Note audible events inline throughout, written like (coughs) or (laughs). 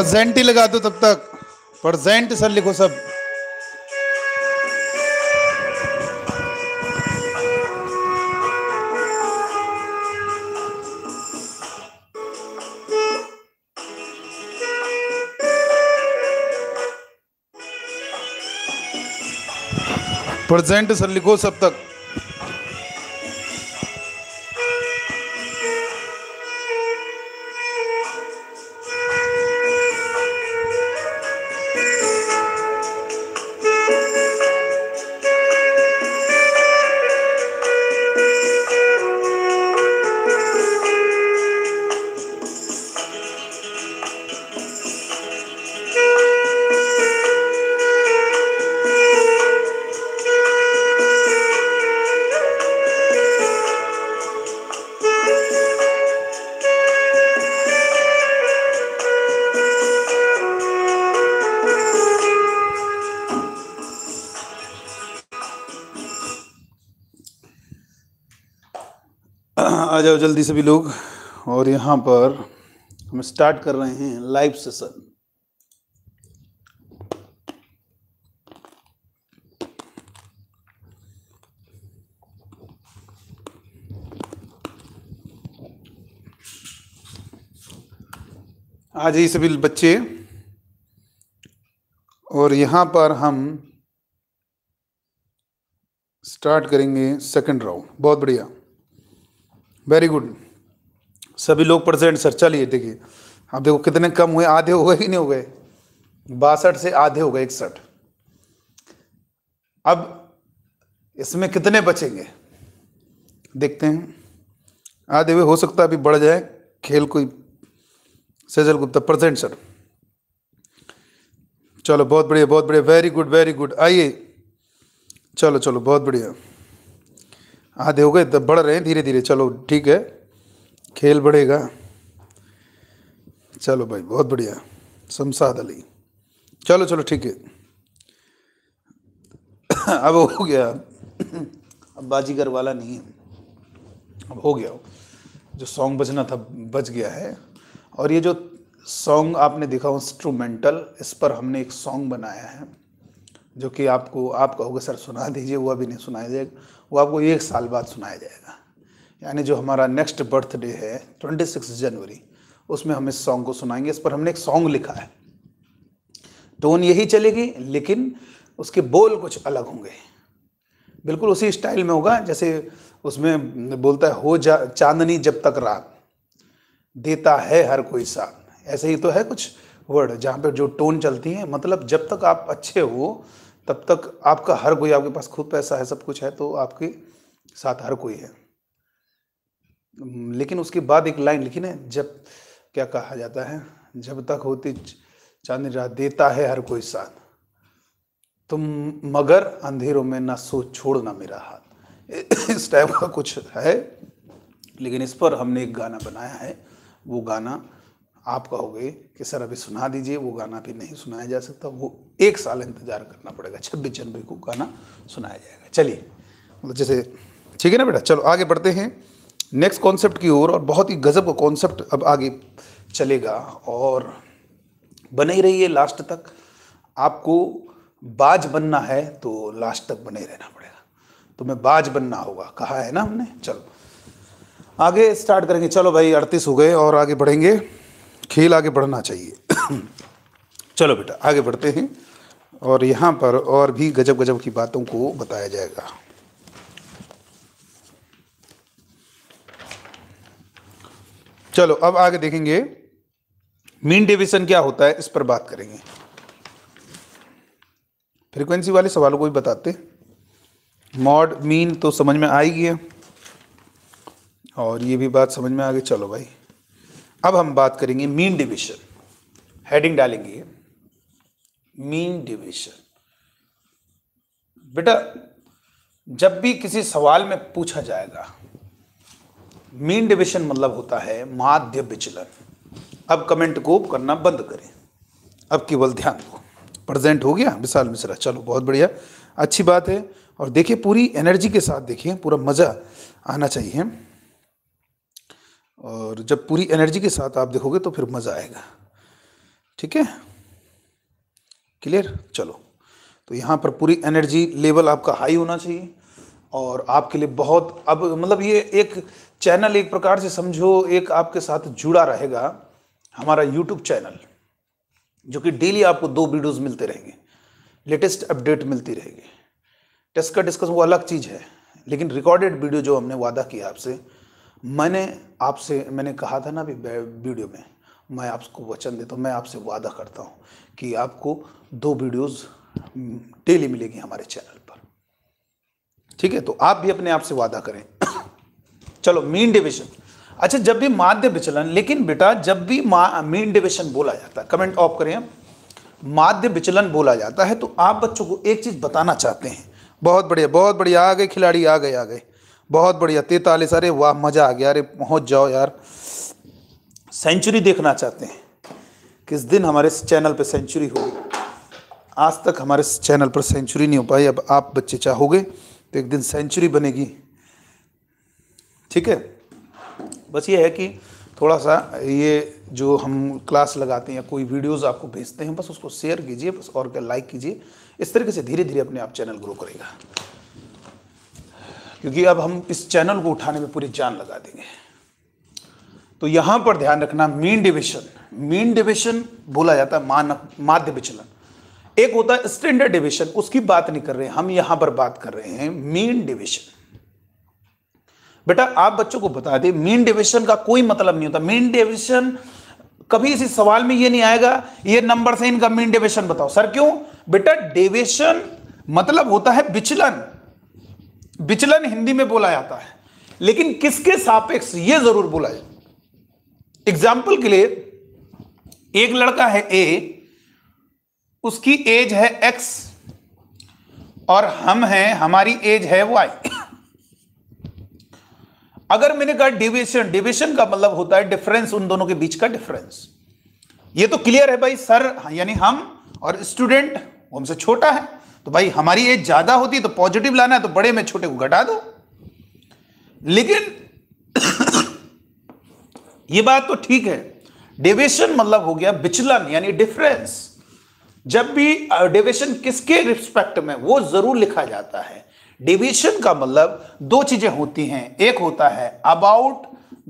Percent ही लगा दो तब तक प्रजेंट सर लिखो सब प्रेजेंट सर लिखो सब तक आ जाओ जल्दी सभी लोग और यहाँ पर हम स्टार्ट कर रहे हैं लाइव सेशन आ जाइए सभी बच्चे और यहाँ पर हम स्टार्ट करेंगे सेकंड राउंड बहुत बढ़िया वेरी गुड सभी लोग प्रेजेंट सर चलिए देखिए अब देखो कितने कम हुए आधे हो गए कि नहीं हो गए बासठ से आधे हो गए इकसठ अब इसमें कितने बचेंगे देखते हैं आधे हाँ, हुए हो सकता है अभी बढ़ जाए खेल कोई सेजल गुप्ता प्रेजेंट सर चलो बहुत बढ़िया बहुत बढ़िया वेरी गुड वेरी गुड आइए चलो चलो बहुत बढ़िया आधे हाँ, हो गए तब बढ़ रहे हैं धीरे धीरे चलो ठीक है खेल बढ़ेगा चलो भाई बहुत बढ़िया शमसाद अली चलो चलो ठीक है (coughs) अब हो गया अब बाजीगर वाला नहीं है अब हो गया जो सॉन्ग बजना था बज गया है और ये जो सॉन्ग आपने देखा इंस्ट्रूमेंटल इस पर हमने एक सॉन्ग बनाया है जो कि आपको आप कहोगे सर सुना दीजिए वह अभी नहीं सुनाया जाएगा वो आपको एक साल बाद सुनाया जाएगा यानी जो हमारा नेक्स्ट बर्थडे है ट्वेंटी सिक्स जनवरी उसमें हम इस सॉन्ग को सुनाएंगे इस पर हमने एक सॉन्ग लिखा है टोन यही चलेगी लेकिन उसके बोल कुछ अलग होंगे बिल्कुल उसी स्टाइल में होगा जैसे उसमें बोलता है हो जा चांदनी जब तक रात देता है हर कोई साथ ऐसे ही तो है कुछ वर्ड जहाँ पर जो टोन चलती है मतलब जब तक आप अच्छे हो तब तक आपका हर कोई आपके पास खुद पैसा है सब कुछ है तो आपके साथ हर कोई है लेकिन उसके बाद एक लाइन लिखी ना जब क्या कहा जाता है जब तक होती चांदनी रात देता है हर कोई साथ तुम मगर अंधेरों में ना सोच ना मेरा हाथ इस टाइप का कुछ है लेकिन इस पर हमने एक गाना बनाया है वो गाना आप कहोगे कि सर अभी सुना दीजिए वो गाना भी नहीं सुनाया जा सकता वो एक साल इंतज़ार करना पड़ेगा छब्बीस जनवरी को गाना सुनाया जाएगा चलिए मतलब जैसे ठीक है ना बेटा चलो आगे बढ़ते हैं नेक्स्ट कॉन्सेप्ट की ओर और, और बहुत ही गज़ब का कॉन्सेप्ट अब आगे चलेगा और बने ही रहिए लास्ट तक आपको बाज बनना है तो लास्ट तक बने रहना पड़ेगा तुम्हें तो बाज बनना होगा कहा है ना हमने चलो आगे स्टार्ट करेंगे चलो भाई अड़तीस हो गए और आगे बढ़ेंगे खेल आगे बढ़ना चाहिए चलो बेटा आगे बढ़ते हैं और यहाँ पर और भी गजब गजब की बातों को बताया जाएगा चलो अब आगे देखेंगे मीन डेविएशन क्या होता है इस पर बात करेंगे फ्रीक्वेंसी वाले सवालों को भी बताते मॉड मीन तो समझ में आएगी है और ये भी बात समझ में आ गई चलो भाई अब हम बात करेंगे मीन डिवीजन हेडिंग डालेंगे मीन डिवीजन बेटा जब भी किसी सवाल में पूछा जाएगा मीन डिवीजन मतलब होता है माध्य विचलन अब कमेंट को करना बंद करें अब केवल ध्यान दो प्रेजेंट हो गया विशाल मिश्रा चलो बहुत बढ़िया अच्छी बात है और देखिए पूरी एनर्जी के साथ देखिए पूरा मज़ा आना चाहिए और जब पूरी एनर्जी के साथ आप देखोगे तो फिर मज़ा आएगा ठीक है क्लियर चलो तो यहाँ पर पूरी एनर्जी लेवल आपका हाई होना चाहिए और आपके लिए बहुत अब मतलब ये एक चैनल एक प्रकार से समझो एक आपके साथ जुड़ा रहेगा हमारा यूट्यूब चैनल जो कि डेली आपको दो वीडियोस मिलते रहेंगे लेटेस्ट अपडेट मिलती रहेगी टेस्ट का डिस्कस वो अलग चीज़ है लेकिन रिकॉर्डेड वीडियो जो हमने वादा किया आपसे मैंने आपसे मैंने कहा था ना अभी वीडियो में मैं आपको वचन देता हूँ मैं आपसे वादा करता हूँ कि आपको दो वीडियोस डेली मिलेगी हमारे चैनल पर ठीक है तो आप भी अपने आप से वादा करें (coughs) चलो मीन डिविजन अच्छा जब भी माध्य विचलन लेकिन बेटा जब भी मीन डिविजन बोला जाता है कमेंट ऑफ करें माध्य विचलन बोला जाता है तो आप बच्चों को एक चीज बताना चाहते हैं बहुत बढ़िया बहुत बढ़िया आ गए खिलाड़ी आ गए आ गए बहुत बढ़िया तैतालीस अरे वाह मज़ा आ गया अरे पहुँच जाओ यार सेंचुरी देखना चाहते हैं किस दिन हमारे इस चैनल पर सेंचुरी होगी आज तक हमारे चैनल पर सेंचुरी नहीं हो पाई अब आप बच्चे चाहोगे तो एक दिन सेंचुरी बनेगी ठीक है बस ये है कि थोड़ा सा ये जो हम क्लास लगाते हैं या कोई वीडियोस आपको भेजते हैं बस उसको शेयर कीजिए बस और क्या लाइक कीजिए इस तरीके से धीरे धीरे अपने आप चैनल ग्रो करेगा क्योंकि अब हम इस चैनल को उठाने में पूरी जान लगा देंगे तो यहां पर ध्यान रखना मीन डिविशन मीन डिविशन बोला जाता है मानव माध्य विचलन एक होता है स्टैंडर्ड डिविशन उसकी बात नहीं कर रहे हम यहां पर बात कर रहे हैं मीन डिविशन बेटा आप बच्चों को बता दें मीन डिविशन का कोई मतलब नहीं होता मीन डिविशन कभी इसी सवाल में ये नहीं आएगा ये नंबर से इनका मीन डिविशन बताओ सर क्यों बेटा डिविशन मतलब होता है विचलन विचलन हिंदी में बोला जाता है लेकिन किसके सापेक्ष ये जरूर बोला जाए एग्जाम्पल के लिए एक लड़का है ए उसकी एज है एक्स और हम हैं हमारी एज है वाई अगर मैंने कहा डिविशन डिविशन का मतलब होता है डिफरेंस उन दोनों के बीच का डिफरेंस ये तो क्लियर है भाई सर यानी हम और स्टूडेंट हमसे छोटा है तो भाई हमारी एज ज़्यादा होती है तो पॉजिटिव लाना है तो बड़े में छोटे को घटा दो लेकिन (coughs) ये बात तो ठीक है डेवेशन मतलब हो गया बिचलन यानी डिफरेंस जब भी डेवेशन किसके रिस्पेक्ट में वो जरूर लिखा जाता है डेविएशन का मतलब दो चीजें होती हैं एक होता है अबाउट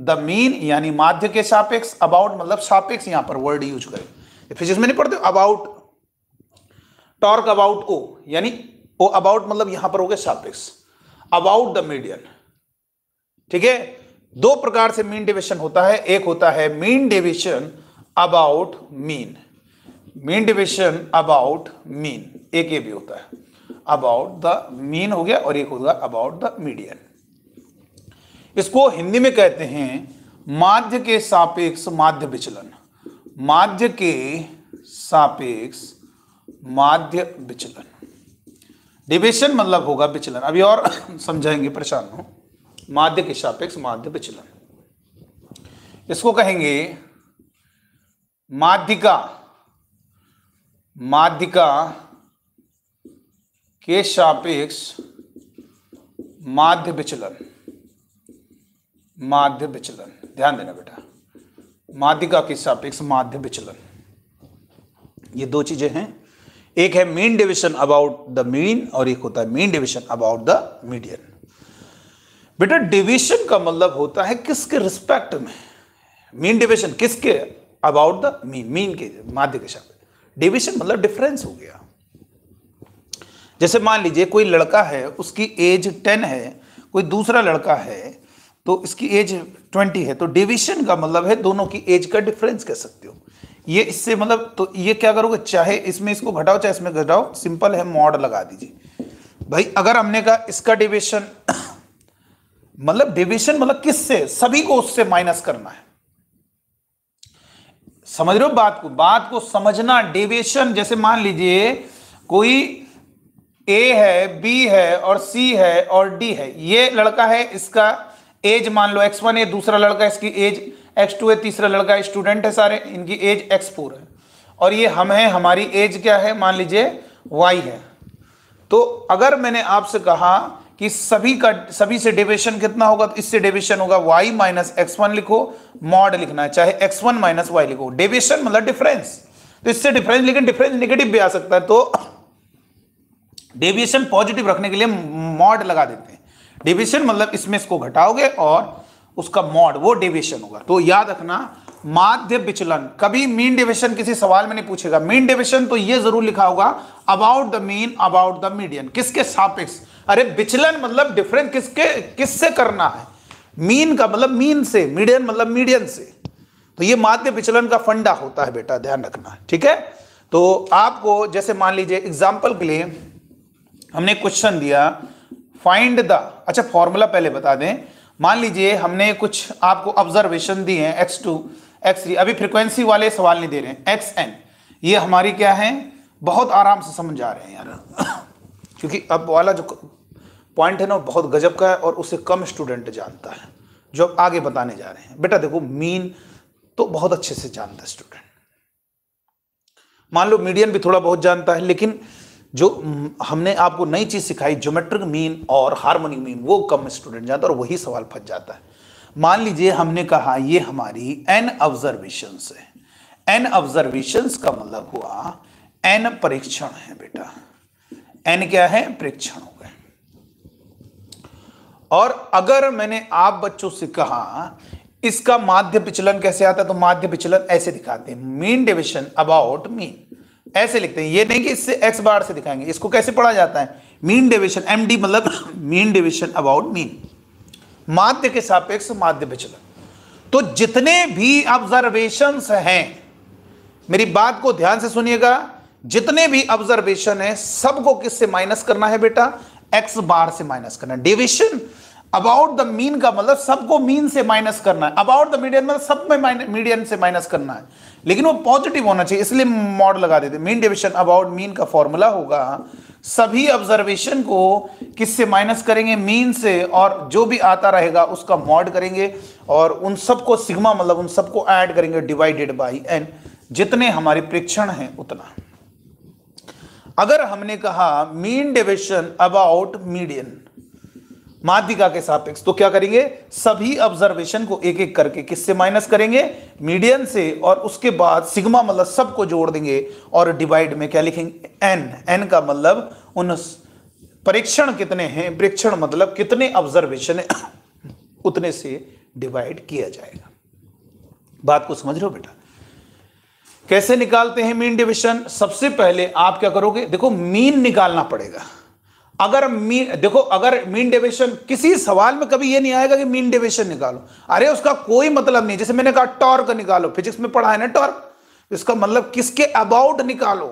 द मीन यानी माध्य के सापेक्ष अबाउट मतलब सापेक्ष यहां पर वर्ड यूज करें फिजिक्स में नहीं पढ़ते अबाउट टॉर्क अबाउट ओ यानी ओ अबाउट मतलब यहां पर हो गया सापेक्ष अबाउट द मीडियन ठीक है दो प्रकार से मीन डिविशन होता है एक होता है mean division about mean mean division about mean एक ये भी होता है अबाउट द मीन हो गया और एक होगा अबाउट द मीडियन इसको हिंदी में कहते हैं माध्य के सापेक्ष माध्य विचलन माध्य के सापेक्ष माध्य विचलन डिवेशन मतलब होगा विचलन अभी और समझाएंगे परेशान हो माध्य के सापेक्ष माध्य विचलन इसको कहेंगे माध्यिका माध्यिका के सापेक्ष माध्य विचलन माध्य विचलन ध्यान देना बेटा माध्यिका के सापेक्ष माध्य विचलन ये दो चीजें हैं एक है mean division about the mean और एक होता है mean division about the median बेटा डिवीजन का मतलब होता है किसके रिस्पेक्ट में मीन डिविजन किसके अबाउट द मीन मीन के माध्य के शब्द डिवीजन मतलब डिफरेंस हो गया जैसे मान लीजिए कोई लड़का है उसकी एज टेन है कोई दूसरा लड़का है तो इसकी एज ट्वेंटी है तो डिवीजन का मतलब है दोनों की एज का डिफरेंस कह सकते हो ये इससे मतलब तो ये क्या करोगे चाहे इसमें इसको घटाओ चाहे इसमें घटाओ सिंपल है मॉड लगा दीजिए भाई अगर हमने कहा इसका डिविशन (coughs) मतलब डिविशन मतलब किससे सभी को उससे माइनस करना है समझ रहे हो बात को बात को समझना डेविएशन जैसे मान लीजिए कोई ए है बी है और सी है और डी है ये लड़का है इसका एज मान लो एक्स वन है दूसरा लड़का इसकी एज एक्स टू है तीसरा लड़का स्टूडेंट है सारे इनकी एज एक्स फोर है और ये हम हैं हमारी एज क्या है मान लीजिए वाई है तो अगर मैंने आपसे कहा कि सभी का सभी से डेविएशन कितना होगा तो इससे डेविएशन होगा वाई माइनस एक्स वन लिखो मॉड लिखना है चाहे एक्स वन माइनस वाई लिखो डेविएशन मतलब डिफरेंस तो इससे डिफरेंस लेकिन डिफरेंस निगेटिव भी आ सकता है तो डेविएशन पॉजिटिव रखने के लिए मॉड लगा देते हैं डिविजन मतलब इसमें इसको घटाओगे और उसका मॉड वो डिविजन होगा तो याद रखना माध्य विचलन कभी मीन डिविजन किसी सवाल में नहीं पूछेगा मीन डिविजन तो ये जरूर लिखा होगा about the mean about the median किसके सापेक्ष अरे विचलन मतलब डिफरेंस किसके किससे करना है मीन का मतलब मीन से मीडियन मतलब मीडियन से तो ये माध्य विचलन का फंडा होता है बेटा ध्यान रखना ठीक है तो आपको जैसे मान लीजिए एग्जाम्पल के लिए हमने क्वेश्चन दिया फाइंड द अच्छा फॉर्मूला पहले बता दें मान लीजिए हमने कुछ आपको ऑब्जर्वेशन दी है एक्स टू एक्स थ्री अभी फ्रिक्वेंसी वाले सवाल नहीं दे रहे हैं एक्स एन ये हमारी क्या है बहुत आराम से समझ आ रहे हैं यार (coughs) क्योंकि अब वाला जो पॉइंट है ना बहुत गजब का है और उसे कम स्टूडेंट जानता है जो आगे बताने जा रहे हैं बेटा देखो मीन तो बहुत अच्छे से जानता है स्टूडेंट मान लो मीडियन भी थोड़ा बहुत जानता है लेकिन जो हमने आपको नई चीज़ सिखाई ज्योमेट्रिक मीन और हारमोनिक मीन वो कम स्टूडेंट जाता है और वही सवाल फंस जाता है मान लीजिए हमने कहा ये हमारी एन ऑब्जर्वेशन है एन ऑब्जर्वेशन का मतलब हुआ एन परीक्षण है बेटा एन क्या है परीक्षण हो गए और अगर मैंने आप बच्चों से कहा इसका माध्य विचलन कैसे आता है तो माध्य विचलन ऐसे दिखाते हैं मीन डिविशन अबाउट मीन ऐसे लिखते हैं ये नहीं कि इससे एक्स बार से दिखाएंगे इसको कैसे पढ़ा जाता है मीन डिविजन एम डी मतलब मीन डिविजन अबाउट मीन माध्य के सापेक्ष माध्य विचलन तो जितने भी ऑब्जर्वेशन हैं मेरी बात को ध्यान से सुनिएगा जितने भी ऑब्जर्वेशन है सबको किससे माइनस करना है बेटा एक्स बार से माइनस करना डिविशन अबाउट द मीन का मतलब सबको मीन से माइनस करना है अबाउट द मीडियन मतलब सब में मीडियन से माइनस करना है लेकिन वो पॉजिटिव होना चाहिए इसलिए मॉड लगा देते मीन डिविजन अबाउट मीन का फॉर्मूला होगा सभी ऑब्जर्वेशन को किससे माइनस करेंगे मीन से और जो भी आता रहेगा उसका मॉड करेंगे और उन सबको सिग्मा मतलब उन सबको ऐड करेंगे डिवाइडेड बाई एन जितने हमारे प्रेक्षण हैं उतना अगर हमने कहा मीन डिविजन अबाउट मीडियन माध्यिका के सापेक्ष तो क्या करेंगे सभी ऑब्जर्वेशन को एक एक करके किससे माइनस करेंगे मीडियन से और उसके बाद सिग्मा मतलब सबको जोड़ देंगे और डिवाइड में क्या लिखेंगे एन एन का मतलब उन परीक्षण कितने हैं परीक्षण मतलब कितने ऑब्जर्वेशन (coughs) उतने से डिवाइड किया जाएगा बात को समझ रहे हो बेटा कैसे निकालते हैं मीन डिविशन सबसे पहले आप क्या करोगे देखो मीन निकालना पड़ेगा अगर मीन देखो अगर मीन डेविएशन किसी सवाल में कभी ये नहीं आएगा कि मीन डेविएशन निकालो अरे उसका कोई मतलब नहीं जैसे मैंने कहा टॉर्क निकालो फिजिक्स में पढ़ा है ना टॉर्क इसका मतलब किसके अबाउट निकालो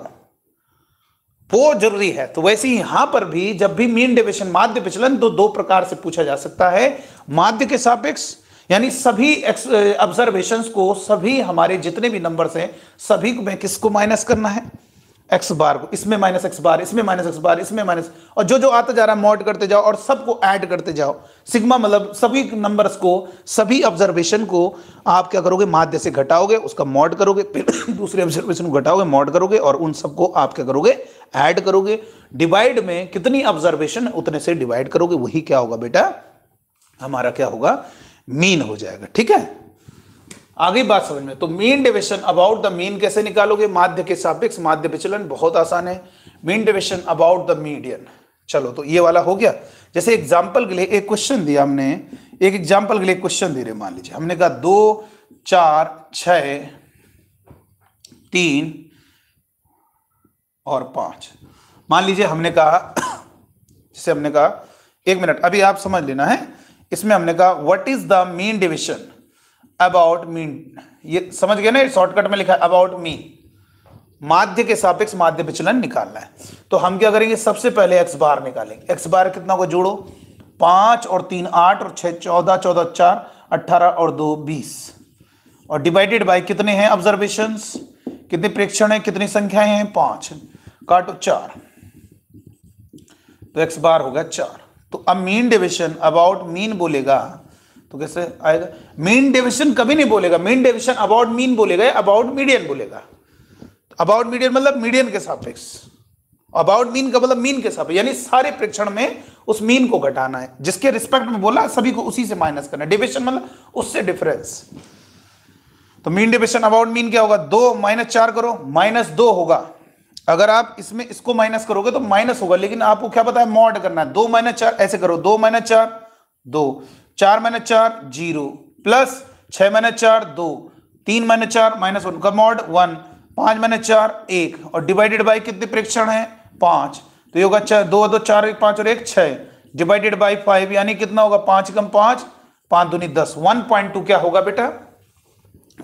वो जरूरी है तो वैसे यहां पर भी जब भी मीन डेविएशन माध्य विचलन तो दो प्रकार से पूछा जा सकता है माध्य के सापेक्ष यानी सभी ऑब्जर्वेशंस को सभी हमारे जितने भी नंबर्स हैं सभी को मैं किसको माइनस करना है एक्स बार को इसमें माइनस एक्स बार इसमें माइनस एक्स बार इसमें माइनस और जो जो आता जा रहा है मॉड करते जाओ और सबको ऐड करते जाओ सिग्मा मतलब सभी नंबर्स को सभी ऑब्जर्वेशन को आप क्या करोगे माध्य से घटाओगे उसका मॉड करोगे फिर (coughs) दूसरे ऑब्जर्वेशन को घटाओगे मॉड करोगे और उन सबको आप क्या करोगे ऐड करोगे डिवाइड में कितनी ऑब्जर्वेशन उतने से डिवाइड करोगे वही क्या होगा बेटा हमारा क्या होगा मीन हो जाएगा ठीक है आगे बात समझ में तो mean deviation about the mean कैसे निकालोगे माध्य के सापेक्ष माध्य विचलन बहुत आसान है mean deviation about the median चलो तो ये वाला हो गया जैसे एग्जाम्पल के लिए एक क्वेश्चन दिया हमने एक एग्जाम्पल के लिए क्वेश्चन दे रहे मान लीजिए हमने कहा दो चार छ तीन और पांच मान लीजिए हमने कहा जैसे हमने कहा एक मिनट अभी आप समझ लेना है इसमें हमने कहा what is the mean division about mean ये समझ गए ना शॉर्टकट में लिखा है अबाउट मी माध्य के सापेक्ष माध्य विचलन निकालना है तो हम क्या करेंगे सबसे पहले एक्स बार निकालेंगे एक्स बार कितना को जोड़ो पांच और तीन आठ और छह चौदह चौदह चार अट्ठारह और दो बीस और डिवाइडेड बाय कितने हैं ऑब्जर्वेशन कितने प्रेक्षण है कितनी संख्याएं हैं पांच काटो चार तो एक्स बार होगा चार तो अब मीन डिविशन अबाउट मीन बोलेगा तो कैसे आएगा मेन डेविशन कभी नहीं बोलेगा मेन डेविशन अबाउट मीन बोलेगा अबाउट मीडियन बोलेगा अबाउट तो मीडियन मतलब मीडियन के सापेक्ष अबाउट मीन का मतलब मीन के सापेक्ष यानी सारे प्रेक्षण में उस मीन को घटाना है जिसके रिस्पेक्ट में बोला सभी को उसी से माइनस करना है डिविशन मतलब उससे डिफरेंस तो मीन डिविशन अबाउट मीन क्या होगा दो माइनस चार करो माइनस दो होगा अगर आप इसमें इसको माइनस करोगे तो माइनस होगा लेकिन आपको क्या पता है मॉड करना है दो माइनस चार ऐसे करो दो माइनस चार दो चार माइनस चार जीरो प्लस छः माइनस चार दो तीन माइनस चार माइनस वन का मॉड वन पांच माइनस चार एक और डिवाइडेड बाई कितने परीक्षण है पांच तो ये होगा चार दो दो चार एक पांच और एक छः डिवाइडेड बाई फाइव यानी कितना होगा पांच कम पांच पांच दूनी दस वन पॉइंट टू क्या होगा बेटा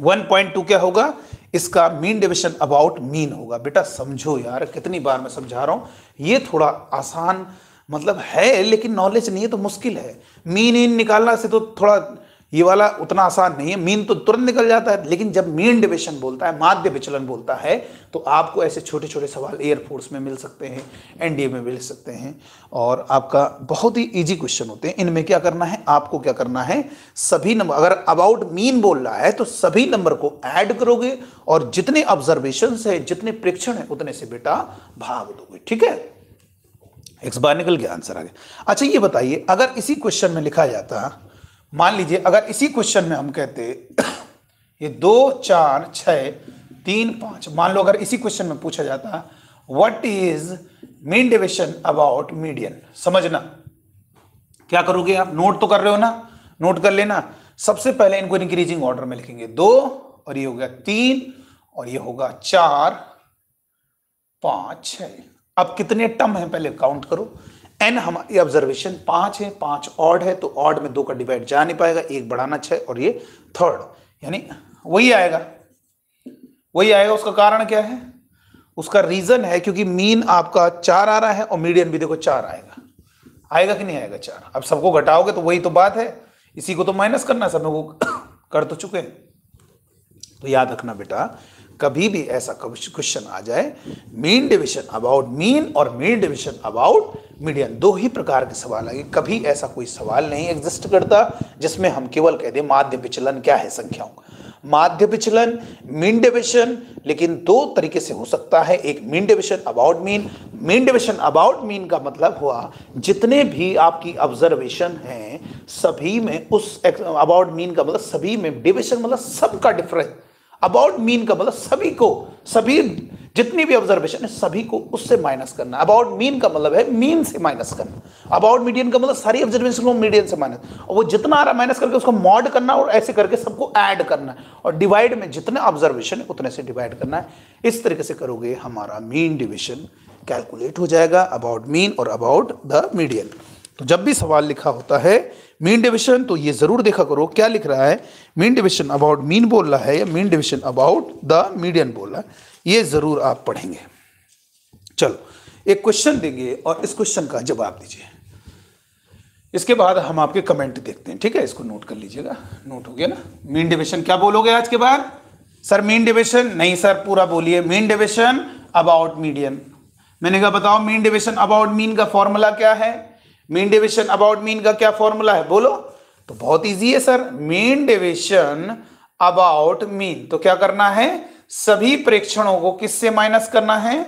वन पॉइंट टू क्या होगा इसका मीन डिविजन अबाउट मीन होगा बेटा समझो यार कितनी बार मैं समझा रहा हूं ये थोड़ा आसान मतलब है लेकिन नॉलेज नहीं है तो मुश्किल है मीन इन निकालना से तो थोड़ा ये वाला उतना आसान नहीं है मीन तो तुरंत निकल जाता है लेकिन जब मीन डिवेशन बोलता है माध्य विचलन बोलता है तो आपको ऐसे छोटे छोटे सवाल एयरफोर्स में मिल सकते हैं एनडीए में मिल सकते हैं और आपका बहुत ही इजी क्वेश्चन होते हैं इनमें क्या करना है आपको क्या करना है सभी नंबर अगर अबाउट मीन बोल रहा है तो सभी नंबर को ऐड करोगे और जितने ऑब्जर्वेशन है जितने प्रेक्षण है उतने से बेटा भाग दोगे ठीक है एक्स बार निकल गया आंसर आ गया अच्छा ये बताइए अगर इसी क्वेश्चन में लिखा जाता मान लीजिए अगर इसी क्वेश्चन में हम कहते (coughs) ये दो चार छ तीन पाँच मान लो अगर इसी क्वेश्चन में पूछा जाता what is mean division about median समझना क्या करोगे आप नोट तो कर रहे हो ना नोट कर लेना सबसे पहले इनको इंक्रीजिंग ऑर्डर में लिखेंगे दो और ये हो गया तीन और ये होगा चार पांच छः अब कितने टर्म हैं पहले काउंट करो एन हमारी ऑब्जर्वेशन पांच है पांच ऑड है तो ऑड में दो का डिवाइड जा नहीं पाएगा एक बढ़ाना छह और ये थर्ड यानी वही आएगा वही आएगा उसका कारण क्या है उसका रीजन है क्योंकि मीन आपका चार आ रहा है और मीडियम भी देखो चार आएगा आएगा कि नहीं आएगा चार अब सबको घटाओगे तो वही तो बात है इसी को तो माइनस करना सब लोग कर तो चुके हैं तो याद रखना बेटा कभी भी ऐसा क्वेश्चन आ जाए मीन डिविजन अबाउट मीन और मीन डिविजन अबाउट मीडियन दो ही प्रकार के सवाल आएंगे कभी ऐसा कोई सवाल नहीं एग्जिस्ट करता जिसमें हम केवल कह दें माध्य विचलन क्या है संख्याओं माध्य विचलन मीन डिविजन लेकिन दो तरीके से हो सकता है एक mean division about mean mean division about mean का मतलब हुआ जितने भी आपकी ऑब्जर्वेशन हैं सभी में उस अबाउट मीन का मतलब सभी में डिविजन मतलब सबका डिफरेंस अबाउट मीन का मतलब सभी को सभी जितनी भी ऑब्जर्वेशन है सभी को उससे माइनस करना अबाउट मीन का मतलब है मीन से माइनस करना अबाउट मीडियन का मतलब सारी ऑब्जर्वेशन को मीडियन से माइनस और वो जितना आ रहा माइनस करके उसको मॉड करना और ऐसे करके सबको ऐड करना और डिवाइड में जितने ऑब्जर्वेशन है उतने से डिवाइड करना है इस तरीके से करोगे हमारा मीन डिविजन कैलकुलेट हो जाएगा अबाउट मीन और अबाउट द मीडियन तो जब भी सवाल लिखा होता है मीन डिविजन तो ये जरूर देखा करो क्या लिख रहा है मीन डिविशन अबाउट मीन बोल रहा है या mean division about the median बोल रहा है ये जरूर आप पढ़ेंगे चलो एक क्वेश्चन देंगे और इस क्वेश्चन का जवाब दीजिए इसके बाद हम आपके कमेंट देखते हैं ठीक है इसको नोट कर लीजिएगा नोट हो गया ना मीन डिविशन क्या बोलोगे आज के बाद सर मीन डिविशन नहीं सर पूरा बोलिए मीन डिविशन अबाउट मीडियन मैंने कहा बताओ मीन डिविशन अबाउट मीन का फॉर्मूला क्या है मीन डिविजन अबाउट मीन का क्या फॉर्मूला है बोलो तो बहुत इजी है sir mean division about mean तो क्या करना है सभी प्रेक्षणों को किससे माइनस करना है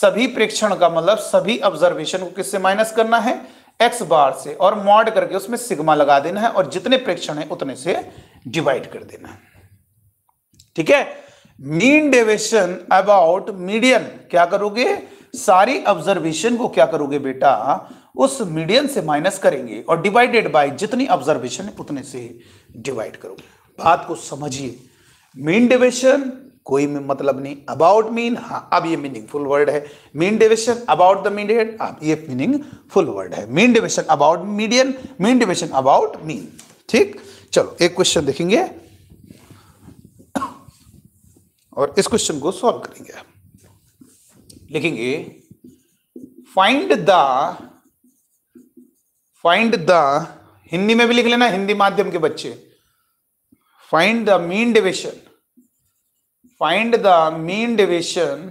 सभी प्रेक्षण का मतलब सभी ऑब्जर्वेशन को किससे माइनस करना है एक्स बार से और मॉड करके उसमें सिग्मा लगा देना है और जितने प्रेक्षण है उतने से डिवाइड कर देना है ठीक है मीन डेवेशन अबाउट मीडियन क्या करोगे सारी ऑब्जर्वेशन को क्या करोगे बेटा उस मीडियन से माइनस करेंगे और डिवाइडेड बाय जितनी ऑब्जर्वेशन है उतने से डिवाइड करोगे बात को समझिए मीन डिवेशन कोई में मतलब नहीं अबाउट मीन हाँ अब ये मीनिंगफुल वर्ड है mean deviation about the median अब ये फुल वर्ड है mean deviation about median mean deviation about mean ठीक चलो एक क्वेश्चन देखेंगे और इस क्वेश्चन को सॉल्व करेंगे लिखेंगे find the find the Hindi में भी लिख लेना हिंदी माध्यम के बच्चे find the mean deviation find the mean deviation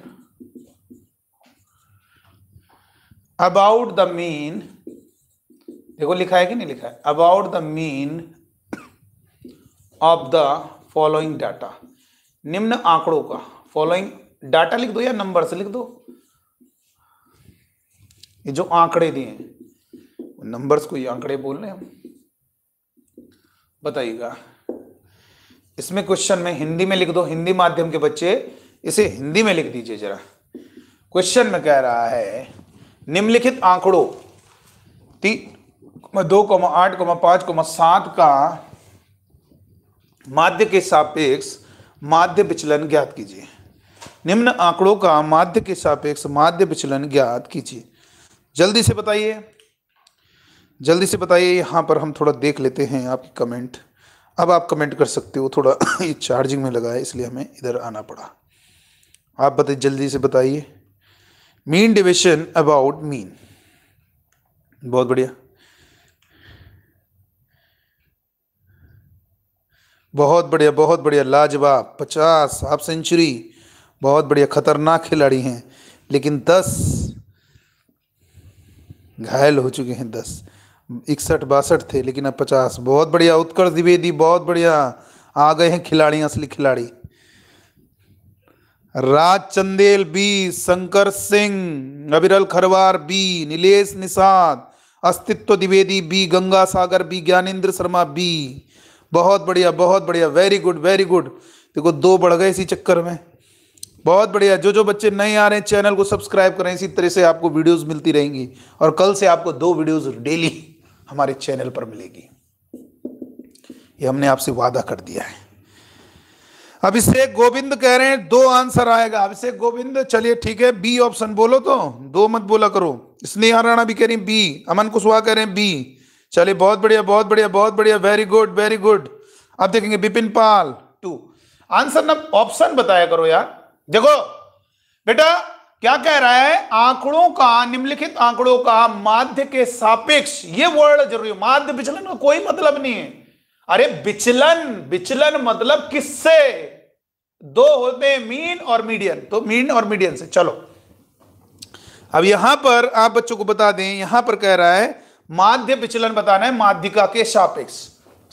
about the mean देखो लिखा है कि नहीं लिखा है about the mean of the following data निम्न आंकड़ों का फॉलोइंग डाटा लिख दो या नंबर से लिख दो ये जो आंकड़े दिए हैं नंबर्स को ये आंकड़े बोल रहे हैं बताइएगा इसमें क्वेश्चन में हिंदी में लिख दो हिंदी माध्यम के बच्चे इसे हिंदी में लिख दीजिए जरा क्वेश्चन में कह रहा है निम्नलिखित आंकड़ों तीन दो कोमा आठ कोमा पांच कोमा सात का माध्य के सापेक्ष माध्य विचलन ज्ञात कीजिए निम्न आंकड़ों का माध्य के सापेक्ष माध्य विचलन ज्ञात कीजिए जल्दी से बताइए जल्दी से बताइए यहाँ पर हम थोड़ा देख लेते हैं आपकी कमेंट अब आप कमेंट कर सकते हो थोड़ा (coughs) ये चार्जिंग में लगा है इसलिए हमें इधर आना पड़ा आप बताइए जल्दी से बताइए मीन डिविशन अबाउट मीन बहुत बढ़िया बहुत बढ़िया बहुत बढ़िया लाजवाब पचास हाफ सेंचुरी बहुत बढ़िया खतरनाक खिलाड़ी हैं लेकिन दस घायल हो चुके हैं दस इकसठ बासठ थे लेकिन अब पचास बहुत बढ़िया उत्कर्ष द्विवेदी बहुत बढ़िया आ गए हैं खिलाड़ी असली खिलाड़ी Raj Chandel B Shankar Singh Abiral Kharwar B Nilesh Nishad Astitva Dwivedi B Ganga Sagar B Gyanendra Sharma B बहुत बढ़िया बहुत बढ़िया वेरी गुड वेरी गुड देखो दो बढ़ गए इसी चक्कर में बहुत बढ़िया जो जो बच्चे नए आ रहे हैं चैनल को सब्सक्राइब करें इसी तरह से आपको वीडियोस मिलती रहेंगी और कल से आपको दो वीडियोस डेली हमारे चैनल पर मिलेगी ये हमने आपसे वादा कर दिया है अभिषेक गोविंद कह रहे हैं दो आंसर आएगा अभिषेक गोविंद चलिए ठीक है बी ऑप्शन बोलो तो दो मत बोला करो स्नेहा राणा भी कह रही बी अमन कुशवाहा कह रहे हैं बी चलिए बहुत बढ़िया बहुत बढ़िया बहुत बढ़िया वेरी गुड वेरी गुड अब देखेंगे बिपिन पाल टू आंसर ना ऑप्शन बताया करो यार देखो बेटा क्या कह रहा है आंकड़ों का निम्नलिखित आंकड़ों का माध्य के सापेक्ष ये वर्ड जरूरी माध्य विचलन का कोई मतलब नहीं है अरे विचलन विचलन मतलब किससे दो होते हैं मीन और मीडियन तो मीन और मीडियन से चलो अब यहां पर आप बच्चों को बता दें यहां पर कह रहा है माध्य विचलन बताना है माध्यिका के सापेक्ष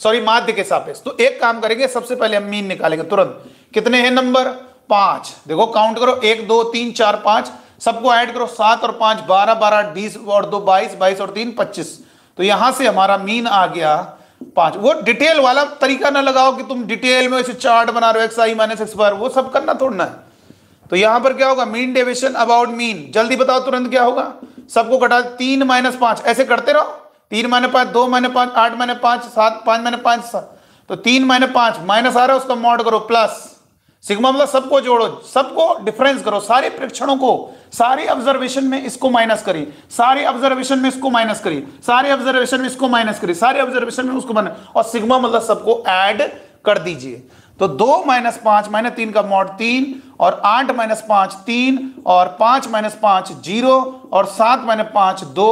सॉरी माध्य के सापेक्ष तो एक काम करेंगे सबसे पहले हम मीन निकालेंगे तुरंत कितने हैं नंबर पांच देखो काउंट करो एक दो तीन चार पांच सबको ऐड करो सात और पांच बारह बारह बीस और दो बाईस बाईस और तीन पच्चीस तो यहां से हमारा मीन आ गया पांच वो डिटेल वाला तरीका ना लगाओ कि तुम डिटेल में चार्ट बना रहे हो आई माइनस एक्स बार वो सब करना थोड़ना है तो यहां पर क्या होगा मीन डेविशन अबाउट मीन जल्दी बताओ तुरंत क्या होगा सबको कटा तीन माइनस पांच ऐसे करते रहो तीन माइनस पांच दो माइनस पांच आठ माइनस पांच सात पांच माइनस पांच तो तीन माइनस पांच माइनस आ रहा है उसका मॉड करो प्लस सिग्मा मतलब सबको जोड़ो सबको डिफरेंस करो सारे प्रेक्षणों को सारे ऑब्जर्वेशन में इसको माइनस करिए सारे ऑब्जर्वेशन में इसको माइनस करिए सारे ऑब्जर्वेशन में इसको माइनस करी सारे ऑब्जर्वेशन में उसको माइनस और सिग्मा मतलब सबको ऐड कर दीजिए तो दो माइनस पांच माइनस तीन का मॉड तीन और आठ माइनस पांच तीन और पांच माइनस पांच जीरो और सात माइनस पांच दो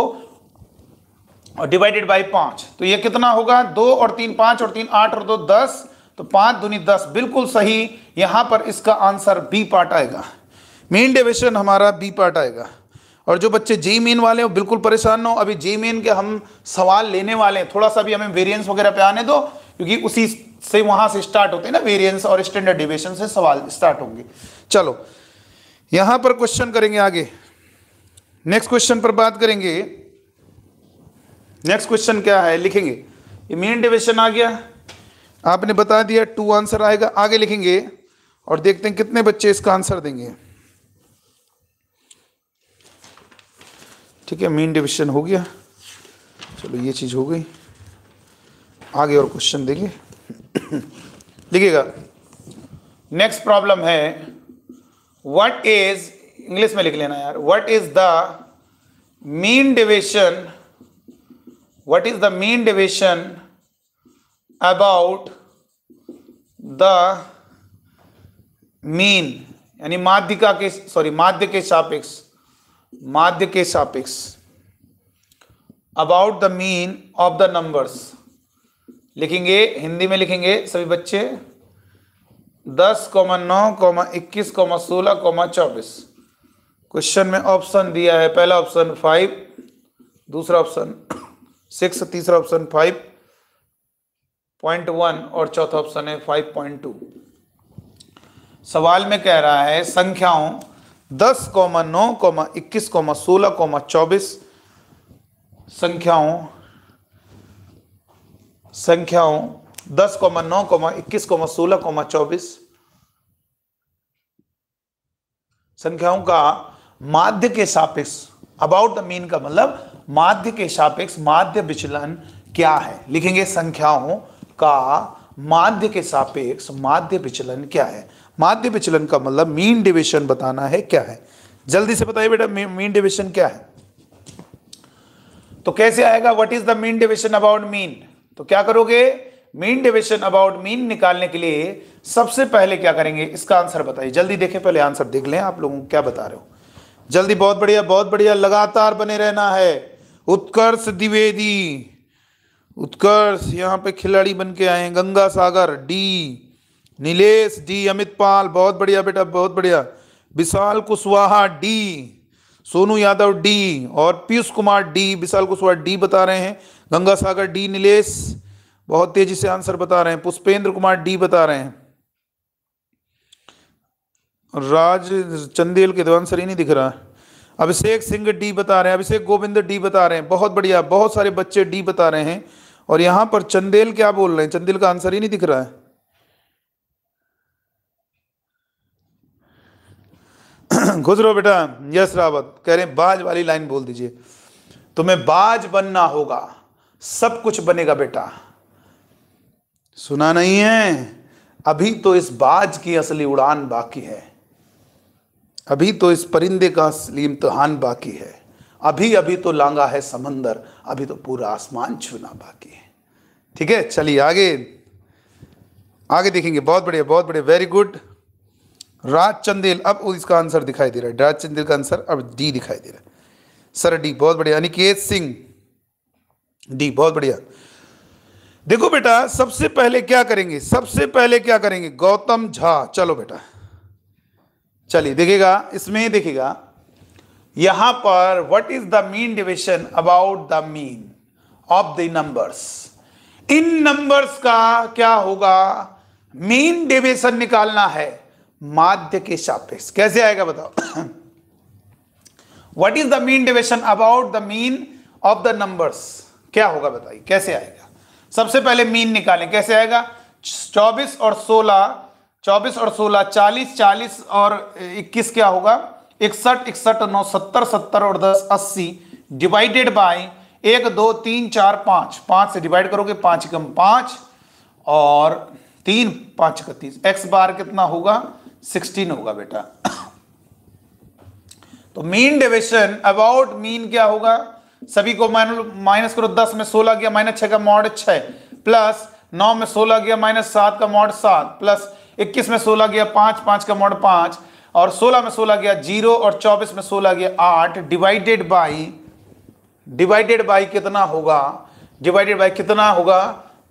और डिवाइडेड बाई पांच तो ये कितना होगा दो और तीन पांच और तीन आठ और दो दस तो पांच दुनी दस बिल्कुल सही यहां पर इसका आंसर बी पार्ट आएगा मेन डिविजन हमारा बी पार्ट आएगा और जो बच्चे जी मेन वाले हो बिल्कुल परेशान ना हो अभी जी मेन के हम सवाल लेने वाले हैं थोड़ा सा भी हमें वेरिएंस वगैरह पे आने दो क्योंकि उसी से वहां से स्टार्ट होते हैं ना वेरिएंस और स्टैंडर्ड डिवेशन से सवाल स्टार्ट होंगे चलो यहां पर क्वेश्चन करेंगे आगे नेक्स्ट क्वेश्चन पर बात करेंगे नेक्स्ट क्वेश्चन क्या है लिखेंगे मेन डिवेशन आ गया आपने बता दिया टू आंसर आएगा आगे लिखेंगे और देखते हैं कितने बच्चे इसका आंसर देंगे ठीक है मेन डिविजन हो गया चलो ये चीज़ हो गई आगे और क्वेश्चन देंगे (coughs) देखिएगा नेक्स्ट प्रॉब्लम है व्हाट इज इंग्लिश में लिख लेना यार what is the mean deviation what is the mean deviation about the mean यानी माध्यिका के सॉरी माध्य के सापेक्ष माध्य के सापेक्ष about the mean of the numbers लिखेंगे हिंदी में लिखेंगे सभी बच्चे दस कॉमा नौ कॉमा इक्कीस कॉमा सोलह कॉमा चौबीस क्वेश्चन में ऑप्शन दिया है पहला ऑप्शन फाइव दूसरा ऑप्शन सिक्स तीसरा ऑप्शन फाइव पॉइंट वन और चौथा ऑप्शन है फाइव पॉइंट टू सवाल में कह रहा है संख्याओं दस कोमा नौ कोमा इक्कीस कोमा सोलह कोमा चौबीस संख्याओं संख्याओं दस कोमा नौ कोमा इक्कीस कोमा सोलह कोमा चौबीस संख्याओं का माध्य के सापेक्ष अबाउट द मीन का मतलब माध्य के सापेक्ष माध्य विचलन क्या है लिखेंगे संख्याओं का माध्य के सापेक्ष माध्य विचलन क्या है माध्य विचलन का मतलब मीन डिविशन बताना है क्या है जल्दी से बताइए बेटा मीन डिविशन क्या है तो कैसे आएगा what is the mean division about mean तो क्या करोगे मीन डिवेशन अबाउट मीन निकालने के लिए सबसे पहले क्या करेंगे इसका आंसर बताइए जल्दी देखें पहले आंसर देख लें आप लोगों को क्या बता रहे हो जल्दी बहुत बढ़िया बहुत बढ़िया लगातार बने रहना है उत्कर्ष द्विवेदी उत्कर्ष यहाँ पे खिलाड़ी बन के आए गंगा सागर डी नीलेश डी अमित पाल बहुत बढ़िया बेटा बहुत बढ़िया विशाल कुशवाहा डी सोनू यादव डी और पीयूष कुमार डी विशाल कुशवाहा डी बता रहे हैं गंगा सागर डी नीलेश बहुत तेजी से आंसर बता रहे हैं पुष्पेंद्र कुमार डी बता रहे हैं राज चंदेल के तो आंसर ही नहीं दिख रहा अभिषेक सिंह डी बता रहे हैं अभिषेक गोविंद डी बता रहे हैं बहुत बढ़िया बहुत सारे बच्चे डी बता रहे हैं और यहां पर चंदेल क्या बोल रहे हैं चंदेल का आंसर ही नहीं दिख रहा है खुश (clears throat) रहो बेटा यस रावत कह रहे हैं बाज वाली लाइन बोल दीजिए तुम्हें बाज बनना होगा सब कुछ बनेगा बेटा सुना नहीं है अभी तो इस बाज की असली उड़ान बाकी है अभी तो इस परिंदे का असली इम्तहान बाकी है अभी अभी तो लांगा है समंदर अभी तो पूरा आसमान छूना बाकी है ठीक है चलिए आगे आगे देखेंगे बहुत बढ़िया बहुत बढ़िया वेरी गुड राज चंदेल अब इसका आंसर दिखाई दे रहा है राज चंदेल का आंसर अब डी दिखाई दे रहा है सर डी बहुत बढ़िया अनिकेत सिंह डी बहुत बढ़िया देखो बेटा सबसे पहले क्या करेंगे सबसे पहले क्या करेंगे गौतम झा चलो बेटा चलिए देखिएगा इसमें देखिएगा यहां पर what is the mean division about the mean of the numbers इन नंबर्स का क्या होगा मीन डिविजन निकालना है माध्य के सापेक्ष कैसे आएगा बताओ what is the mean division about the mean of the numbers क्या होगा बताइए कैसे आएगा सबसे पहले मीन निकालें कैसे आएगा चौबीस और सोलह चौबीस और सोलह चालीस चालीस और इक्कीस क्या होगा इकसठ इकसठ नौ सत्तर सत्तर और दस अस्सी डिवाइडेड बाय एक दो तीन चार पाँच पाँच से डिवाइड करोगे पाँच कम पाँच और तीन पाँच इकतीस एक्स बार कितना होगा सिक्सटीन होगा बेटा तो मीन डिविजन अबाउट मीन क्या होगा सभी को माइनस करो दस में सोलह गया माइनस छः का मॉड छः प्लस नौ में सोलह गया माइनस सात का मॉड सात प्लस इक्कीस में सोलह गया पाँच पाँच का मॉड पाँच और 16 में 16 गया जीरो और 24 में 16 गया आठ डिवाइडेड बाई डिवाइडेड बाई कितना होगा डिवाइडेड बाई कितना होगा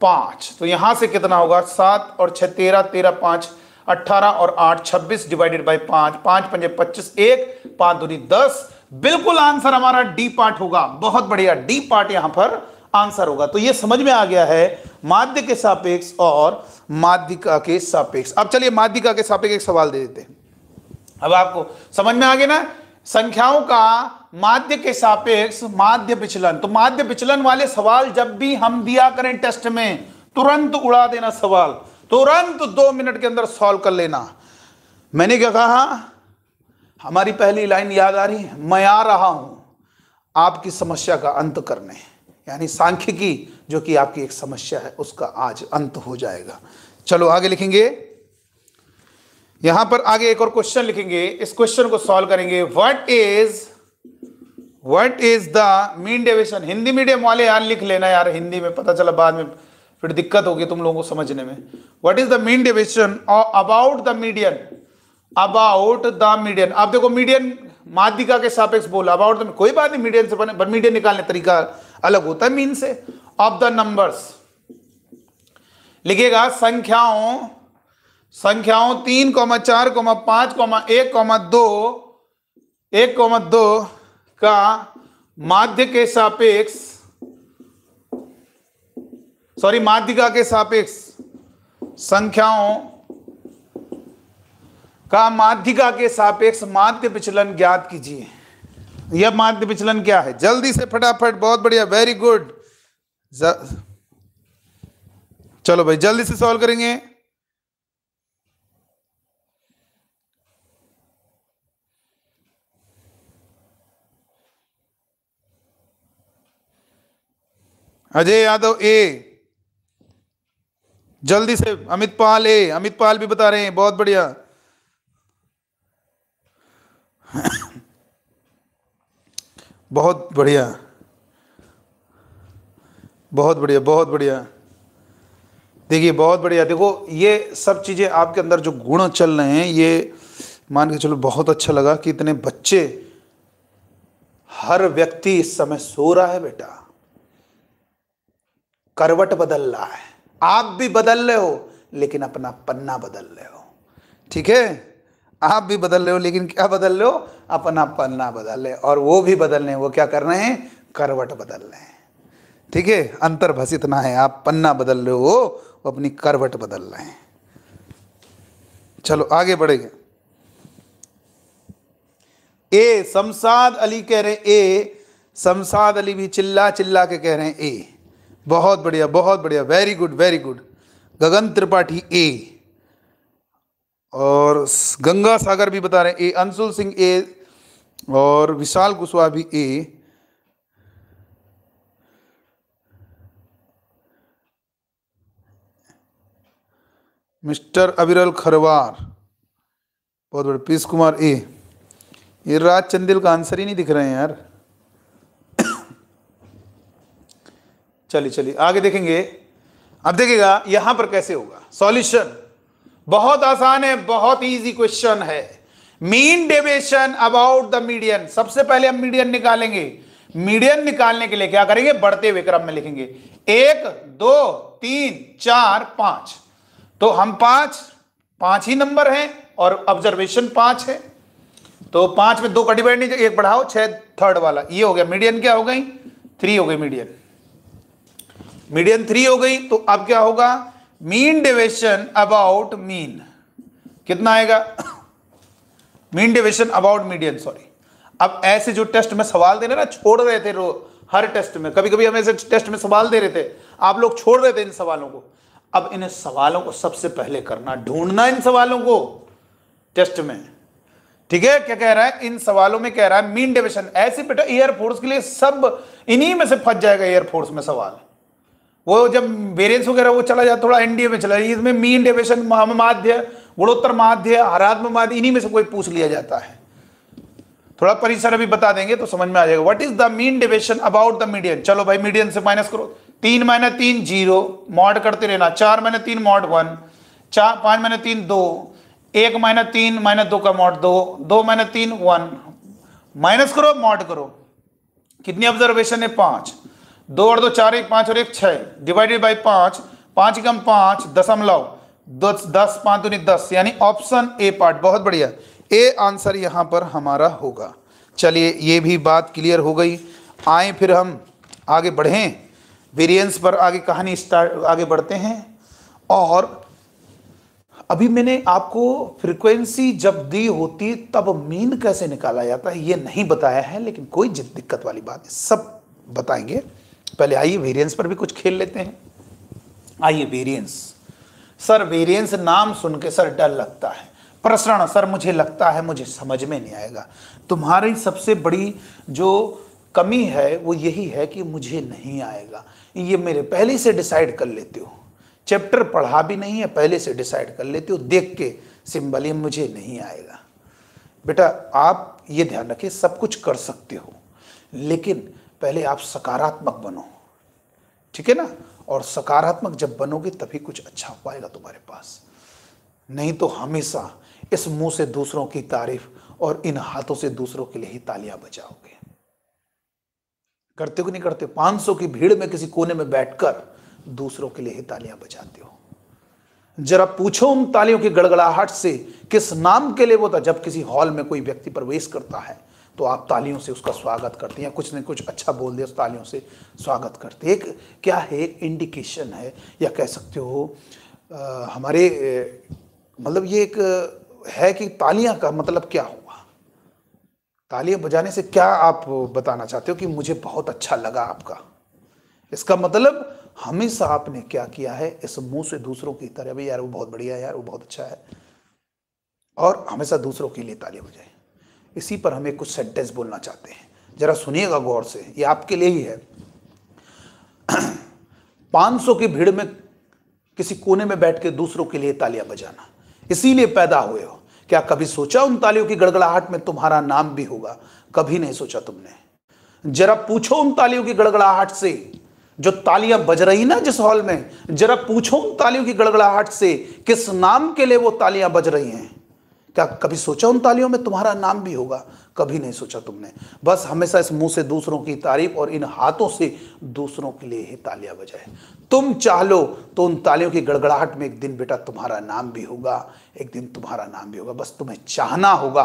पांच तो यहां से कितना होगा सात और छह तेरह तेरह पांच अट्ठारह और आठ छब्बीस डिवाइडेड बाई पांच पांच पंजे पच्चीस एक पांच दूरी दस बिल्कुल आंसर हमारा डी पार्ट होगा बहुत बढ़िया डी पार्ट यहां पर आंसर होगा तो ये समझ में आ गया है माध्य के सापेक्ष और माध्यिका के सापेक्ष अब चलिए माध्यिका के सापेक्ष एक सवाल दे देते हैं अब आपको समझ में आ गया ना संख्याओं का माध्य के सापेक्ष माध्य विचलन तो माध्य विचलन वाले सवाल जब भी हम दिया करें टेस्ट में तुरंत उड़ा देना सवाल तुरंत दो मिनट के अंदर सॉल्व कर लेना मैंने क्या कहा हमारी पहली लाइन याद आ रही मैं आ रहा हूं आपकी समस्या का अंत करने यानी सांख्यिकी जो कि आपकी एक समस्या है उसका आज अंत हो जाएगा चलो आगे लिखेंगे यहां पर आगे एक और क्वेश्चन लिखेंगे इस क्वेश्चन को सॉल्व करेंगे what is what is the mean deviation Hindi medium वाले यार लिख लेना यार हिंदी में पता चला बाद में फिर दिक्कत होगी तुम लोगों को समझने में what is the mean deviation और about the median about the median आप देखो मीडियन माध्यिका के सापेक्ष बोला अबाउट द कोई बात नहीं मीडियन से बने बट मीडियन निकालने तरीका अलग होता है मीन से ऑफ द नंबर्स लिखेगा संख्याओं संख्याओं तीन कौमा चार कौमा पांच कौमा एक कौमा दो एक कौमा दो का माध्य के सापेक्ष सॉरी माध्यिका के सापेक्ष संख्याओं का माध्यिका के सापेक्ष माध्य विचलन ज्ञात कीजिए यह माध्य विचलन क्या है जल्दी से फटाफट बहुत बढ़िया वेरी गुड चलो भाई जल्दी से सॉल्व करेंगे अजय यादव ए जल्दी से अमित पाल ए अमित पाल भी बता रहे हैं बहुत बढ़िया बहुत बढ़िया बहुत बढ़िया बहुत बढ़िया देखिए बहुत बढ़िया देखो ये सब चीज़ें आपके अंदर जो गुण चल रहे हैं ये मान के चलो बहुत अच्छा लगा कि इतने बच्चे हर व्यक्ति इस समय सो रहा है बेटा करवट बदल रहा है आप भी बदल रहे हो लेकिन अपना पन्ना बदल रहे हो ठीक है आप भी बदल रहे हो लेकिन क्या बदल रहे हो अपना पन्ना बदल रहे और वो भी बदल रहे हैं वो क्या कर रहे हैं करवट बदल रहे हैं ठीक है अंतर अंतर्भसित ना है आप पन्ना बदल रहे हो वो अपनी करवट बदल रहे हैं चलो आगे बढ़ेंगे ए शमसाद अली कह रहे ए शमसाद अली भी चिल्ला चिल्ला के कह रहे हैं ए बहुत बढ़िया बहुत बढ़िया very good very good Gagan Tripathi A और गंगा सागर भी बता रहे हैं ए अंशुल सिंह ए और विशाल कुशवाहा भी ए मिस्टर अबिरल खरवार बहुत बड़े पीस कुमार ए ये राज चंदिल का आंसर ही नहीं दिख रहे हैं यार चलिए चलिए आगे देखेंगे अब देखिएगा यहां पर कैसे होगा सॉल्यूशन बहुत आसान है बहुत इजी क्वेश्चन है mean deviation about the median सबसे पहले हम मीडियन निकालेंगे मीडियन निकालने के लिए क्या करेंगे बढ़ते हुए क्रम में लिखेंगे एक दो तीन चार पांच तो हम पांच पांच ही नंबर हैं और ऑब्जर्वेशन पांच है तो पांच में दो का डिवाइड नहीं एक बढ़ाओ छह थर्ड वाला ये हो गया मीडियन क्या हो गई थ्री हो गई मीडियन मीडियन थ्री हो गई तो अब क्या होगा मीन डिवेशन अबाउट मीन कितना आएगा (coughs) mean deviation about median sorry अब ऐसे जो टेस्ट में सवाल दे रहे ना छोड़ रहे थे हर टेस्ट में कभी कभी हम ऐसे टेस्ट में सवाल दे रहे थे आप लोग छोड़ रहे थे इन सवालों को अब इन सवालों को सबसे पहले करना ढूंढना इन सवालों को टेस्ट में ठीक है क्या कह रहा है इन सवालों में कह रहा है मीन डिवेशन ऐसे बेटा एयरफोर्स के लिए सब इन्हीं में से फंस जाएगा एयरफोर्स में सवाल वो जब वेरियंस वगैरह वो चला जाए थोड़ा एनडीए में चला जाए इसमें मीन डेवेशन माध्य गुणोत्तर माध्य हरात्म माध्य इन्हीं में से कोई पूछ लिया जाता है थोड़ा परिसर अभी बता देंगे तो समझ में आ जाएगा what is the mean deviation about the median चलो भाई मीडियन से माइनस करो तीन माइनस तीन जीरो मॉड करते रहना चार माइनस तीन मॉड वन चार पांच माइनस तीन दो एक माइनस तीन माइनस दो का मॉड दो दो माइनस तीन वन माइनस करो मॉड करो कितनी ऑब्जर्वेशन है पांच दो और दो चार एक पांच और एक छह डिवाइडेड बाई पांच पांच कम पांच दशमलव दस दस पांच दूनी दस यानी ऑप्शन ए पार्ट बहुत बढ़िया ए आंसर यहाँ पर हमारा होगा चलिए ये भी बात क्लियर हो गई आए फिर हम आगे बढ़ें वेरिएंस पर आगे कहानी स्टार्ट आगे बढ़ते हैं और अभी मैंने आपको फ्रीक्वेंसी जब दी होती तब मीन कैसे निकाला जाता है ये नहीं बताया है लेकिन कोई दिक्कत वाली बात है सब बताएंगे पहले आइए वेरिएंस पर भी कुछ खेल लेते हैं आइए वेरिएंस सर वेरिएंस नाम सुन के सर डर लगता है प्रसरण सर मुझे लगता है मुझे समझ में नहीं आएगा तुम्हारी सबसे बड़ी जो कमी है वो यही है कि मुझे नहीं आएगा ये मेरे पहले से डिसाइड कर लेते हो चैप्टर पढ़ा भी नहीं है पहले से डिसाइड कर लेते हो देख के सिंबल ये मुझे नहीं आएगा बेटा आप ये ध्यान रखिए सब कुछ कर सकते हो लेकिन पहले आप सकारात्मक बनो ठीक है ना और सकारात्मक जब बनोगे तभी कुछ अच्छा पाएगा तुम्हारे पास नहीं तो हमेशा इस मुंह से दूसरों की तारीफ और इन हाथों से दूसरों के लिए ही तालियां बजाओगे करते हो कि नहीं करते 500 की भीड़ में किसी कोने में बैठकर दूसरों के लिए ही तालियां बजाते हो जरा पूछो उन तालियों की गड़गड़ाहट से किस नाम के लिए वो था जब किसी हॉल में कोई व्यक्ति प्रवेश करता है तो आप तालियों से उसका स्वागत करते हैं या कुछ न कुछ अच्छा बोल दिया तालियों से स्वागत करते हैं एक क्या है एक इंडिकेशन है या कह सकते हो आ, हमारे मतलब ये एक है कि तालियां का मतलब क्या हुआ तालियां बजाने से क्या आप बताना चाहते हो कि मुझे बहुत अच्छा लगा आपका इसका मतलब हमेशा आपने क्या किया है इस मुंह से दूसरों की तरह भाई यार वो बहुत बढ़िया है यार वो बहुत अच्छा है और हमेशा दूसरों के लिए तालियां बजाएं इसी पर हमें कुछ सेंटेंस बोलना चाहते हैं जरा सुनिएगा गौर से ये आपके लिए ही है 500 (clears throat) की भीड़ में किसी कोने में बैठ के दूसरों के लिए तालियां बजाना इसीलिए पैदा हुए हो क्या कभी सोचा उन तालियों की गड़गड़ाहट में तुम्हारा नाम भी होगा कभी नहीं सोचा तुमने जरा पूछो उन तालियों की गड़गड़ाहट से जो तालियां बज रही ना जिस हॉल में जरा पूछो उन तालियों की गड़गड़ाहट से किस नाम के लिए वो तालियां बज रही हैं क्या कभी सोचा उन तालियों में तुम्हारा नाम भी होगा कभी नहीं सोचा तुमने बस हमेशा इस मुंह से दूसरों की तारीफ और इन हाथों से दूसरों के लिए ही तालियां बजाए तुम चाह लो तो उन तालियों की गड़गड़ाहट में एक दिन बेटा तुम्हारा नाम भी होगा एक दिन तुम्हारा नाम भी होगा बस तुम्हें चाहना होगा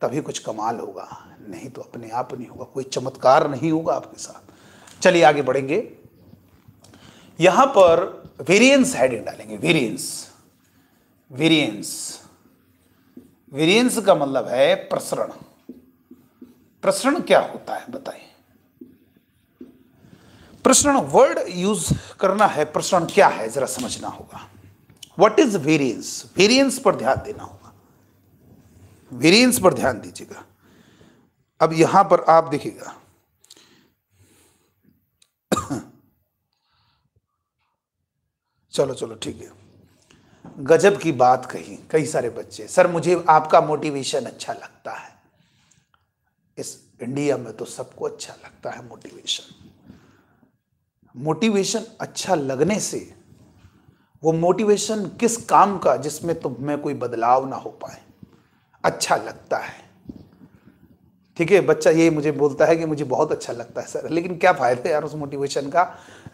तभी कुछ कमाल होगा नहीं तो अपने आप नहीं होगा कोई चमत्कार नहीं होगा आपके साथ चलिए आगे बढ़ेंगे यहां पर वेरियंस हेडिंग डालेंगे वेरियंस वेरियंस वेरिएंस का मतलब है प्रसरण प्रसरण क्या होता है बताइए प्रसरण वर्ड यूज करना है प्रसरण क्या है जरा समझना होगा व्हाट इज वेरियंस वेरियंस पर ध्यान देना होगा वेरियंस पर ध्यान दीजिएगा अब यहां पर आप देखिएगा (coughs) चलो चलो ठीक है गजब की बात कही कई सारे बच्चे सर मुझे आपका मोटिवेशन अच्छा लगता है इस इंडिया में तो सबको अच्छा लगता है मोटिवेशन मोटिवेशन अच्छा लगने से वो मोटिवेशन किस काम का जिसमें तुम तो में कोई बदलाव ना हो पाए अच्छा लगता है ठीक है बच्चा ये मुझे बोलता है कि मुझे बहुत अच्छा लगता है सर लेकिन क्या फायदा यार उस मोटिवेशन का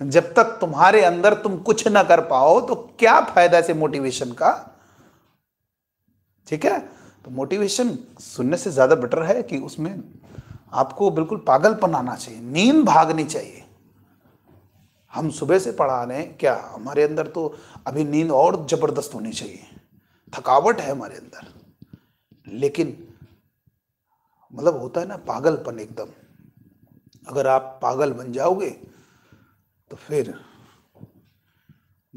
जब तक तुम्हारे अंदर तुम कुछ ना कर पाओ तो क्या फायदा से मोटिवेशन का ठीक है तो मोटिवेशन सुनने से ज्यादा बेटर है कि उसमें आपको बिल्कुल पागलपन आना चाहिए नींद भागनी चाहिए हम सुबह से पढ़ा रहे हैं क्या हमारे अंदर तो अभी नींद और जबरदस्त होनी चाहिए थकावट है हमारे अंदर लेकिन मतलब होता है ना पागलपन एकदम अगर आप पागल बन जाओगे तो फिर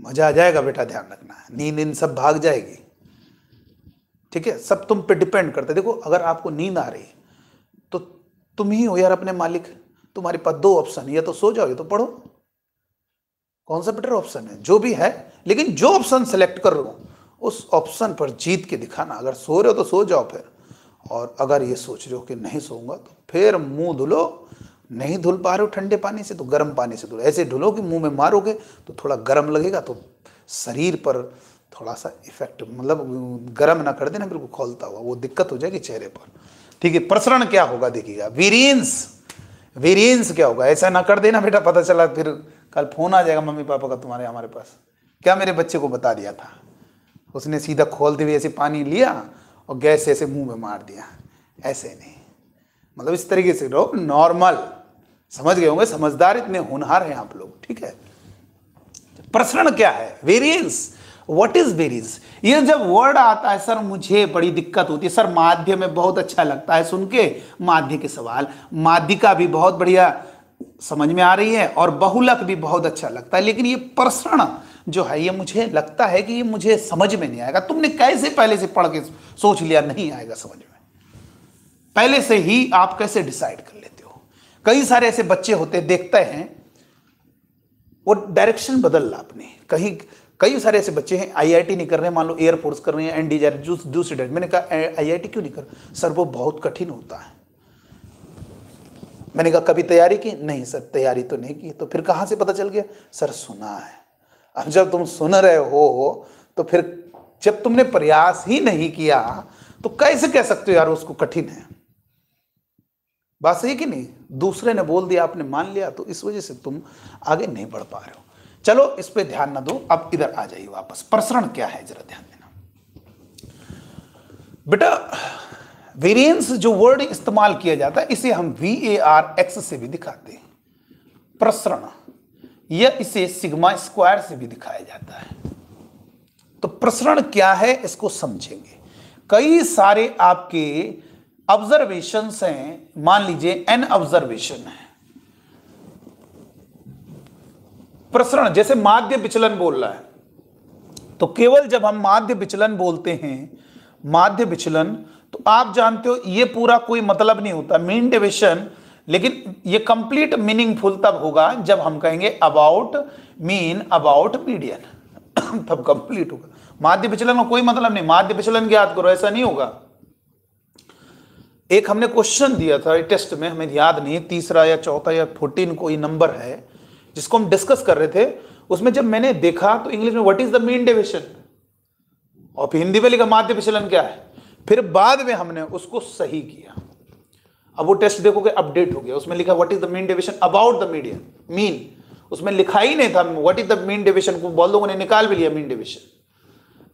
मजा आ जाएगा बेटा ध्यान रखना नींद इन सब भाग जाएगी ठीक है सब तुम पे डिपेंड करते देखो अगर आपको नींद आ रही तो तुम ही हो यार अपने मालिक तुम्हारे पास दो ऑप्शन है या तो सो जाओ या तो पढ़ो कौन सा बेटर ऑप्शन है जो भी है लेकिन जो ऑप्शन सेलेक्ट कर रहे हो उस ऑप्शन पर जीत के दिखाना अगर सो रहे हो तो सो जाओ फिर और अगर ये सोच रहे हो कि नहीं सोऊंगा तो फिर मुंह धुलो नहीं धुल पा रहे हो ठंडे पानी से तो गर्म पानी से धुलो ऐसे धुलो कि मुंह में मारोगे तो थोड़ा गर्म लगेगा तो शरीर पर थोड़ा सा इफेक्ट मतलब गर्म ना कर देना बिल्कुल खोलता हुआ वो दिक्कत हो जाएगी चेहरे पर ठीक है प्रसरण क्या होगा देखिएगा वीरियंस वीरियंस क्या होगा ऐसा ना कर देना बेटा पता चला फिर कल फोन आ जाएगा मम्मी पापा का तुम्हारे हमारे पास क्या मेरे बच्चे को बता दिया था उसने सीधा खोलते हुए ऐसे पानी लिया और गैस ऐसे मुंह में मार दिया ऐसे नहीं मतलब इस तरीके से लोग नॉर्मल समझ गए होंगे समझदार इतने होनहार हैं आप लोग ठीक है प्रसरण क्या है वेरियंस वट इज वेरियंस ये जब वर्ड आता है सर मुझे बड़ी दिक्कत होती है सर माध्य में बहुत अच्छा लगता है सुन के माध्य के सवाल माध्यिका भी बहुत बढ़िया समझ में आ रही है और बहुलक भी बहुत अच्छा लगता है लेकिन ये प्रसरण जो है ये मुझे लगता है कि ये मुझे समझ में नहीं आएगा तुमने कैसे पहले से पढ़ के सोच लिया नहीं आएगा समझ में पहले से ही आप कैसे डिसाइड कर लेते हो कई सारे ऐसे बच्चे होते देखते हैं वो डायरेक्शन बदल आपने कहीं कई सारे ऐसे बच्चे हैं आईआईटी नहीं कर रहे हैं मान लो एयरफोर्स कर रहे हैं एन डी दूसरी डायरेक्ट मैंने कहा आईआईटी क्यों नहीं कर सर वो बहुत कठिन होता है मैंने कहा कभी तैयारी की नहीं सर तैयारी तो नहीं की तो फिर कहां से पता चल गया सर सुना है अब जब तुम सुन रहे हो तो फिर जब तुमने प्रयास ही नहीं किया तो कैसे कह सकते हो यार उसको कठिन है बात सही कि नहीं दूसरे ने बोल दिया आपने मान लिया तो इस वजह से तुम आगे नहीं बढ़ पा रहे हो चलो इस पे ध्यान ना दो अब इधर आ जाइए वापस प्रसरण क्या है जरा ध्यान देना बेटा वेरिएंस जो वर्ड इस्तेमाल किया जाता है इसे हम वी ए आर एक्स से भी दिखाते हैं प्रसरण या इसे सिग्मा स्क्वायर से भी दिखाया जाता है तो प्रसरण क्या है इसको समझेंगे कई सारे आपके ऑब्जर्वेशन हैं मान लीजिए एन ऑब्जर्वेशन है प्रसरण जैसे माध्य विचलन बोल रहा है तो केवल जब हम माध्य विचलन बोलते हैं माध्य विचलन तो आप जानते हो ये पूरा कोई मतलब नहीं होता मेन डिविशन लेकिन ये कंप्लीट मीनिंगफुल तब होगा जब हम कहेंगे अबाउट मीन अबाउट मीडियन तब कंप्लीट होगा माध्य विचलन का कोई मतलब नहीं माध्य विचलन याद करो ऐसा नहीं होगा एक हमने क्वेश्चन दिया था टेस्ट में हमें याद नहीं तीसरा या चौथा या फोर्टीन कोई नंबर है जिसको हम डिस्कस कर रहे थे उसमें जब मैंने देखा तो इंग्लिश में what is the mean division और फिर हिंदी में लिखा माध्य विचलन क्या है फिर बाद में हमने उसको सही किया अब वो टेस्ट देखोगे अपडेट हो गया उसमें लिखा what is the mean deviation about the median mean उसमें लिखा ही नहीं था what is the mean deviation को बहुत लोगों ने निकाल भी लिया मेन डेविएशन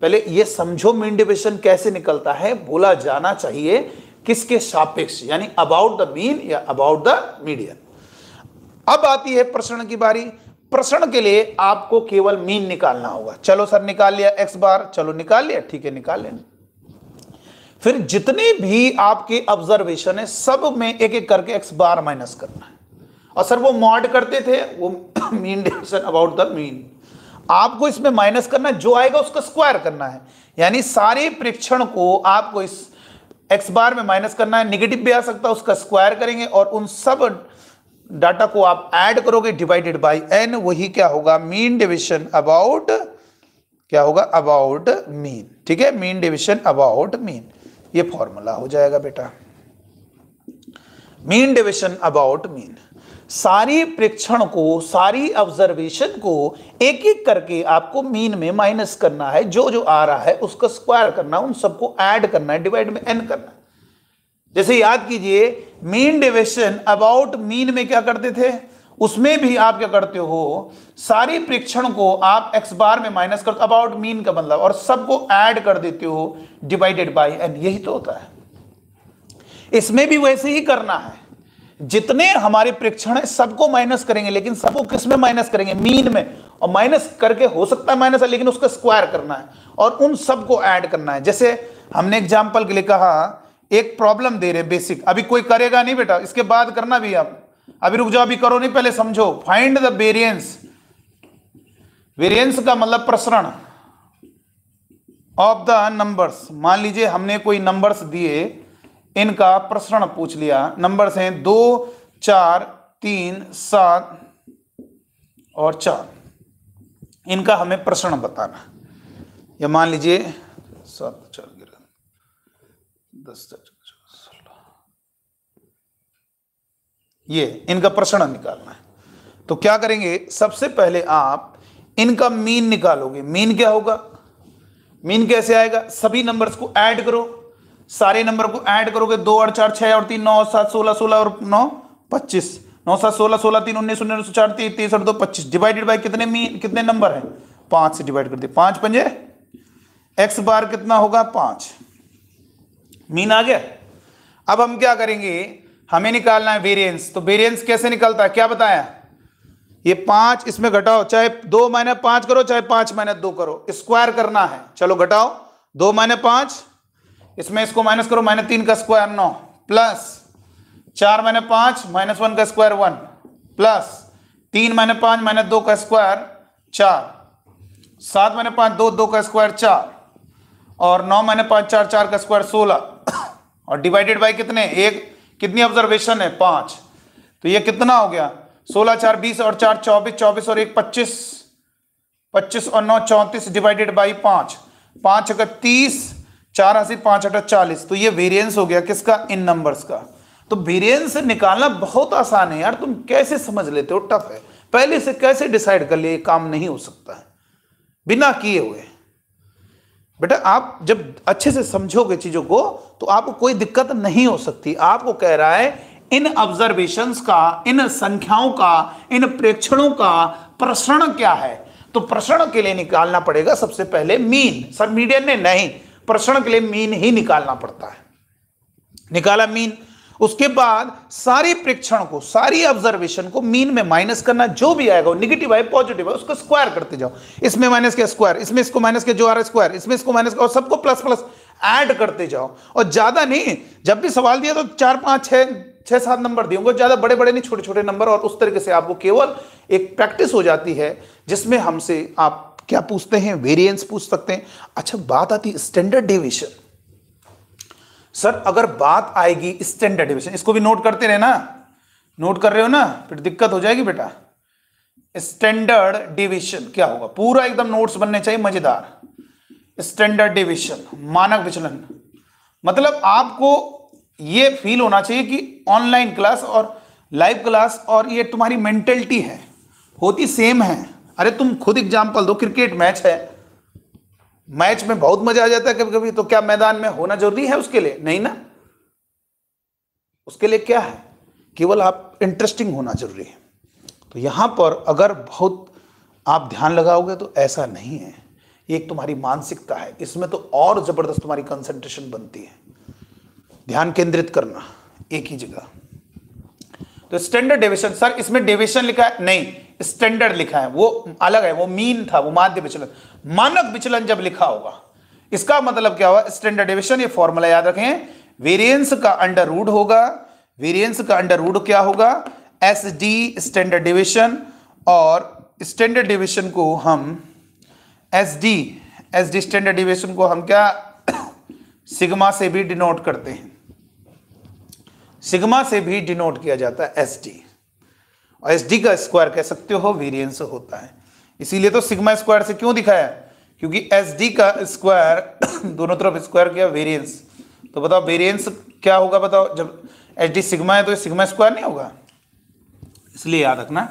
पहले ये समझो मीन डेविएशन कैसे निकलता है बोला जाना चाहिए किसके सापेक्ष यानी अबाउट द मीन या अबाउट द मीडियन अब आती है प्रश्न की बारी प्रश्न के लिए आपको केवल मीन निकालना होगा चलो सर निकाल लिया एक्स बार चलो निकाल लिया ठीक है निकाल लेना फिर जितने भी आपके ऑब्जर्वेशन है सब में एक एक करके एक्स बार माइनस करना है और सर वो मॉड करते थे वो mean division about the mean आपको इसमें माइनस करना है जो आएगा उसका स्क्वायर करना है यानी सारे प्रेक्षण को आपको इस एक्स बार में माइनस करना है निगेटिव भी आ सकता है उसका स्क्वायर करेंगे और उन सब डाटा को आप ऐड करोगे डिवाइडेड बाई एन वही क्या होगा मीन डिविजन अबाउट क्या होगा अबाउट मीन ठीक है मीन डिविजन अबाउट मीन ये फॉर्मूला हो जाएगा बेटा मीन डिविजन अबाउट मीन सारी प्रेक्षण को सारी ऑब्जर्वेशन को एक एक करके आपको मीन में माइनस करना है जो जो आ रहा है उसका स्क्वायर करना उन सबको ऐड करना है डिवाइड में एन करना जैसे याद कीजिए मीन डिविजन अबाउट मीन में क्या करते थे उसमें भी आप क्या करते हो सारी प्रेक्षण को आप एक्स बार में माइनस करते अबाउट मीन का मतलब और सबको ऐड कर देते हो डिवाइडेड बाय एन यही तो होता है इसमें भी वैसे ही करना है जितने हमारे प्रेक्षण है सबको माइनस करेंगे लेकिन सबको किस में माइनस करेंगे मीन में और माइनस करके हो सकता है माइनस है लेकिन उसका स्क्वायर करना है और उन सबको ऐड करना है जैसे हमने एग्जाम्पल के लिए कहा एक प्रॉब्लम दे रहे बेसिक अभी कोई करेगा नहीं बेटा इसके बाद करना भी आप अभी रुक जाओ अभी करो नहीं पहले समझो फाइंड द वेरियंस वेरियंस का मतलब प्रसरण ऑफ द नंबर्स मान लीजिए हमने कोई नंबर्स दिए इनका प्रसरण पूछ लिया नंबर्स हैं दो चार तीन सात और चार इनका हमें प्रसरण बताना या मान लीजिए सात चार गिर दस चार ये इनका प्रसन्न निकालना है तो क्या करेंगे सबसे पहले आप इनका मीन निकालोगे मीन क्या होगा मीन कैसे आएगा सभी नंबर्स को ऐड करो सारे नंबर को ऐड करोगे दो और चार छह और तीन नौ सात सोलह सोलह और नौ पच्चीस नौ सात सोलह सोलह तीन उन्नीस उन्नीस सौ चार तीन तीस और दो पच्चीस डिवाइडेड बाई कितने मीन कितने नंबर है पांच से डिवाइड कर दिए पांच पंजे एक्स बार कितना होगा पांच मीन आ गया अब हम क्या करेंगे हमें निकालना है वेरियंस तो वेरियंस कैसे निकलता है क्या बताया ये पांच इसमें घटाओ चाहे दो माइनस पांच करो चाहे पांच माइनस दो करो स्क्वायर करना है चलो घटाओ दो माइनस पांच इसमें इसको माइनस करो माइनस तीन का स्क्वायर नौ प्लस चार माइनस पांच माइनस वन का स्क्वायर वन प्लस तीन माइनस पांच माइनस दो का स्क्वायर चार सात माइनस पांच दो दो का स्क्वायर चार और नौ माइनस पांच चार चार का स्क्वायर सोलह और डिवाइडेड बाई कितने एक कितनी ऑब्जर्वेशन है पांच तो ये कितना हो गया सोलह चार बीस और चार चौबीस चौबीस और एक पच्चीस पच्चीस और नौ चौंतीस डिवाइडेड बाई पांच पांच अगर तीस चार अस्सी पांच अठा चालीस तो ये वेरिएंस हो गया किसका इन नंबर्स का तो वेरिएंस निकालना बहुत आसान है यार तुम कैसे समझ लेते हो टफ है पहले से कैसे डिसाइड कर लिए काम नहीं हो सकता है बिना किए हुए बेटा आप जब अच्छे से समझोगे चीज़ों को तो आपको कोई दिक्कत नहीं हो सकती आपको कह रहा है इन ऑब्जर्वेशन का इन संख्याओं का इन प्रेक्षणों का प्रसरण क्या है तो प्रसरण के लिए निकालना पड़ेगा सबसे पहले मीन सब मीडियन ने नहीं प्रसरण के लिए मीन ही निकालना पड़ता है निकाला मीन उसके बाद सारी प्रेक्षण को सारी ऑब्जर्वेशन को मीन में माइनस करना जो भी आएगा वो निगेटिव आए पॉजिटिव आए उसको स्क्वायर करते जाओ इसमें माइनस के स्क्वायर इसमें इसको माइनस के जो आ रहा है स्क्वायर इसमें इसको माइनस और सबको प्लस प्लस ऐड करते जाओ और ज्यादा नहीं जब भी सवाल दिया तो चार पांच छह छह सात नंबर दिए ज्यादा बड़े बड़े नहीं छोटे छोटे नंबर और उस तरीके से आपको केवल एक प्रैक्टिस हो जाती है जिसमें हमसे आप क्या पूछते हैं वेरिएंस पूछ सकते हैं अच्छा बात आती स्टैंडर्ड डेविएशन सर अगर बात आएगी स्टैंडर्ड डिविजन इसको भी नोट करते रहे ना नोट कर रहे हो ना फिर दिक्कत हो जाएगी बेटा स्टैंडर्ड डिविशन क्या होगा पूरा एकदम नोट्स बनने चाहिए मजेदार स्टैंडर्ड डिविशन मानक विचलन मतलब आपको ये फील होना चाहिए कि ऑनलाइन क्लास और लाइव क्लास और ये तुम्हारी मेंटेलिटी है होती सेम है अरे तुम खुद एग्जाम्पल दो क्रिकेट मैच है मैच में बहुत मजा आ जाता है कभी कभी तो क्या मैदान में होना जरूरी है उसके लिए नहीं ना उसके लिए क्या है केवल आप इंटरेस्टिंग होना जरूरी है तो यहां पर अगर बहुत आप ध्यान लगाओगे तो ऐसा नहीं है ये एक तुम्हारी मानसिकता है इसमें तो और ज़बरदस्त तुम्हारी कंसंट्रेशन बनती है ध्यान केंद्रित करना एक ही जगह तो स्टैंडर्ड डेविएशन सर इसमें डेविएशन लिखा है नहीं स्टैंडर्ड लिखा है वो अलग है वो मीन था वो माध्य विचलन मानक विचलन जब लिखा होगा इसका मतलब क्या हुआ स्टैंडर्ड डिविशन ये फॉर्मूला याद रखें वेरिएंस का अंडर रूड होगा वेरिएंस का अंडर रूड क्या होगा एस डी स्टैंडर्ड डिविशन और स्टैंडर्ड डिविशन को हम S D S D standard division को हम क्या सिग्मा से भी डिनोट करते हैं सिग्मा से भी डिनोट किया जाता है एस डी और एस डी का स्क्वायर कह सकते हो वेरिएंस होता है इसीलिए तो सिग्मा स्क्वायर से क्यों दिखाया क्योंकि एस डी का स्क्वायर (coughs) दोनों तरफ स्क्वायर किया वेरिएंस तो बताओ वेरिएंस क्या होगा बताओ जब एच डी सिग्मा है तो सिग्मा स्क्वायर नहीं होगा इसलिए याद रखना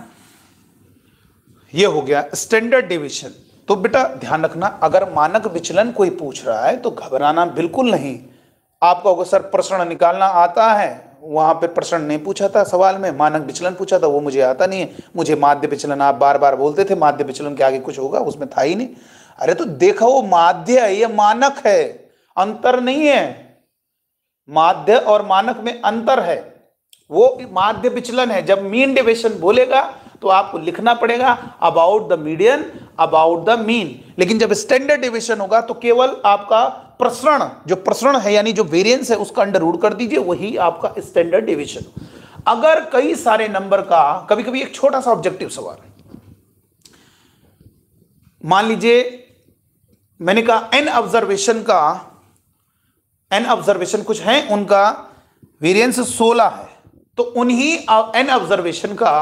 ये हो गया स्टैंडर्ड डिविजन तो बेटा ध्यान रखना अगर मानक विचलन कोई पूछ रहा है तो घबराना बिल्कुल नहीं आपको अगर सर प्रश्न निकालना आता है वहाँ पर प्रश्न नहीं पूछा था सवाल में मानक विचलन पूछा था वो मुझे आता नहीं है मुझे माध्य विचलन आप बार बार बोलते थे माध्य विचलन के आगे कुछ होगा उसमें था ही नहीं अरे तो देखो वो माध्य है ये मानक है अंतर नहीं है माध्य और मानक में अंतर है वो माध्य विचलन है जब मीन डिवेशन बोलेगा तो आपको लिखना पड़ेगा about the median about the mean लेकिन जब स्टैंडर्ड डिविजन होगा तो केवल आपका प्रसरण जो प्रसरण है यानी जो वेरियंस है उसका अंडर रूड कर दीजिए वही आपका स्टैंडर्ड डिविजन अगर कई सारे नंबर का कभी कभी एक छोटा सा ऑब्जेक्टिव सवाल मान लीजिए मैंने कहा एन ऑब्जर्वेशन का एन ऑब्जर्वेशन कुछ है उनका वेरियंस 16 है तो उन्हीं एन ऑब्जर्वेशन का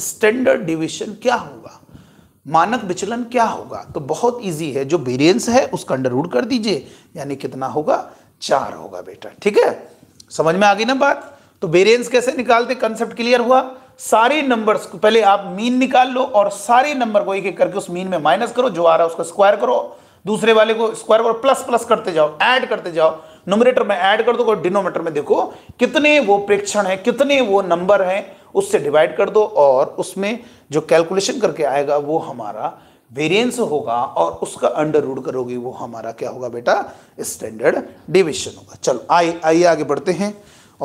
स्टैंडर्ड डिविशन क्या होगा मानक विचलन क्या होगा तो बहुत इजी है जो वेरियंस है उसका अंडरवुड कर दीजिए यानी कितना होगा चार होगा बेटा ठीक है समझ में आ गई ना बात तो वेरियंस कैसे निकालते कंसेप्ट क्लियर हुआ सारे नंबर्स को पहले आप मीन निकाल लो और सारे नंबर को एक एक करके उस मीन में माइनस करो जो आ रहा है उसका स्क्वायर करो दूसरे वाले को स्क्वायर करो प्लस प्लस करते जाओ ऐड करते जाओ नोमिनेटर में ऐड कर दो और डिनोमीटर में देखो कितने वो प्रेक्षण है कितने वो नंबर है उससे डिवाइड कर दो और उसमें जो कैलकुलेशन करके आएगा वो हमारा वेरिएंस होगा और उसका अंडर रूड करोगे वो हमारा क्या होगा बेटा स्टैंडर्ड डिविशन होगा चलो आइए आइए आगे बढ़ते हैं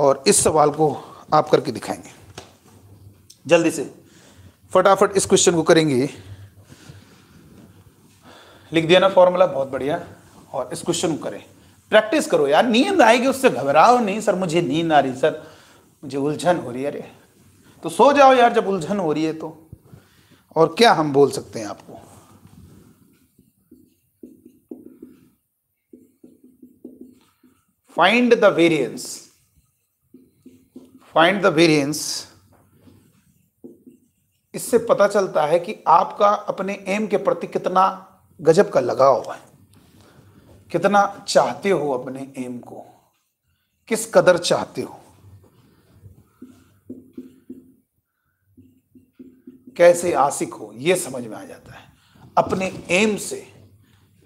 और इस सवाल को आप करके दिखाएंगे जल्दी से फटाफट इस क्वेश्चन को करेंगे लिख दिया ना फॉर्मूला बहुत बढ़िया और इस क्वेश्चन को करें प्रैक्टिस करो यार नींद आएगी उससे घबराओ नहीं सर मुझे नींद आ रही सर मुझे उलझन हो रही है अरे तो सो जाओ यार जब उलझन हो रही है तो और क्या हम बोल सकते हैं आपको find the variance find the variance इससे पता चलता है कि आपका अपने एम के प्रति कितना गजब का लगाव है कितना चाहते हो अपने एम को किस कदर चाहते हो कैसे आसिक हो ये समझ में आ जाता है अपने एम से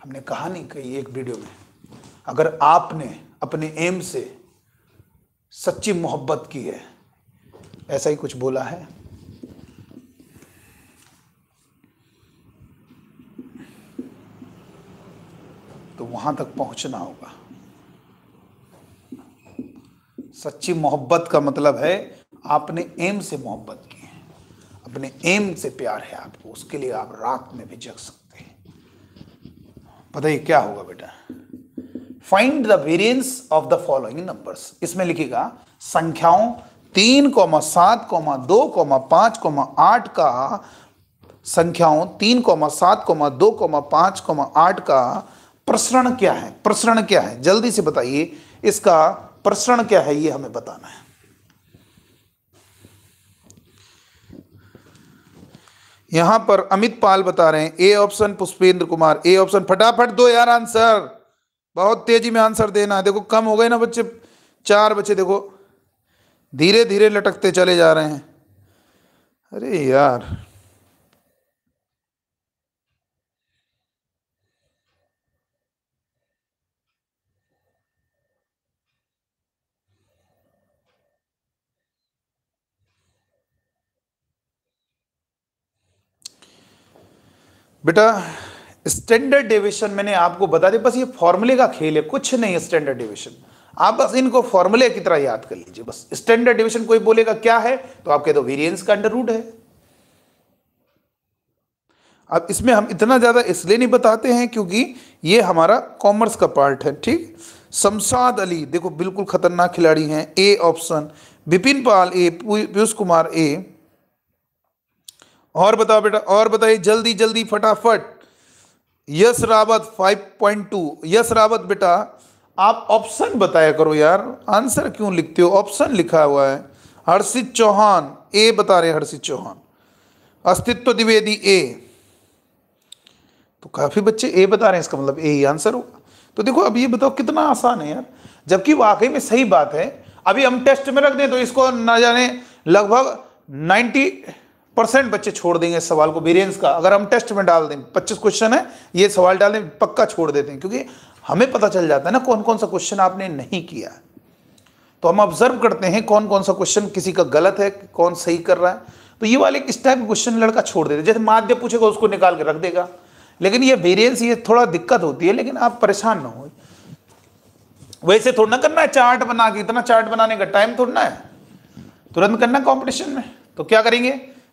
हमने कहा नहीं कही एक वीडियो में अगर आपने अपने एम से सच्ची मोहब्बत की है ऐसा ही कुछ बोला है तो वहां तक पहुंचना होगा सच्ची मोहब्बत का मतलब है आपने एम से मोहब्बत की अपने एम से प्यार है आपको उसके लिए आप रात में भी जग सकते हैं पता ही क्या होगा बेटा find the variance of the following numbers इसमें लिखेगा संख्याओं तीन कोमा सात कोमा दो कोमा पांच कोमा आठ का संख्याओं तीन कोमा सात कोमा दो कोमा पांच कोमा आठ का प्रसरण क्या है प्रसरण क्या है जल्दी से बताइए इसका प्रसरण क्या है ये हमें बताना है यहां पर अमित पाल बता रहे हैं A option Pushpendra Kumar A option फटाफट दो यार आंसर बहुत तेजी में आंसर देना है देखो कम हो गए ना बच्चे चार बच्चे देखो धीरे धीरे लटकते चले जा रहे हैं अरे यार बेटा स्टैंडर्ड डेविएशन मैंने आपको बता दिया बस ये फॉर्मूले का खेल है कुछ नहीं स्टैंडर्ड डेविएशन आप बस इनको फॉर्मूले की तरह याद कर लीजिए बस स्टैंडर्ड डिविशन कोई बोलेगा क्या है तो आपके तो वेरिएंस का अंडर रूट है अब इसमें हम इतना ज़्यादा इसलिए नहीं बताते हैं क्योंकि ये हमारा कॉमर्स का पार्ट है ठीक शमशाद अली देखो बिल्कुल खतरनाक खिलाड़ी हैं A option Bipin Pal A Piyush Kumar A और बताओ बेटा और बताइए जल्दी जल्दी फटाफट यस रावत 5.2 यस रावत बेटा आप ऑप्शन बताया करो यार आंसर क्यों लिखते हो ऑप्शन लिखा हुआ है हर्षित चौहान ए बता रहे हर्षित चौहान अस्तित्व द्विवेदी ए तो काफ़ी बच्चे ए बता रहे हैं इसका मतलब ए ही आंसर होगा तो देखो अब ये बताओ कितना आसान है यार जबकि वाकई में सही बात है अभी हम टेस्ट में रख दें तो इसको ना जाने लगभग नाइन्टी परसेंट बच्चे छोड़ देंगे इस सवाल को वेरियंस का अगर हम टेस्ट में डाल दें पच्चीस क्वेश्चन है ये सवाल दें पक्का छोड़ देते हैं क्योंकि हमें पता चल जाता है ना कौन कौन सा क्वेश्चन आपने नहीं किया तो हम ऑब्जर्व करते हैं कौन कौन सा क्वेश्चन किसी का गलत है कौन सही कर रहा है तो ये वाले इस टाइप क्वेश्चन लड़का छोड़ देते जैसे माध्यम पूछेगा उसको निकाल के रख देगा लेकिन ये वेरियंस ये थोड़ा दिक्कत होती है लेकिन आप परेशान ना हो वैसे थोड़ा ना करना है चार्ट बना के इतना चार्ट बनाने का टाइम थोड़ा ना है तुरंत करना कॉम्पिटिशन में तो क्या करेंगे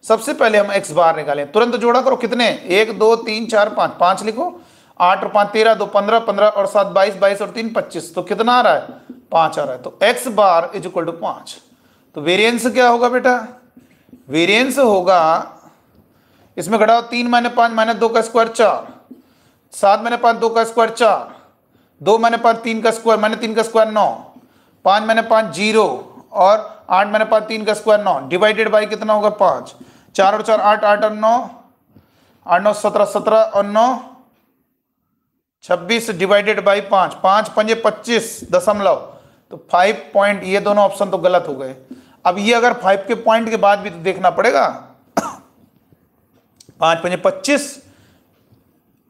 सबसे पहले हम एक्स बार निकालें तुरंत जोड़ा करो कितने एक दो तीन चार पाँच पाँच लिखो आठ और पाँच तेरह दो पंद्रह पंद्रह और सात बाईस बाईस और तीन पच्चीस तो कितना आ रहा है पाँच आ रहा है तो X bar is equal to पाँच तो वेरियंस क्या होगा बेटा वेरियंस होगा इसमें घटाओ तीन माइने पाँच माइने दो का स्क्वायर चार सात माइने पाँच दो का स्क्वायर चार दो माइने पाँच तीन का स्क्वायर माइने तीन का स्क्वायर नौ पाँच माइने पाँच जीरो और आठ माइने पाँच तीन का स्क्वायर नौ डिवाइडेड बाई कितना होगा पाँच चार और चार आठ आठ और नौ आठ नौ सत्रह सत्रह और नौ छब्बीस डिवाइडेड बाई पांच पांच पंजे पच्चीस दशमलव तो फाइव पॉइंट ये दोनों ऑप्शन तो गलत हो गए अब ये अगर फाइव के पॉइंट के बाद भी तो देखना पड़ेगा पांच पंजे पच्चीस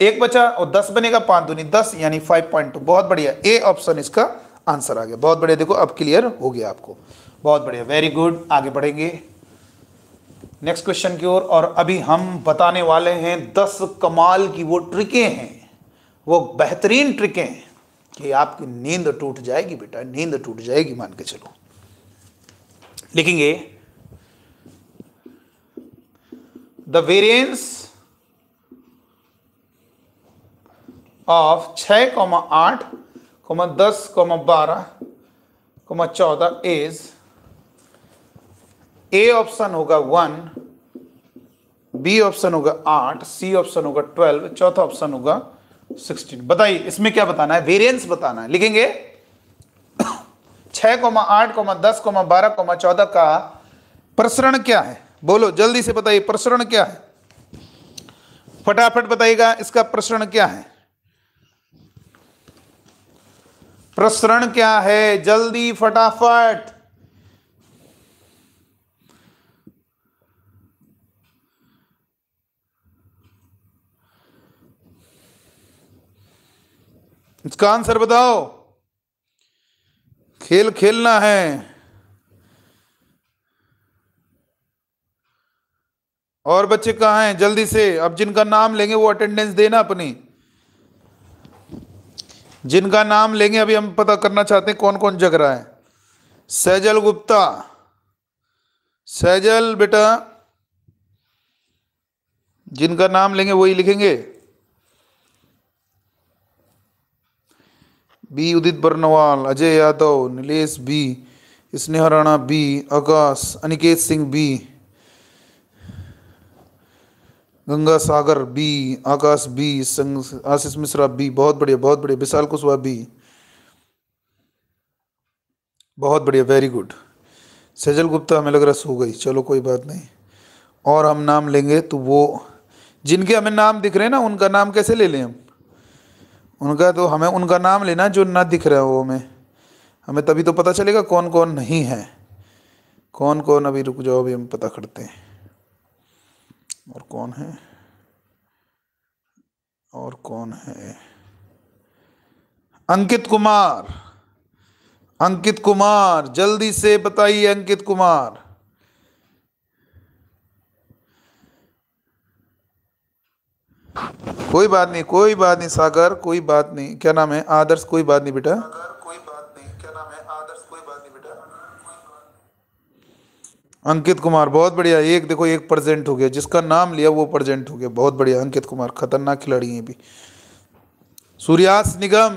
एक बचा और दस बनेगा पांच दूनी दस यानी फाइव पॉइंट टू बहुत बढ़िया ए ऑप्शन इसका आंसर आ गया बहुत बढ़िया देखो अब क्लियर हो गया आपको बहुत बढ़िया वेरी गुड आगे बढ़ेंगे नेक्स्ट क्वेश्चन की ओर और अभी हम बताने वाले हैं दस कमाल की वो ट्रिकें हैं वो बेहतरीन ट्रिकें हैं कि आपकी नींद टूट जाएगी बेटा नींद टूट जाएगी मान के चलो लिखेंगे द वेरिएंस ऑफ छ आठ दस बारह चौदह इज़ ए ऑप्शन होगा वन बी ऑप्शन होगा आठ सी ऑप्शन होगा ट्वेल्व चौथा ऑप्शन होगा सिक्सटीन बताइए इसमें क्या बताना है वेरिएंस बताना है लिखेंगे छह कोमा आठ कोमा दस कोमा बारह कोमा चौदह का प्रसरण क्या है बोलो जल्दी से बताइए प्रसरण क्या है फटाफट बताइएगा इसका प्रसरण क्या है प्रसरण क्या है जल्दी फटाफट इसका आंसर बताओ खेल खेलना है और बच्चे कहाँ हैं जल्दी से अब जिनका नाम लेंगे वो अटेंडेंस देना अपनी जिनका नाम लेंगे अभी हम पता करना चाहते हैं कौन कौन जग रहा है सैजल गुप्ता सैजल बेटा जिनका नाम लेंगे वही लिखेंगे B Udit Barnwal Ajay Yadav Nilesh B Sneha Rana B Akash Aniket Singh B Ganga Sagar B Akash B Ashish Mishra B बहुत बढ़िया बहुत बढ़िया विशाल कुशवाहा बी बहुत बढ़िया वेरी गुड सजल गुप्ता हमें लग रहा सो गई चलो कोई बात नहीं और हम नाम लेंगे तो वो जिनके हमें नाम दिख रहे हैं ना उनका नाम कैसे ले लें हम उनका तो हमें उनका नाम लेना जो ना दिख रहा हो हमें हमें तभी तो पता चलेगा कौन कौन नहीं है कौन कौन अभी रुक जाओ अभी हम पता करते हैं और कौन है और कौन है अंकित कुमार अंकित कुमार जल्दी से बताइए अंकित कुमार कोई बात नहीं कोई बात नहीं सागर कोई बात नहीं क्या नाम है आदर्श कोई बात नहीं बेटा अंकित कुमार बहुत बढ़िया एक देखो एक प्रेजेंट हो गया जिसका नाम लिया वो प्रेजेंट हो गया बहुत बढ़िया अंकित कुमार खतरनाक खिलाड़ी है भी सूर्यास निगम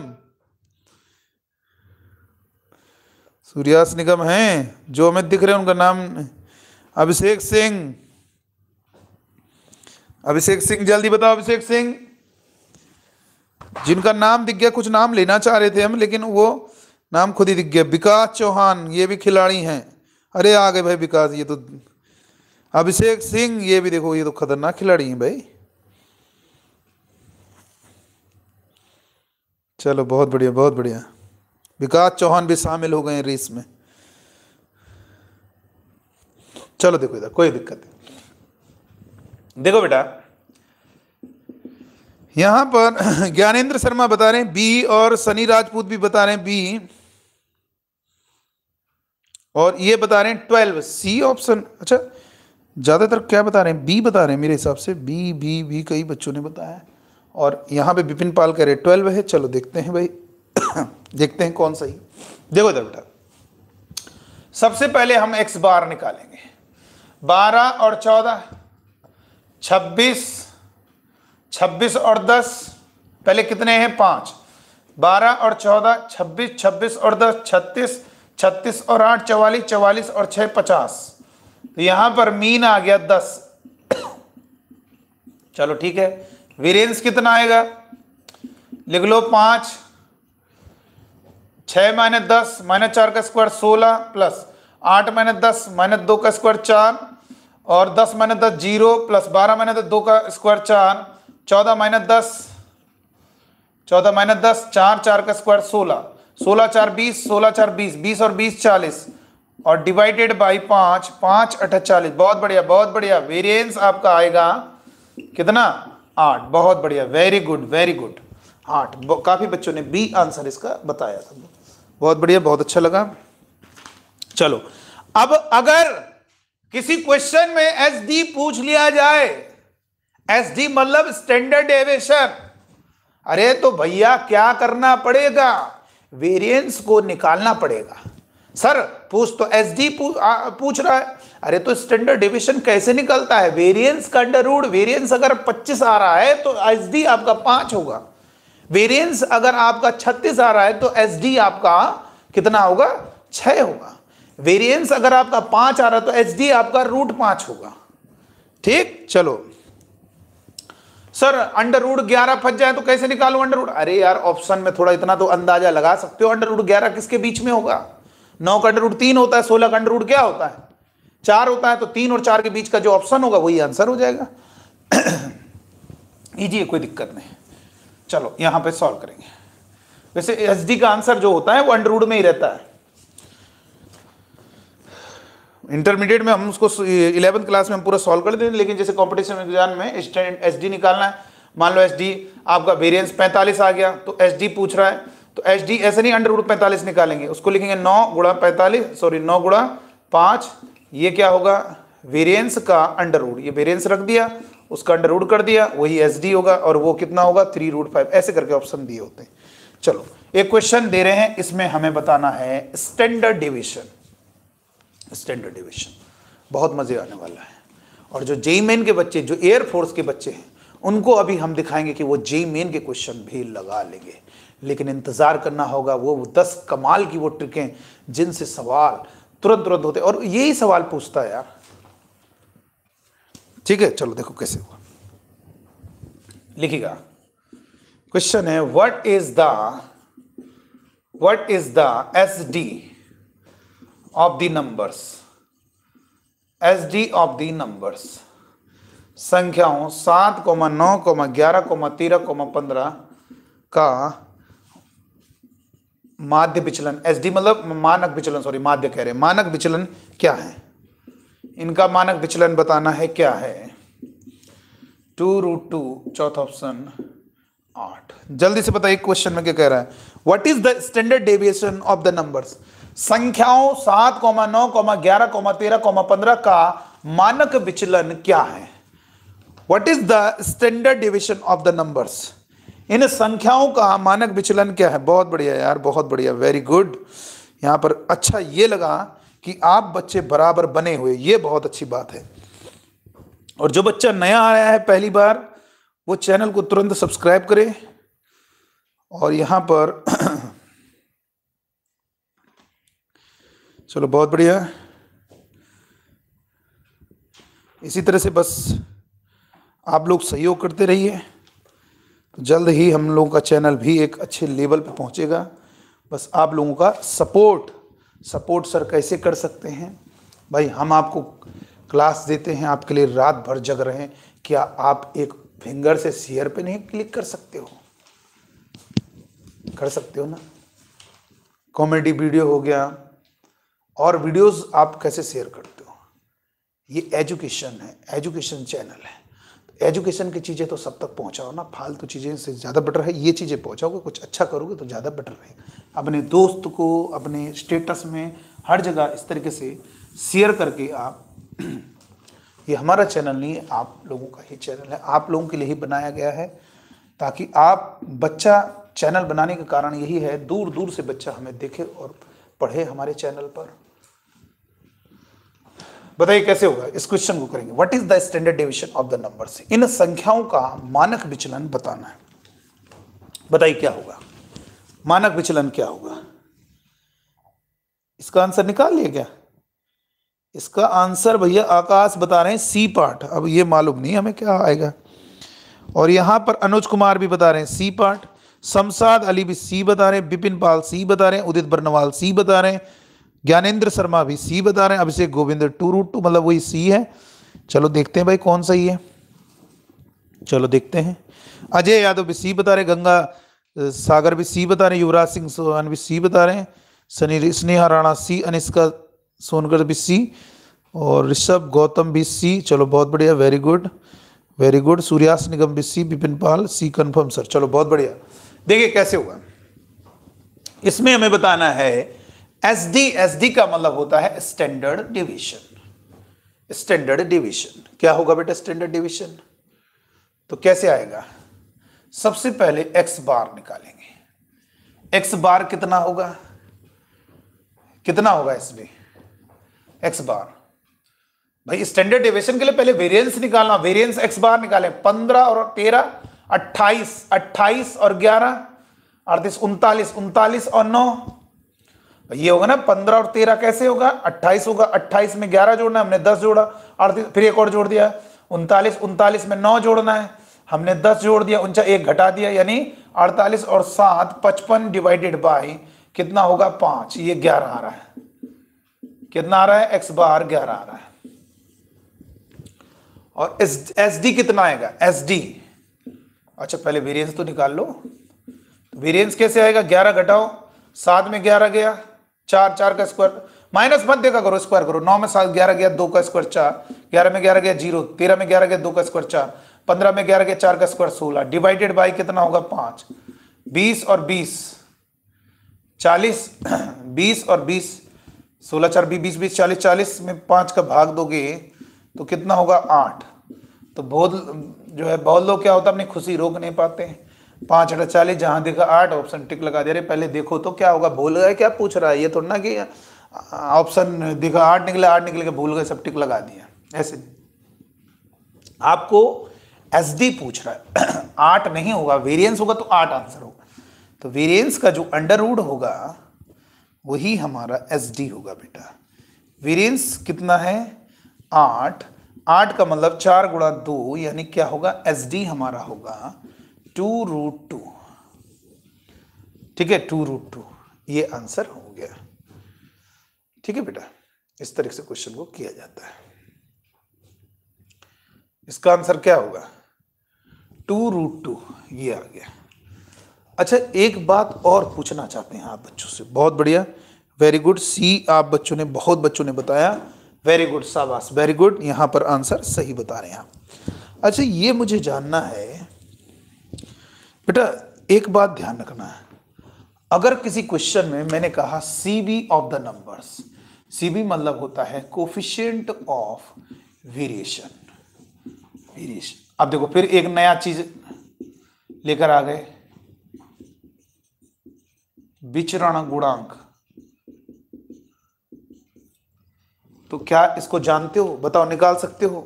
सूर्यास निगम है जो हमें दिख रहे हैं उनका नाम अभिषेक सिंह अभिषेक सिंह जल्दी बताओ अभिषेक सिंह जिनका नाम दिख गया कुछ नाम लेना चाह रहे थे हम लेकिन वो नाम खुद ही दिख गया विकास चौहान ये भी खिलाड़ी हैं अरे आ गए भाई विकास ये तो अभिषेक सिंह ये भी देखो ये तो खतरनाक खिलाड़ी हैं भाई चलो बहुत बढ़िया बहुत बढ़िया विकास चौहान भी शामिल हो गए हैं रेस में चलो देखो इधर कोई दिक्कत नहीं देखो बेटा यहां पर (clears throat) ज्ञानेन्द्र शर्मा बता रहे हैं बी और सनी राजपूत भी बता रहे हैं बी और ये बता रहे हैं ट्वेल्व सी ऑप्शन अच्छा ज़्यादातर क्या बता रहे हैं बी बता रहे हैं मेरे हिसाब से बी बी बी कई बच्चों ने बताया और यहां पे विपिन पाल कह रहे ट्वेल्व है चलो देखते हैं भाई (clears throat) देखते हैं कौन सा ही देखो इधर बेटा सबसे पहले हम एक्स बार निकालेंगे बारह और चौदह छब्बीस छब्बीस और दस पहले कितने हैं पाँच बारह और चौदह छब्बीस छब्बीस और दस छत्तीस छत्तीस और आठ चवालीस चवालीस और छः पचास तो यहाँ पर मीन आ गया दस चलो ठीक है वीरेंस कितना आएगा लिख लो पाँच छः माइनस दस माइनस चार का स्क्वायर सोलह प्लस आठ माइनस दस माइनस दो का स्क्वायर चार और दस माइनस दस जीरो प्लस बारह माइनस दस दो का स्क्वायर चार चौदह माइनस दस चौदह माइनस दस चार चार का स्क्वायर सोलह सोलह चार बीस सोलह चार बीस बीस और बीस चालीस और डिवाइडेड बाई पाँच पाँच अठा चालीस बहुत बढ़िया बहुत बढ़िया वेरिएंस आपका आएगा कितना आठ बहुत बढ़िया वेरी गुड वेरी गुड आठ काफ़ी बच्चों ने बी आंसर इसका बताया था बहुत बढ़िया बहुत अच्छा लगा चलो अब अगर किसी क्वेश्चन में एस डी पूछ लिया जाए एस डी मतलब स्टैंडर्ड एवेशन अरे तो भैया क्या करना पड़ेगा वेरिएंस को निकालना पड़ेगा सर पूछ तो एस डी पूछ रहा है अरे तो स्टैंडर्ड डिविशन कैसे निकलता है वेरिएंस का अंडर रूट वेरिएंस अगर 25 आ रहा है तो एस डी आपका पांच होगा वेरिएंस अगर आपका 36 आ रहा है तो एस डी आपका कितना होगा छ होगा वेरिएंस अगर आपका पांच आ रहा तो एच डी आपका रूट पांच होगा ठीक चलो सर अंडर रूट ग्यारह फंस जाए तो कैसे निकालो अंडर रूट अरे यार ऑप्शन में थोड़ा इतना तो अंदाजा लगा सकते हो अंडर रूट ग्यारह किसके बीच में होगा नौ का अंडर रूट तीन होता है सोलह का अंडर रूट क्या होता है चार होता है तो तीन और चार के बीच का जो ऑप्शन होगा वही आंसर हो जाएगा (clears throat) ईजी कोई दिक्कत नहीं चलो यहां पे सॉल्व करेंगे वैसे एस का आंसर जो होता है वो अंडर रूट में ही रहता है इंटरमीडिएट में हम उसको इलेवंथ क्लास में हम पूरा सॉल्व कर देंगे लेकिन जैसे कॉम्पिटिशन एग्जाम में एस निकालना है मान लो एस डी आपका वेरियंस पैंतालीस आ गया तो एस डी पूछ रहा है तो एस डी ऐसे नहीं अंडर रूट पैंतालीस निकालेंगे उसको लिखेंगे नौ गुड़ा पैंतालीस सॉरी नौ गुड़ा पाँच ये क्या होगा वेरियंस का अंडर रूड ये वेरियंस रख दिया उसका अंडर रूड कर दिया वही एस डी होगा और वो कितना होगा थ्री रूट फाइव ऐसे करके ऑप्शन दिए होते हैं चलो एक क्वेश्चन दे रहे हैं इसमें हमें बताना है स्टैंडर्ड डिविशन स्टैंडर्ड डिविशन बहुत मज़े आने वाला है और जो जेई मेन के बच्चे जो एयरफोर्स के बच्चे हैं उनको अभी हम दिखाएंगे कि वो जेई मेन के क्वेश्चन भी लगा लेंगे लेकिन इंतज़ार करना होगा वो दस कमाल की वो ट्रिकें जिनसे सवाल तुरंत तुरंत होते और यही सवाल पूछता है यार ठीक है चलो देखो कैसे हुआ लिखिएगा क्वेश्चन है what is the what is the S D of numbers S D of the numbers संख्याओं सात कोमा नौ कोमा ग्यारह कोमा तेरह कोमा पंद्रह का माध्य विचलन एस डी मतलब मानक विचलन सॉरी माध्य कह रहे हैं मानक विचलन क्या है इनका मानक विचलन बताना है क्या है टू रूट टू चौथा ऑप्शन आठ जल्दी से बताइए क्वेश्चन में क्या कह रहा है what is the standard deviation of the numbers संख्याओं सात कोमा नौ कोमा ग्यारह कोमा तेरह कोमा पंद्रह का मानक विचलन क्या है what is the standard division of the numbers इन संख्याओं का मानक विचलन क्या है बहुत बढ़िया यार बहुत बढ़िया वेरी गुड यहां पर अच्छा ये लगा कि आप बच्चे बराबर बने हुए ये बहुत अच्छी बात है और जो बच्चा नया आया है पहली बार वो चैनल को तुरंत सब्सक्राइब करे और यहां पर (clears throat) चलो बहुत बढ़िया इसी तरह से बस आप लोग सहयोग करते रहिए तो जल्द ही हम लोगों का चैनल भी एक अच्छे लेवल पे पहुंचेगा बस आप लोगों का सपोर्ट सपोर्ट सर कैसे कर सकते हैं भाई हम आपको क्लास देते हैं आपके लिए रात भर जग रहे हैं क्या आप एक फिंगर से शेयर पे नहीं क्लिक कर सकते हो कर सकते हो ना कॉमेडी वीडियो हो गया और वीडियोस आप कैसे शेयर करते हो ये एजुकेशन है एजुकेशन चैनल है तो एजुकेशन की चीज़ें तो सब तक पहुंचाओ ना फालतू चीज़ें से ज़्यादा बेटर है ये चीज़ें पहुंचाओगे कुछ अच्छा करोगे तो ज़्यादा बेटर रहेगा अपने दोस्त को अपने स्टेटस में हर जगह इस तरीके से शेयर करके आप (clears throat) ये हमारा चैनल नहीं है आप लोगों का ही चैनल है आप लोगों के लिए ही बनाया गया है ताकि आप बच्चा चैनल बनाने का कारण यही है दूर दूर से बच्चा हमें देखे और पढ़े हमारे चैनल पर बताइए कैसे होगा इस क्वेश्चन को करेंगे what is the standard division of the numbers इन संख्याओं का मानक विचलन बताना है बताइए क्या होगा मानक विचलन क्या होगा इसका आंसर निकाल लिया क्या इसका आंसर भैया आकाश बता रहे हैं सी पार्ट अब ये मालूम नहीं हमें क्या आएगा और यहां पर अनुज कुमार भी बता रहे हैं सी पार्ट शमसाद अली भी सी बता रहे हैं बिपिन पाल सी बता रहे हैं उदित बर्नवाल सी बता रहे हैं ज्ञानेंद्र शर्मा भी सी बता रहे हैं Abhishek Govind two root two मतलब वही सी है चलो देखते हैं भाई कौन सही है चलो देखते हैं अजय यादव भी सी बता रहे गंगा सागर भी सी बता रहे युवराज सिंह सोहन भी सी बता रहे हैं सनी स्नेहा राणा सी अनिष्का सोनकर भी सी और ऋषभ गौतम भी सी चलो बहुत बढ़िया very good very good Suryas Nigam भी C Bipin Pal C confirm sir चलो बहुत बढ़िया देखिए कैसे हुआ इसमें हमें बताना है एस डी एस डी का मतलब होता है स्टैंडर्ड डिवीजन स्टैंडर्ड डिवीजन क्या होगा बेटा स्टैंडर्ड डिवीजन तो कैसे आएगा सबसे पहले एक्स बार निकालेंगे एक्स बार कितना होगा कितना होगा इसमें एक्स बार भाई स्टैंडर्ड डेविएशन के लिए पहले वेरिएंस निकालना वेरिएंस एक्स बार निकाले पंद्रह और तेरह अट्ठाईस अट्ठाईस और ग्यारह अड़तीस उनतालीस उनतालीस और नौ ये होगा ना पंद्रह और तेरह कैसे होगा अट्ठाईस होगा अट्ठाईस में ग्यारह जोड़ना है हमने दस जोड़ा अड़तीस फिर एक और जोड़ दिया उनतालीस उनतालीस में नौ जोड़ना है हमने दस जोड़ दिया उनचा एक घटा दिया यानी अड़तालीस और सात पचपन डिवाइडेड बाई कितना होगा पांच ये ग्यारह आ रहा है कितना आ रहा है एक्स बार ग्यारह आ रहा है और एस एस डी कितना आएगा एस डी अच्छा पहले वेरियंस तो निकाल लो वेरियंस कैसे आएगा ग्यारह घटाओ सात में ग्यारह गया चार चार का स्क्वायर माइनस मध्य का करो स्क्वायर करो नौ में सात ग्यारह गया दो का स्क्वायर चार ग्यारह में ग्यारह गया जीरो तेरह में ग्यारह गया दो का स्क्वायर चार पंद्रह में ग्यारह गया चार का स्क्वायर सोलह डिवाइडेड बाई कितना होगा पांच बीस और बीस चालीस (clears throat) बीस और बीस सोलह चार बीस बीस चालीस चालीस में पांच का भाग दोगे तो कितना होगा आठ तो बहुत जो है बहुत लोग क्या होता है अपनी खुशी रोक नहीं पाते हैं पांच अठा चालीस जहां देखा आठ ऑप्शन टिक लगा दे रहे पहले देखो तो क्या होगा भूल गए क्या पूछ रहा है ये थोड़ा ना कि ऑप्शन देखा आठ निकले आठ निकले के भूल गए सब टिक लगा दिया ऐसे आपको एस डी पूछ रहा है (clears throat) आठ नहीं होगा वेरियंस होगा तो आठ आंसर होगा तो वेरियंस का जो अंडर रूड होगा वही हमारा एस डी होगा बेटा वेरियंस कितना है आठ आठ का मतलब चार गुणा दो यानी क्या होगा एस डी हमारा होगा टू रूट टू ठीक है टू रूट टू ये आंसर हो गया ठीक है बेटा इस तरीके से क्वेश्चन को किया जाता है इसका आंसर क्या होगा टू रूट टू ये आ गया अच्छा एक बात और पूछना चाहते हैं आप बच्चों से बहुत बढ़िया वेरी गुड सी आप बच्चों ने बहुत बच्चों ने बताया वेरी गुड शाबाश वेरी गुड यहां पर आंसर सही बता रहे हैं आप अच्छा ये मुझे जानना है बेटा एक बात ध्यान रखना है अगर किसी क्वेश्चन में मैंने कहा C V of the numbers C V मतलब होता है कोफिशियंट ऑफ वेरिएशन वेरिएशन अब देखो फिर एक नया चीज लेकर आ गए विचरण गुणांक तो क्या इसको जानते हो बताओ निकाल सकते हो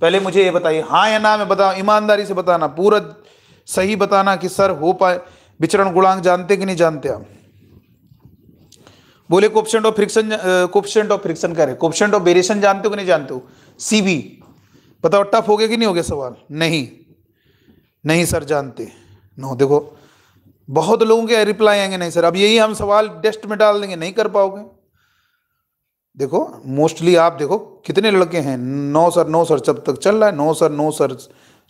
पहले मुझे ये बताइए हाँ या ना मैं बताओ ईमानदारी से बताना पूरा सही बताना कि सर हो पाए विचरण गुणांक जानते कि नहीं जानते आप बोले question of friction question of friction रहे क्वेश्चन ऑफ वेरिएशन जानते हो कि नहीं जानते हो सीबी बताओ टफ हो गया कि नहीं हो गया सवाल नहीं नहीं सर जानते नो देखो बहुत लोगों के रिप्लाई आएंगे नहीं सर अब यही हम सवाल डेस्ट में डाल देंगे नहीं कर पाओगे देखो मोस्टली आप देखो कितने लड़के हैं नौ सर नौ सर जब तक चल रहा है नौ सर नौ सर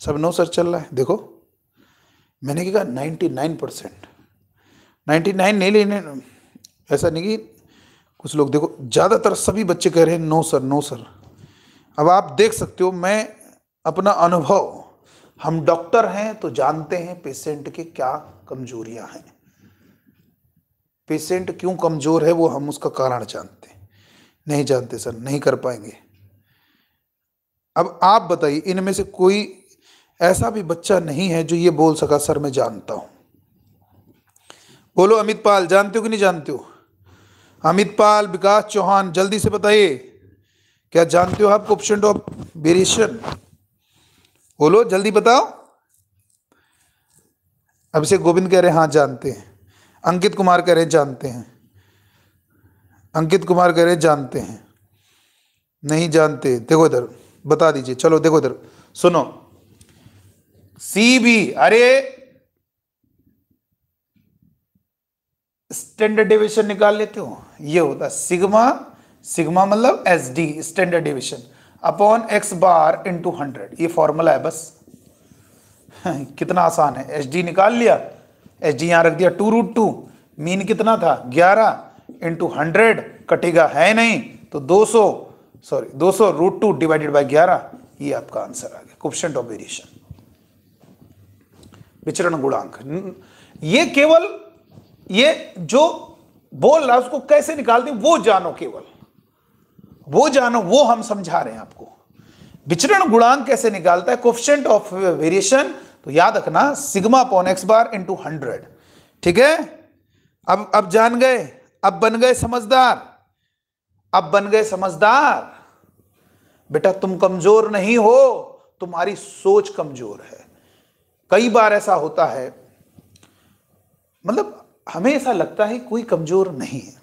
सब नौ सर चल रहा है देखो मैंने कहा ninety nine percent ninety nine नहीं लेने ऐसा नहीं कि कुछ लोग देखो ज़्यादातर सभी बच्चे कह रहे हैं नो सर नो सर अब आप देख सकते हो मैं अपना अनुभव हम डॉक्टर हैं तो जानते हैं पेशेंट के क्या कमजोरियां हैं पेशेंट क्यों कमज़ोर है वो हम उसका कारण जानते हैं नहीं जानते सर नहीं कर पाएंगे अब आप बताइए इनमें से कोई ऐसा भी बच्चा नहीं है जो ये बोल सका सर मैं जानता हूं बोलो अमित पाल जानते हो कि नहीं जानते हो अमित पाल विकास चौहान जल्दी से बताइए क्या जानते हो आप ऑप्शन ऑफ वेरिएशन बोलो जल्दी बताओ अभिषेक गोविंद कह रहे हैं हाँ जानते हैं अंकित कुमार कह रहे हैं जानते हैं अंकित कुमार कह रहे हैं जानते हैं नहीं जानते देखो इधर बता दीजिए चलो देखो इधर सुनो सी बी अरे स्टैंडर्ड डिविजन निकाल लेते हो ये होता सिग्मा सिग्मा मतलब S D standard division upon X bar into hundred ये फॉर्मूला है बस (laughs) कितना आसान है एच डी निकाल लिया एच डी यहां रख दिया टू रूट टू मीन कितना था ग्यारह इंटू हंड्रेड कटेगा है नहीं तो दो सौ सॉरी दो सौ रूट टू डिवाइडेड बाई ग्यारह ये आपका आंसर आ गया क्वेश्चन ऑफ वेरिएशन विचरण गुणांक ये केवल ये जो बोल रहा है उसको कैसे निकाल दें वो जानो केवल वो जानो वो हम समझा रहे हैं आपको विचरण गुणांक कैसे निकालता है कोफिशेंट ऑफ वेरिएशन तो याद रखना sigma upon X bar into hundred ठीक है अब अब जान गए अब बन गए समझदार अब बन गए समझदार बेटा तुम कमजोर नहीं हो तुम्हारी सोच कमजोर है कई बार ऐसा होता है मतलब हमें ऐसा लगता है कोई कमज़ोर नहीं है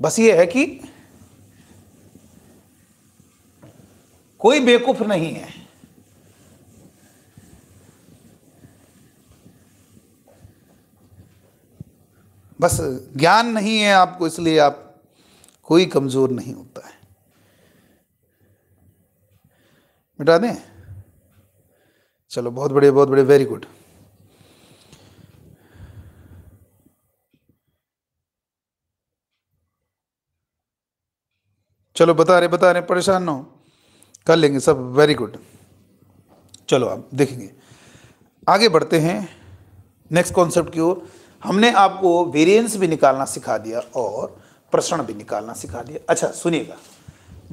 बस ये है कि कोई बेवकूफ़ नहीं है बस ज्ञान नहीं है आपको इसलिए आप कोई कमज़ोर नहीं होता है मिटा दें चलो बहुत बढ़िया बहुत बढ़िया वेरी गुड चलो बता रहे बता रहे परेशान ना हो कर लेंगे सब वेरी गुड चलो आप देखेंगे आगे बढ़ते हैं नेक्स्ट कॉन्सेप्ट की ओर हमने आपको वेरिएंस भी निकालना सिखा दिया और प्रश्न भी निकालना सिखा दिया अच्छा सुनिएगा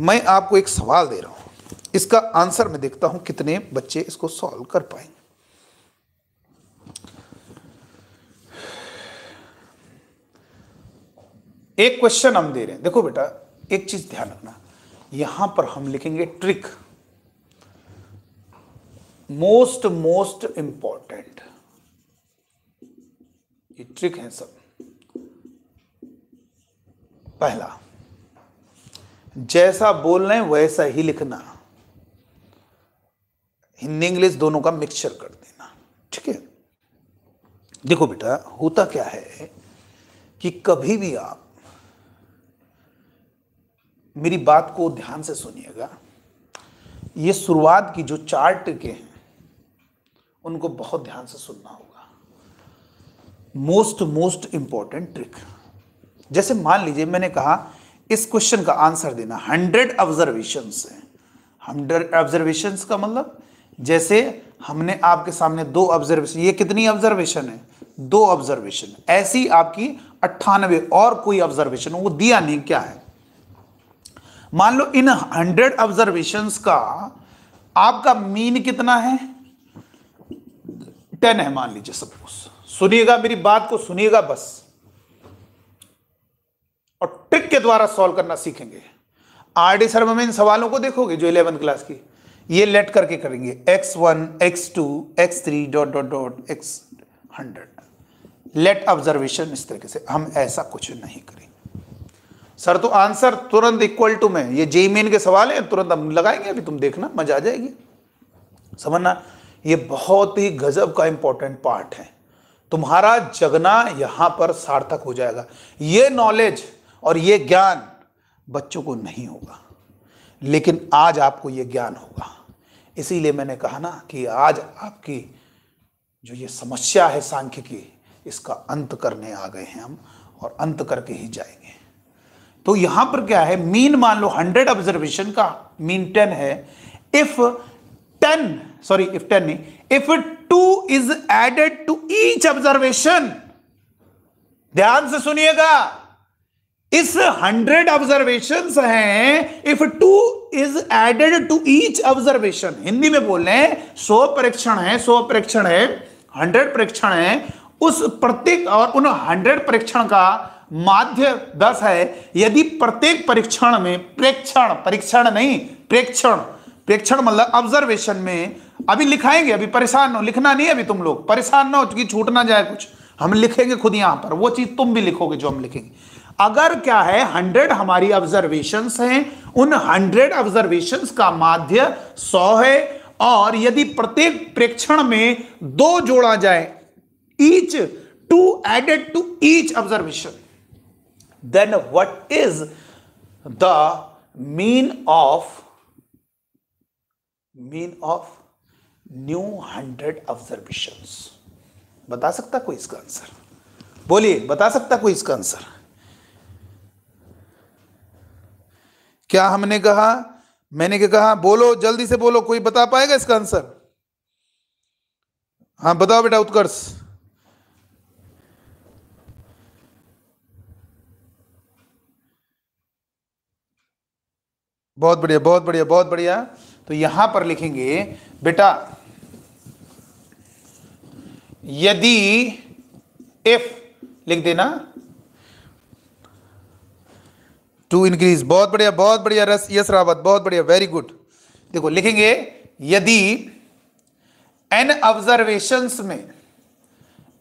मैं आपको एक सवाल दे रहा हूं इसका आंसर मैं देखता हूं कितने बच्चे इसको सॉल्व कर पाएंगे एक क्वेश्चन हम दे रहे हैं देखो बेटा एक चीज ध्यान रखना यहां पर हम लिखेंगे ट्रिक मोस्ट मोस्ट इंपॉर्टेंट ये ट्रिक है सब पहला जैसा बोल रहे हैं वैसा ही लिखना हिंदी इंग्लिश दोनों का मिक्सचर कर देना ठीक है देखो बेटा होता क्या है कि कभी भी आप मेरी बात को ध्यान से सुनिएगा ये शुरुआत की जो चार टिके हैं उनको बहुत ध्यान से सुनना होगा मोस्ट मोस्ट इंपॉर्टेंट ट्रिक जैसे मान लीजिए मैंने कहा इस क्वेश्चन का आंसर देना हंड्रेड ऑब्जर्वेशन से हंड्रेड ऑब्जर्वेशन का मतलब जैसे हमने आपके सामने दो ऑब्जर्वेशन ये कितनी ऑब्जर्वेशन है दो ऑब्जर्वेशन ऐसी आपकी अट्ठानवे और कोई ऑब्जर्वेशन वो दिया नहीं क्या है मान लो इन हंड्रेड ऑब्जर्वेशन का आपका मीन कितना है टेन है मान लीजिए सपोज सुनिएगा मेरी बात को सुनिएगा बस और ट्रिक के द्वारा सॉल्व करना सीखेंगे आर डी सर्वमेन सवालों को देखोगे जो इलेवेंथ क्लास की ये लेट करके करेंगे x1, one X two X three dot dot dot X hundred let observation इस तरीके से हम ऐसा कुछ नहीं करेंगे सर तो आंसर तुरंत इक्वल टू में ये जेई मेन के सवाल है तुरंत हम लगाएंगे अभी तुम देखना मजा आ जाएगी समझना ये बहुत ही गजब का इंपॉर्टेंट पार्ट है तुम्हारा जगना यहां पर सार्थक हो जाएगा ये नॉलेज और ये ज्ञान बच्चों को नहीं होगा लेकिन आज आपको ये ज्ञान होगा इसीलिए मैंने कहा ना कि आज आपकी जो ये समस्या है सांख्यिकी इसका अंत करने आ गए हैं हम और अंत करके ही जाएंगे तो यहां पर क्या है मीन मान लो हंड्रेड ऑब्जर्वेशन का मीन टेन है if ten sorry if ten नहीं if two is added to each observation ध्यान से सुनिएगा इस हंड्रेड ऑब्जर्वेशन हैं if two is added to each observation Hindi में बोल रहे हैं सौ परीक्षण है सौ परीक्षण है हंड्रेड परीक्षण है उस प्रत्येक और उन हंड्रेड परीक्षण का माध्य दस है यदि प्रत्येक परीक्षण में प्रेक्षण परीक्षण नहीं प्रेक्षण प्रेक्षण मतलब ऑब्जर्वेशन में अभी लिखाएंगे अभी परेशान ना लिखना नहीं अभी तुम लोग परेशान ना हो चुकी छूट ना जाए कुछ हम लिखेंगे खुद यहां पर वो चीज तुम भी लिखोगे जो हम लिखेंगे अगर क्या है हंड्रेड हमारी ऑब्जर्वेशन हैं उन हंड्रेड ऑब्जर्वेशन का माध्य सौ है और यदि प्रत्येक प्रेक्षण में दो जोड़ा जाए each two added to each observation then what is the mean of mean of new hundred observation बता सकता कोई इसका आंसर बोलिए बता सकता कोई इसका आंसर क्या हमने कहा मैंने क्या कहा बोलो जल्दी से बोलो कोई बता पाएगा इसका आंसर हाँ बताओ बेटा उत्कर्ष बहुत बढ़िया बहुत बढ़िया बहुत बढ़िया तो यहां पर लिखेंगे बेटा यदि इफ लिख देना टू इंक्रीज बहुत बढ़िया बहुत बढ़िया रस यस रावत बहुत बढ़िया वेरी गुड देखो लिखेंगे यदि एन ऑब्जर्वेशन में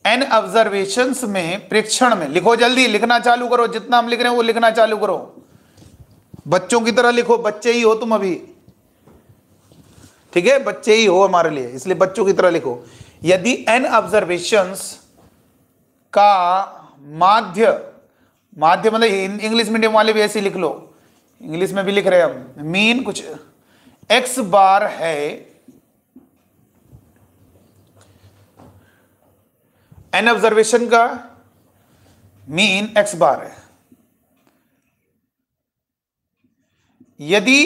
एन ऑब्जर्वेशन में प्रेक्षण में लिखो जल्दी लिखना चालू करो जितना हम लिख रहे हैं वो लिखना चालू करो बच्चों की तरह लिखो बच्चे ही हो तुम अभी ठीक है बच्चे ही हो हमारे लिए इसलिए बच्चों की तरह लिखो यदि एन ऑब्जर्वेशंस का माध्य माध्यम मतलब इंग्लिश मीडियम वाले भी ऐसे लिख लो इंग्लिश में भी लिख रहे हैं हम मीन कुछ एक्स बार है एन ऑब्जर्वेशन का मीन एक्स बार है यदि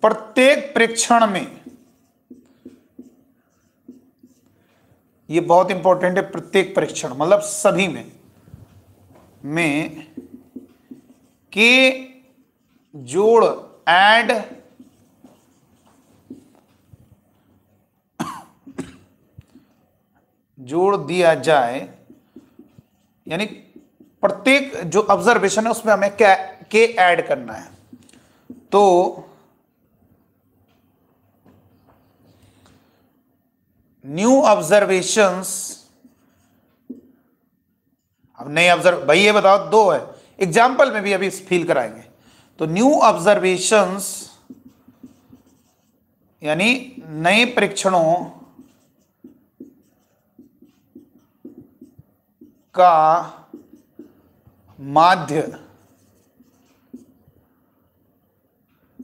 प्रत्येक प्रेक्षण में ये बहुत इंपॉर्टेंट है प्रत्येक परीक्षण मतलब सभी में में के जोड़ एड जोड़ दिया जाए यानी प्रत्येक जो ऑब्जर्वेशन है उसमें हमें के ऐड करना है तो न्यू ऑब्जर्वेशन अब नए ऑब्जर्व भाई ये बताओ दो है एग्जाम्पल में भी अभी फील कराएंगे तो न्यू ऑब्जर्वेशंस यानी नए परीक्षणों का माध्य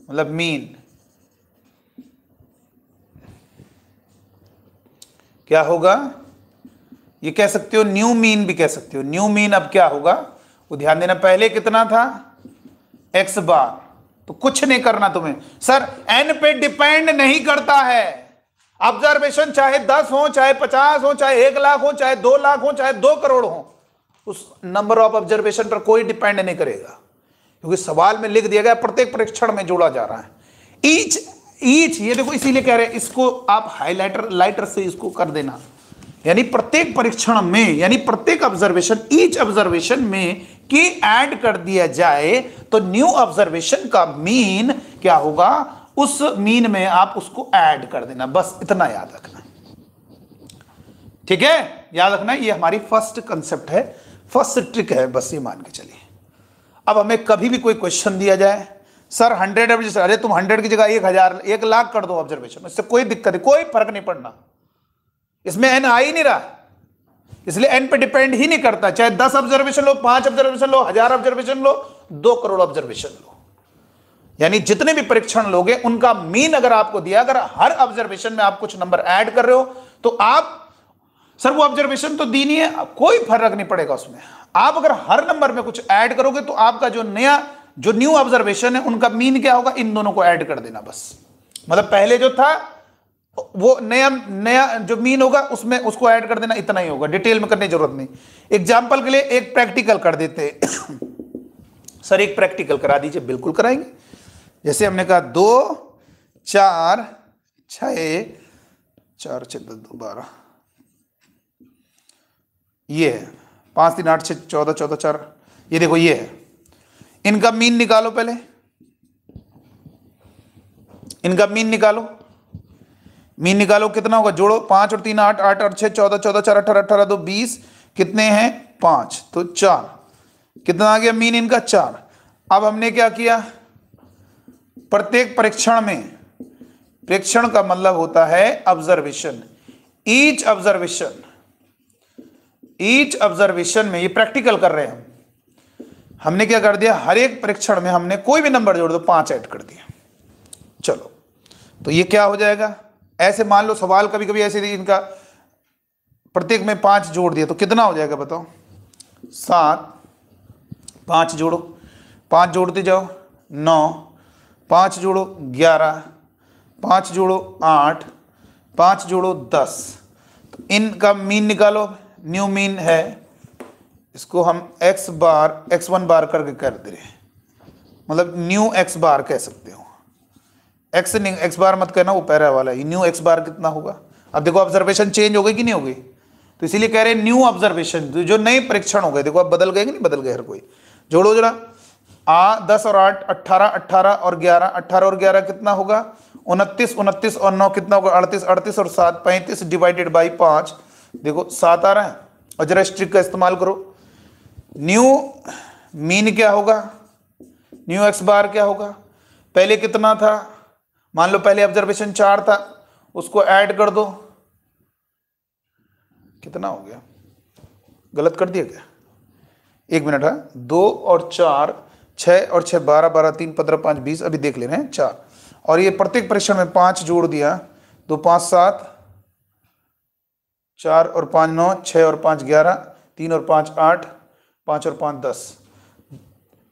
मतलब मीन क्या होगा ये कह सकते हो न्यू मीन भी कह सकते हो न्यू मीन अब क्या होगा वो ध्यान देना पहले कितना था एक्स बार तो कुछ नहीं करना तुम्हें सर एन पे डिपेंड नहीं करता है ऑब्जर्वेशन चाहे दस हो चाहे पचास हो चाहे एक लाख हो चाहे दो लाख हो चाहे दो करोड़ हो उस नंबर ऑफ ऑब्जर्वेशन पर कोई डिपेंड नहीं करेगा क्योंकि सवाल में लिख दिया गया प्रत्येक परीक्षण में जोड़ा जा रहा है ईच ईच ये देखो इसीलिए कह रहे हैं इसको आप हाईलाइटर लाइटर से इसको कर देना यानी प्रत्येक परीक्षण में यानी प्रत्येक ऑब्जर्वेशन ईच ऑब्जर्वेशन में के ऐड कर दिया जाए तो न्यू ऑब्जर्वेशन का मीन क्या होगा उस मीन में आप उसको ऐड कर देना बस इतना याद रखना ठीक है याद रखना ये हमारी फर्स्ट कंसेप्ट है फर्स्ट ट्रिक है बस ये मान के चलिए अब हमें कभी भी कोई क्वेश्चन दिया जाए सर हंड्रेड ऑब्जर्वेशन अरे तुम हंड्रेड की जगह एक हजार एक लाख कर दो ऑब्जर्वेशन इससे कोई दिक्कत है कोई फर्क नहीं पड़ना इसमें एन आ ही नहीं रहा इसलिए एन पे डिपेंड ही नहीं करता चाहे दस ऑब्जर्वेशन लो पांच ऑब्जर्वेशन लो हजार ऑब्जर्वेशन लो दो करोड़ ऑब्जर्वेशन लो यानी जितने भी परीक्षण लोगे उनका मीन अगर आपको दिया अगर हर ऑब्जर्वेशन में आप कुछ नंबर ऐड कर रहे हो तो आप सर वो ऑब्जर्वेशन तो दी नहीं है कोई फर्क नहीं पड़ेगा उसमें आप अगर हर नंबर में कुछ ऐड करोगे तो आपका जो नया जो न्यू ऑब्जर्वेशन है उनका मीन क्या होगा इन दोनों को ऐड कर देना बस मतलब पहले जो था वो नया नया जो मीन होगा उसमें उसको ऐड कर देना इतना ही होगा डिटेल में करने की जरूरत नहीं एग्जाम्पल के लिए एक प्रैक्टिकल कर देते सर (coughs) एक प्रैक्टिकल करा दीजिए बिल्कुल कराएंगे जैसे हमने कहा दो चार छ चार छ दो बारह ये है पांच तीन आठ छ चौदह चौदह चार ये देखो ये है इनका मीन निकालो पहले इनका मीन निकालो मीन निकालो कितना होगा जोड़ो पांच और तीन आठ आठ और छह चौदह चौदह चार अठारह अठारह दो बीस कितने हैं पांच तो चार कितना आ गया मीन इनका चार अब हमने क्या किया प्रत्येक परीक्षण में परीक्षण का मतलब होता है observation each observation each observation में ये प्रैक्टिकल कर रहे हैं हम हमने क्या कर दिया हर एक परीक्षण में हमने कोई भी नंबर जोड़ दो पाँच ऐड कर दिया चलो तो ये क्या हो जाएगा ऐसे मान लो सवाल कभी कभी ऐसे इनका प्रत्येक में पाँच जोड़ दिया तो कितना हो जाएगा बताओ सात पाँच जोड़ो पाँच जोड़ते जाओ नौ पाँच जोड़ो ग्यारह पाँच जोड़ो आठ पाँच जोड़ो दस तो इनका मीन निकालो न्यू मीन है इसको हम x बार x1 वन बार करके कर दे रहे हैं मतलब न्यू x बार कह सकते हो x नहीं x बार मत कहना वो पैरा वाला है न्यू x बार कितना होगा अब देखो ऑब्जर्वेशन चेंज हो गई कि नहीं हो गई तो इसीलिए कह रहे हैं न्यू ऑब्जर्वेशन जो नए परीक्षण हो गए देखो अब बदल गए कि नहीं बदल गए हर कोई जोड़ो जरा आ दस और आठ अट्ठारह अट्ठारह और ग्यारह अट्ठारह और ग्यारह कितना होगा उनतीस उनतीस और नौ कितना होगा अड़तीस अड़तीस और सात पैंतीस डिवाइडेड बाई पांच देखो सात आ रहा है और जरा स्ट्रिक का इस्तेमाल करो न्यू मीन क्या होगा न्यू एक्स बार क्या होगा पहले कितना था मान लो पहले ऑब्जर्वेशन चार था उसको ऐड कर दो कितना हो गया गलत कर दिया क्या एक मिनट है हाँ। दो और चार छः और छः बारह बारह तीन पंद्रह पाँच बीस अभी देख ले रहे हैं चार और ये प्रत्येक परीक्षण में पाँच जोड़ दिया दो पाँच सात चार और पाँच नौ छः और पाँच ग्यारह तीन और पाँच आठ पाँच और पाँच दस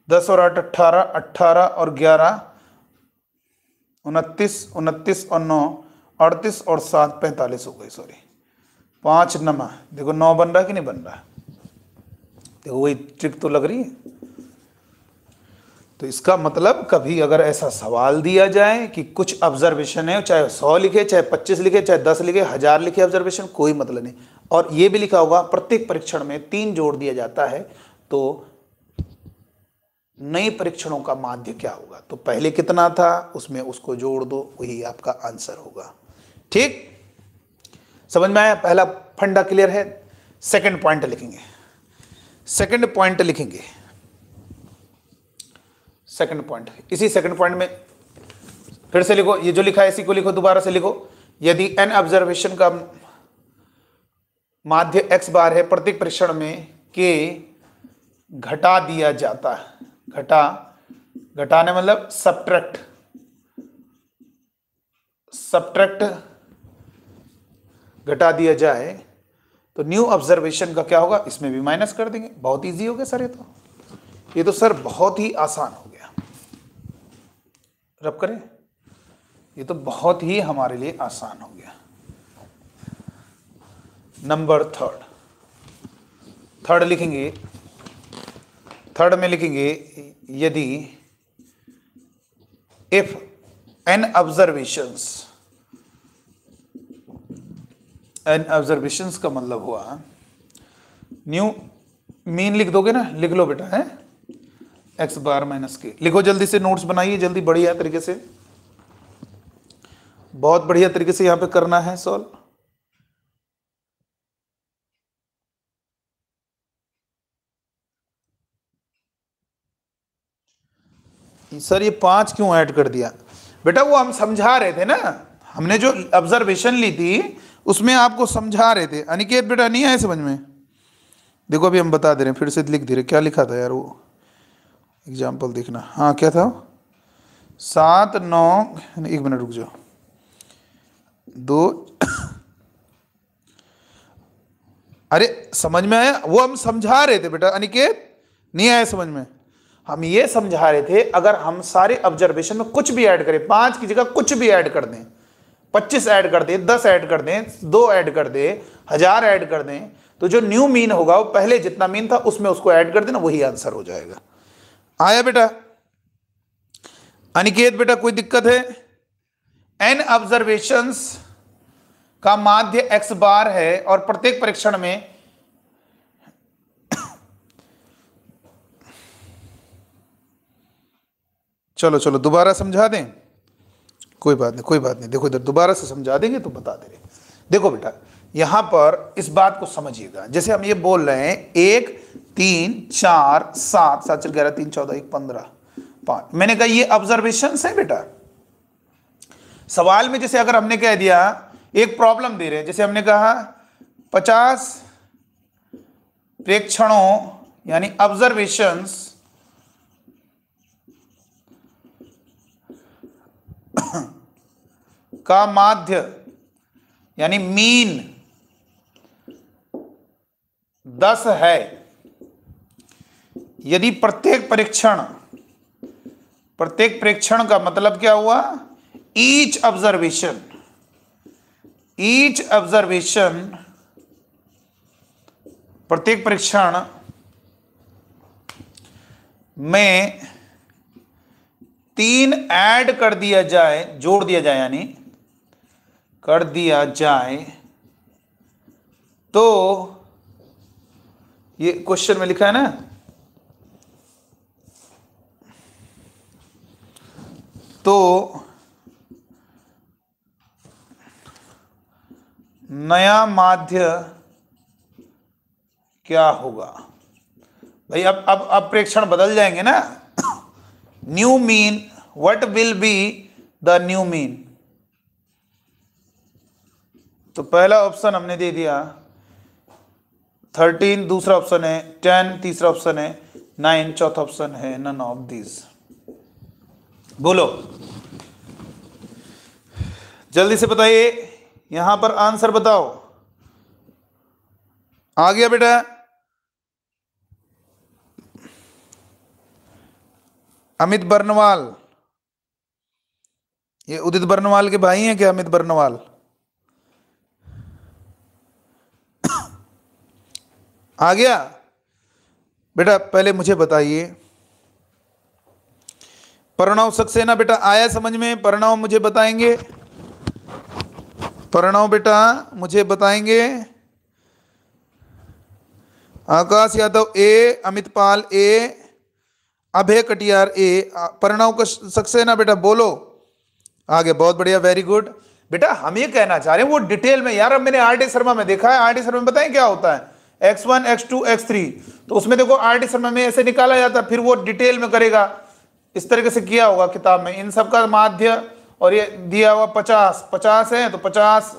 दस और आठ अट्ठारह अट्ठारह और ग्यारह उनतीस उनतीस और नौ अड़तीस और सात पैंतालीस हो गई सॉरी पाँच नमा देखो नौ बन रहा कि नहीं बन रहा देखो वही ट्रिक तो लग रही है तो इसका मतलब कभी अगर ऐसा सवाल दिया जाए कि कुछ ऑब्जर्वेशन है चाहे सौ लिखे चाहे पच्चीस लिखे चाहे दस लिखे हजार लिखे ऑब्जर्वेशन कोई मतलब नहीं और ये भी लिखा होगा प्रत्येक परीक्षण में तीन जोड़ दिया जाता है तो नए परीक्षणों का माध्य क्या होगा तो पहले कितना था उसमें उसको जोड़ दो वही आपका आंसर होगा ठीक समझ में आया पहला फंडा क्लियर है सेकंड पॉइंट लिखेंगे सेकंड पॉइंट लिखेंगे सेकंड पॉइंट इसी सेकंड पॉइंट में फिर से लिखो ये जो लिखा है इसी को लिखो दोबारा से लिखो यदि एन ऑब्जर्वेशन का माध्य एक्स बार है प्रत्येक परीक्षण में के घटा दिया जाता है घटा घटाने मतलब सब्ट्रैक्ट सब्ट्रैक्ट घटा दिया जाए तो न्यू ऑब्जर्वेशन का क्या होगा इसमें भी माइनस कर देंगे बहुत इजी हो गया सर ये तो ये तो सर बहुत ही आसान हो गया रब करें ये तो बहुत ही हमारे लिए आसान हो गया नंबर थर्ड थर्ड लिखेंगे थर्ड में लिखेंगे यदि if n observations n observations का मतलब हुआ न्यू मीन लिख दोगे ना लिख लो बेटा है एक्स बार माइनस के लिखो जल्दी से नोट्स बनाइए जल्दी बढ़िया तरीके से बहुत बढ़िया तरीके से यहां पे करना है सॉल्व सर ये पांच क्यों ऐड कर दिया बेटा वो हम समझा रहे थे ना हमने जो ऑब्जर्वेशन ली थी उसमें आपको समझा रहे थे अनिकेत बेटा नहीं आए समझ में देखो अभी हम बता दे रहे हैं फिर से लिख दे रहे क्या लिखा था यार वो एग्जाम्पल देखना हाँ क्या था सात नौ एक मिनट रुक जाओ दो (coughs) अरे समझ में आया वो हम समझा रहे थे बेटा अनिकेत नहीं आया समझ में हम ये समझा रहे थे अगर हम सारे ऑब्जर्वेशन में कुछ भी ऐड करें पांच की जगह कुछ भी ऐड कर दें पच्चीस ऐड कर दें दस ऐड कर दें दो ऐड कर दें हजार ऐड कर दें तो जो न्यू मीन होगा वो पहले जितना मीन था उसमें उसको ऐड कर देना वही आंसर हो जाएगा आया बेटा अनिकेत बेटा कोई दिक्कत है एन ऑब्जर्वेशंस का माध्य एक्स बार है और प्रत्येक परीक्षण में चलो चलो दोबारा समझा दें कोई बात नहीं कोई बात नहीं देखो इधर दोबारा से समझा देंगे तो बता दे रहे देखो बेटा यहाँ पर इस बात को समझिएगा जैसे हम ये बोल रहे हैं एक तीन चार सात सात चल ग्यारह तीन चौदह एक पंद्रह पाँच मैंने कहा ये ऑब्जर्वेशन है बेटा सवाल में जैसे अगर हमने कह दिया एक प्रॉब्लम दे रहे हैं जैसे हमने कहा पचास प्रेक्षणों यानी ऑब्जर्वेशंस (coughs) का माध्य यानी मीन दस है यदि प्रत्येक परीक्षण प्रत्येक परीक्षण का मतलब क्या हुआ ईच ऑब्जर्वेशन ईच ऑब्जर्वेशन प्रत्येक परीक्षण में तीन ऐड कर दिया जाए जोड़ दिया जाए यानी कर दिया जाए तो ये क्वेश्चन में लिखा है ना तो नया माध्य क्या होगा भाई अब अब अब प्रेक्षण बदल जाएंगे ना new (coughs) mean what will be the new mean तो पहला ऑप्शन हमने दे दिया थर्टीन दूसरा ऑप्शन है टेन तीसरा ऑप्शन है नाइन चौथा ऑप्शन है नन ऑफ दिस बोलो जल्दी से बताइए यहां पर आंसर बताओ आ गया बेटा अमित बर्नवाल ये उदित बर्नवाल के भाई हैं क्या अमित बर्नवाल (coughs) आ गया बेटा पहले मुझे बताइए प्रणव सक्सेना बेटा आया समझ में प्रणव मुझे बताएंगे प्रणव बेटा मुझे बताएंगे आकाश यादव ए अमित पाल ए अभय कटियार ए प्रणव सक्सेना बेटा बोलो आगे बहुत बढ़िया वेरी गुड बेटा हम ये कहना चाह रहे हैं वो डिटेल में यार अब मैंने आर डी शर्मा में देखा है आर डी शर्मा में बताएं क्या होता है X one X two X three तो उसमें देखो आर डी शर्मा में ऐसे निकाला जाता है फिर वो डिटेल में करेगा इस तरीके से किया होगा किताब में इन सब का माध्य और ये दिया हुआ पचास पचास है तो पचास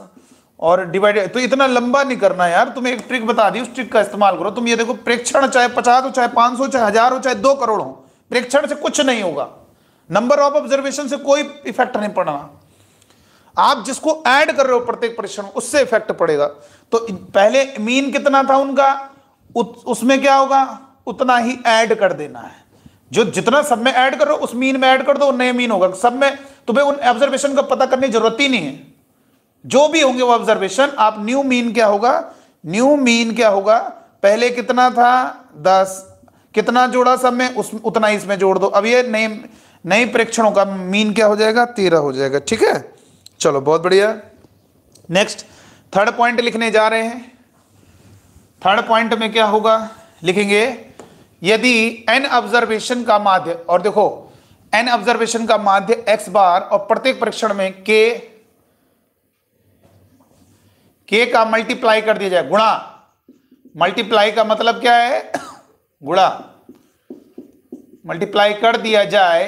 और डिवाइड तो इतना लंबा नहीं करना यार तुम्हें एक ट्रिक बता दी उस ट्रिक का इस्तेमाल करो तुम ये देखो प्रेक्षण चाहे पचास हो चाहे पांच सौ चाहे हजार हो चाहे दो करोड़ हो प्रेक्षण से कुछ नहीं होगा नंबर ऑफ ऑब्जर्वेशन से कोई इफेक्ट नहीं पड़ना आप जिसको ऐड कर रहे हो प्रत्येक परीक्षण उससे इफेक्ट पड़ेगा तो पहले मीन कितना था उनका उसमें क्या होगा उतना ही ऐड कर देना है जो जितना सब में ऐड करो उस मीन में ऐड कर दो नए मीन होगा सब में तुम्हें उन ऑब्जर्वेशन का पता करने की जरूरत ही नहीं है जो भी होंगे वो ऑब्जर्वेशन आप न्यू मीन क्या होगा न्यू मीन क्या होगा पहले कितना था दस कितना जोड़ा सब में उस उतना ही इसमें जोड़ दो अब ये नए नई प्रेक्षणों का मीन क्या हो जाएगा तेरह हो जाएगा ठीक है चलो बहुत बढ़िया नेक्स्ट थर्ड पॉइंट लिखने जा रहे हैं थर्ड पॉइंट में क्या होगा लिखेंगे यदि एन ऑब्जर्वेशन का माध्य और देखो एन ऑब्जर्वेशन का माध्य एक्स बार और प्रत्येक परीक्षण में के के का मल्टीप्लाई कर दिया जाए गुणा मल्टीप्लाई का मतलब क्या है (coughs) गुणा मल्टीप्लाई कर दिया जाए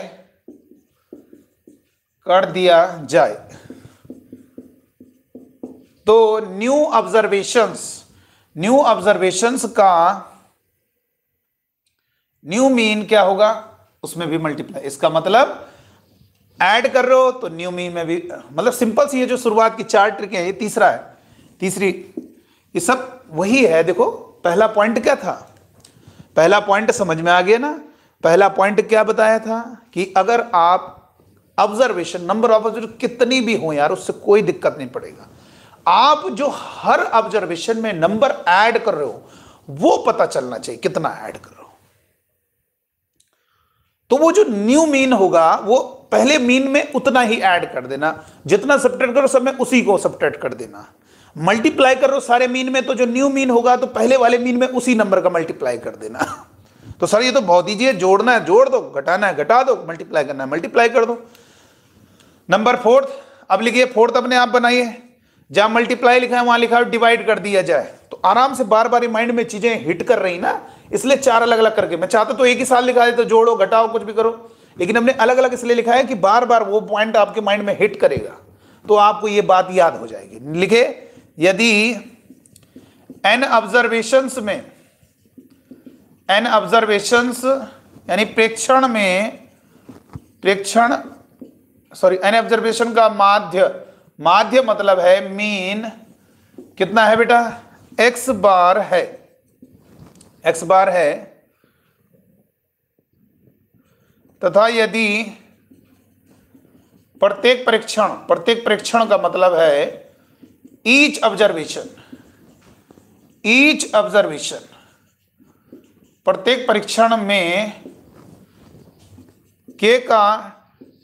कर दिया जाए तो न्यू ऑब्जर्वेशंस न्यू ऑब्जर्वेशंस का न्यू मीन क्या होगा उसमें भी मल्टीप्लाई इसका मतलब ऐड कर रहे हो तो न्यू मीन में भी मतलब सिंपल सी ये जो शुरुआत की चार ट्रिक है ये तीसरा है तीसरी ये सब वही है देखो पहला पॉइंट क्या था पहला पॉइंट समझ में आ गया ना पहला पॉइंट क्या बताया था कि अगर आप ऑब्जर्वेशन नंबर ऑफ ऑब्जर्वेशन कितनी भी हो यार उससे कोई दिक्कत नहीं पड़ेगा आप जो हर ऑब्जर्वेशन में नंबर ऐड कर रहे हो वो पता चलना चाहिए कितना ऐड कर रहे हो तो वो जो न्यू मीन होगा वो पहले मीन में उतना ही ऐड कर देना जितना सब्ट्रैक्ट करो सब में उसी को सब्ट्रैक्ट कर देना मल्टीप्लाई करो सारे मीन में तो जो न्यू मीन होगा तो पहले वाले मीन में उसी नंबर का मल्टीप्लाई कर देना (laughs) तो सर ये तो बहुत ईजी है जोड़ना है जोड़ दो घटाना है घटा दो मल्टीप्लाई करना है मल्टीप्लाई कर दो नंबर फोर्थ अब लिखिए फोर्थ अपने आप बनाइए जहां मल्टीप्लाई लिखा है वहां लिखा है डिवाइड कर दिया जाए तो आराम से बार बार माइंड में चीजें हिट कर रही ना इसलिए चार अलग अलग करके मैं चाहता तो एक ही साल लिखा दे तो जोड़ो घटाओ कुछ भी करो लेकिन हमने अलग अलग इसलिए लिखा है कि बार बार वो पॉइंट आपके माइंड में हिट करेगा तो आपको ये बात याद हो जाएगी लिखे यदि एन ऑब्जर्वेशन में एन ऑब्जर्वेशन यानी प्रेक्षण में प्रेक्षण सॉरी एन ऑब्जर्वेशन का माध्य माध्य मतलब है मीन कितना है बेटा एक्स बार है एक्स बार है तथा यदि प्रत्येक परीक्षण प्रत्येक परीक्षण का मतलब है ईच ऑब्जर्वेशन ईच ऑब्जर्वेशन प्रत्येक परीक्षण में के का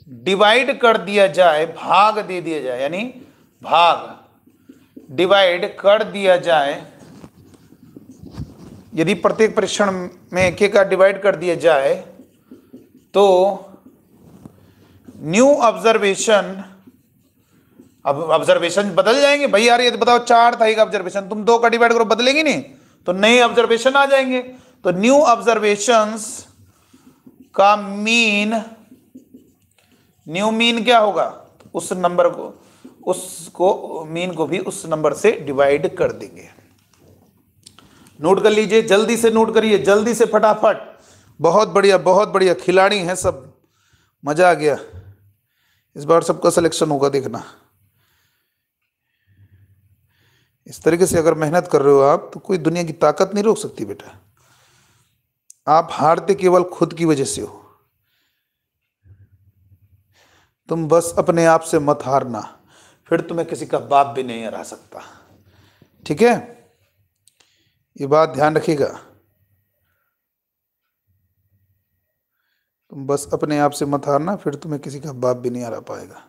डिवाइड कर दिया जाए भाग दे दिया जाए यानी भाग डिवाइड कर दिया जाए यदि प्रत्येक परीक्षण में एक का डिवाइड कर दिया जाए तो न्यू ऑब्जर्वेशन अब ऑब्जर्वेशन बदल जाएंगे भाई यार ये तो बताओ चार था एक ऑब्जर्वेशन तुम दो का डिवाइड करो बदलेगी नहीं तो नए ऑब्जर्वेशन आ जाएंगे तो न्यू ऑब्जर्वेशंस का मीन न्यू मीन क्या होगा उस नंबर को उसको मीन को भी उस नंबर से डिवाइड कर देंगे नोट कर लीजिए जल्दी से नोट करिए जल्दी से फटाफट बहुत बढ़िया बहुत बढ़िया खिलाड़ी हैं सब मज़ा आ गया इस बार सबका सिलेक्शन होगा देखना इस तरीके से अगर मेहनत कर रहे हो आप तो कोई दुनिया की ताकत नहीं रोक सकती बेटा आप हारते केवल खुद की वजह से हो तुम बस अपने आप से मत हारना फिर तुम्हें किसी का बाप भी नहीं हरा सकता ठीक है ये बात ध्यान रखिएगा तुम बस अपने आप से मत हारना फिर तुम्हें किसी का बाप भी नहीं हरा पाएगा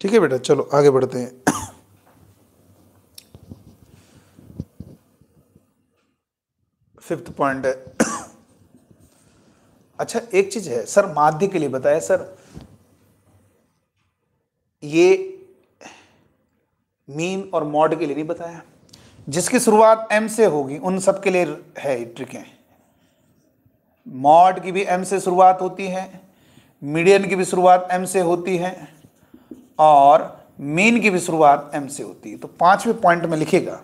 ठीक है बेटा चलो आगे बढ़ते हैं फिफ्थ पॉइंट है अच्छा एक चीज है सर माध्य के लिए बताया सर ये मीन और मॉड के लिए नहीं बताया जिसकी शुरुआत एम से होगी उन सब के लिए है ट्रिकें मॉड की भी एम से शुरुआत होती है मीडियन की भी शुरुआत एम से होती है और मेन की भी शुरुआत एम से होती है तो पांचवें पॉइंट में लिखेगा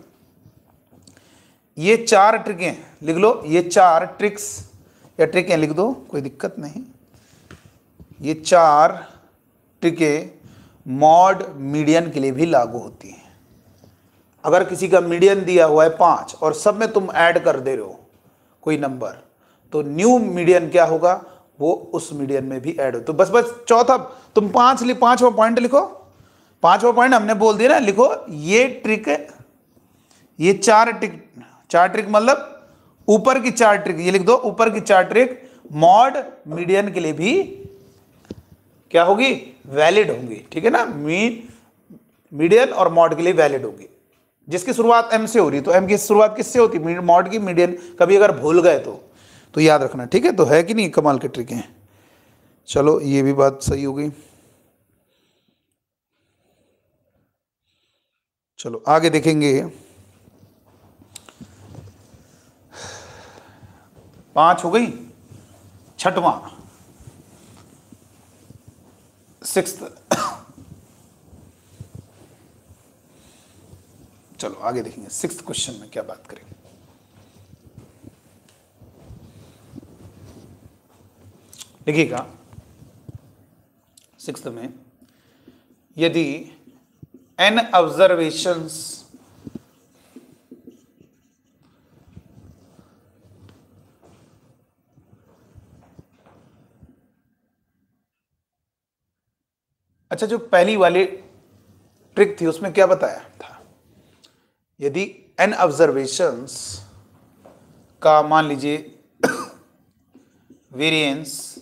ये चार ट्रिकें लिख लो ये चार ट्रिक्स या ट्रिकें लिख दो कोई दिक्कत नहीं ये चार ट्रिकें मॉड मीडियन के लिए भी लागू होती हैं अगर किसी का मीडियन दिया हुआ है पाँच और सब में तुम ऐड कर दे रहे हो कोई नंबर तो न्यू मीडियन क्या होगा वो उस मीडियन में भी ऐड हो तो बस बस चौथा तुम पांच लिख पांचवा पॉइंट लिखो पांचवा पॉइंट हमने बोल दिया ना लिखो ये ट्रिक ये चार ट्रिक चार ट्रिक मतलब ऊपर की चार ट्रिक ये लिख दो ऊपर की चार ट्रिक मॉड मीडियन के लिए भी क्या होगी वैलिड होंगी ठीक है ना मीन मीडियन और मॉड के लिए वैलिड होगी जिसकी शुरुआत एम से हो रही तो एम की शुरुआत किससे होती मॉड की मीडियन कभी अगर भूल गए तो तो याद रखना ठीक है तो है कि नहीं कमाल के ट्रिक हैं चलो ये भी बात सही हो गई चलो आगे देखेंगे पांच हो गई छठवां सिक्स चलो आगे देखेंगे सिक्स क्वेश्चन में क्या बात करेंगे लिखिएगा सिक्स में यदि एन ऑब्जर्वेशंस अच्छा जो पहली वाली ट्रिक थी उसमें क्या बताया था यदि एन ऑब्जर्वेशंस का मान लीजिए वेरिएंस (coughs)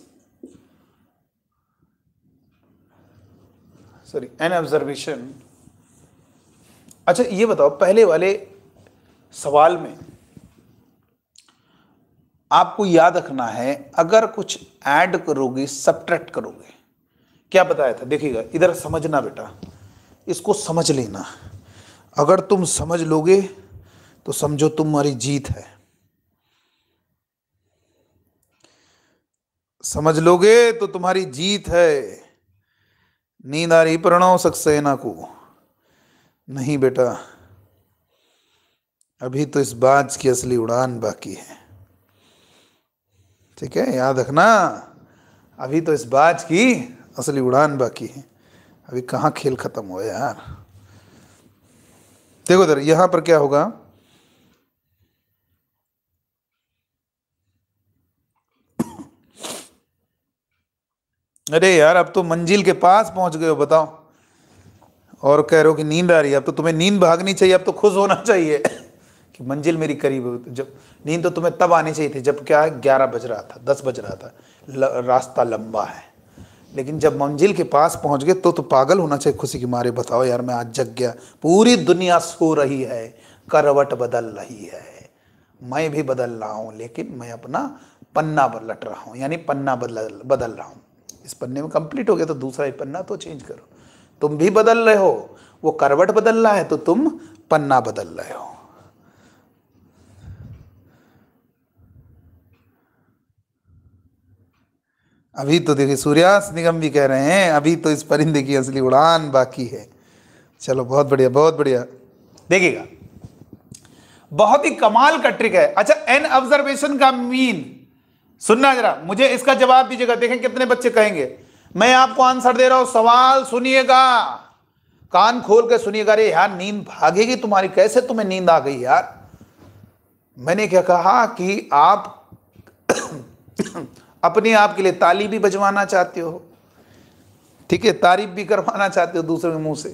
सॉरी एन ऑब्जर्वेशन अच्छा ये बताओ पहले वाले सवाल में आपको याद रखना है अगर कुछ ऐड करोगे सब्ट्रैक्ट करोगे क्या बताया था देखिएगा इधर समझना बेटा इसको समझ लेना अगर तुम समझ लोगे तो समझो तुम्हारी जीत है समझ लोगे तो तुम्हारी जीत है नींद आ रही प्रणव सक्सेना को नहीं बेटा अभी तो इस बाज की असली उड़ान बाकी है ठीक है याद रखना अभी तो इस बाज की असली उड़ान बाकी है अभी कहाँ खेल खत्म हुआ यार देखो इधर यहां पर क्या होगा अरे यार अब तो मंजिल के पास पहुंच गए हो बताओ और कह रहे हो कि नींद आ रही है अब तो तुम्हें नींद भागनी चाहिए अब तो खुश होना चाहिए (laughs) कि मंजिल मेरी करीब हो जब नींद तो तुम्हें तब आनी चाहिए थी जब क्या है ग्यारह बज रहा था दस बज रहा था ल, रास्ता लंबा है लेकिन जब मंजिल के पास पहुंच गए तो तो पागल होना चाहिए खुशी की मारे बताओ यार मैं आज जग गया पूरी दुनिया सो रही है करवट बदल रही है मैं भी बदल रहा हूँ लेकिन मैं अपना पन्ना बदलट रहा हूँ यानी पन्ना बदल बदल रहा हूँ इस पन्ने में कंप्लीट हो गया तो दूसरा ही पन्ना तो चेंज करो तुम भी बदल रहे हो वो करवट बदल रहा है तो तुम पन्ना बदल रहे हो अभी तो देखिए सूर्यास्त निगम भी कह रहे हैं अभी तो इस परिंदे की असली उड़ान बाकी है चलो बहुत बढ़िया बहुत बढ़िया देखिएगा बहुत ही कमाल का ट्रिक है अच्छा एन ऑब्जर्वेशन का मीन सुनना जरा मुझे इसका जवाब दीजिएगा देखें कितने बच्चे कहेंगे मैं आपको आंसर दे रहा हूं सवाल सुनिएगा कान खोल के सुनिएगा अरे यार नींद भागेगी तुम्हारी कैसे तुम्हें नींद आ गई यार मैंने क्या कहा कि आप (coughs) अपने आप के लिए ताली भी बजवाना चाहते हो ठीक है तारीफ भी करवाना चाहते हो दूसरे के मुंह से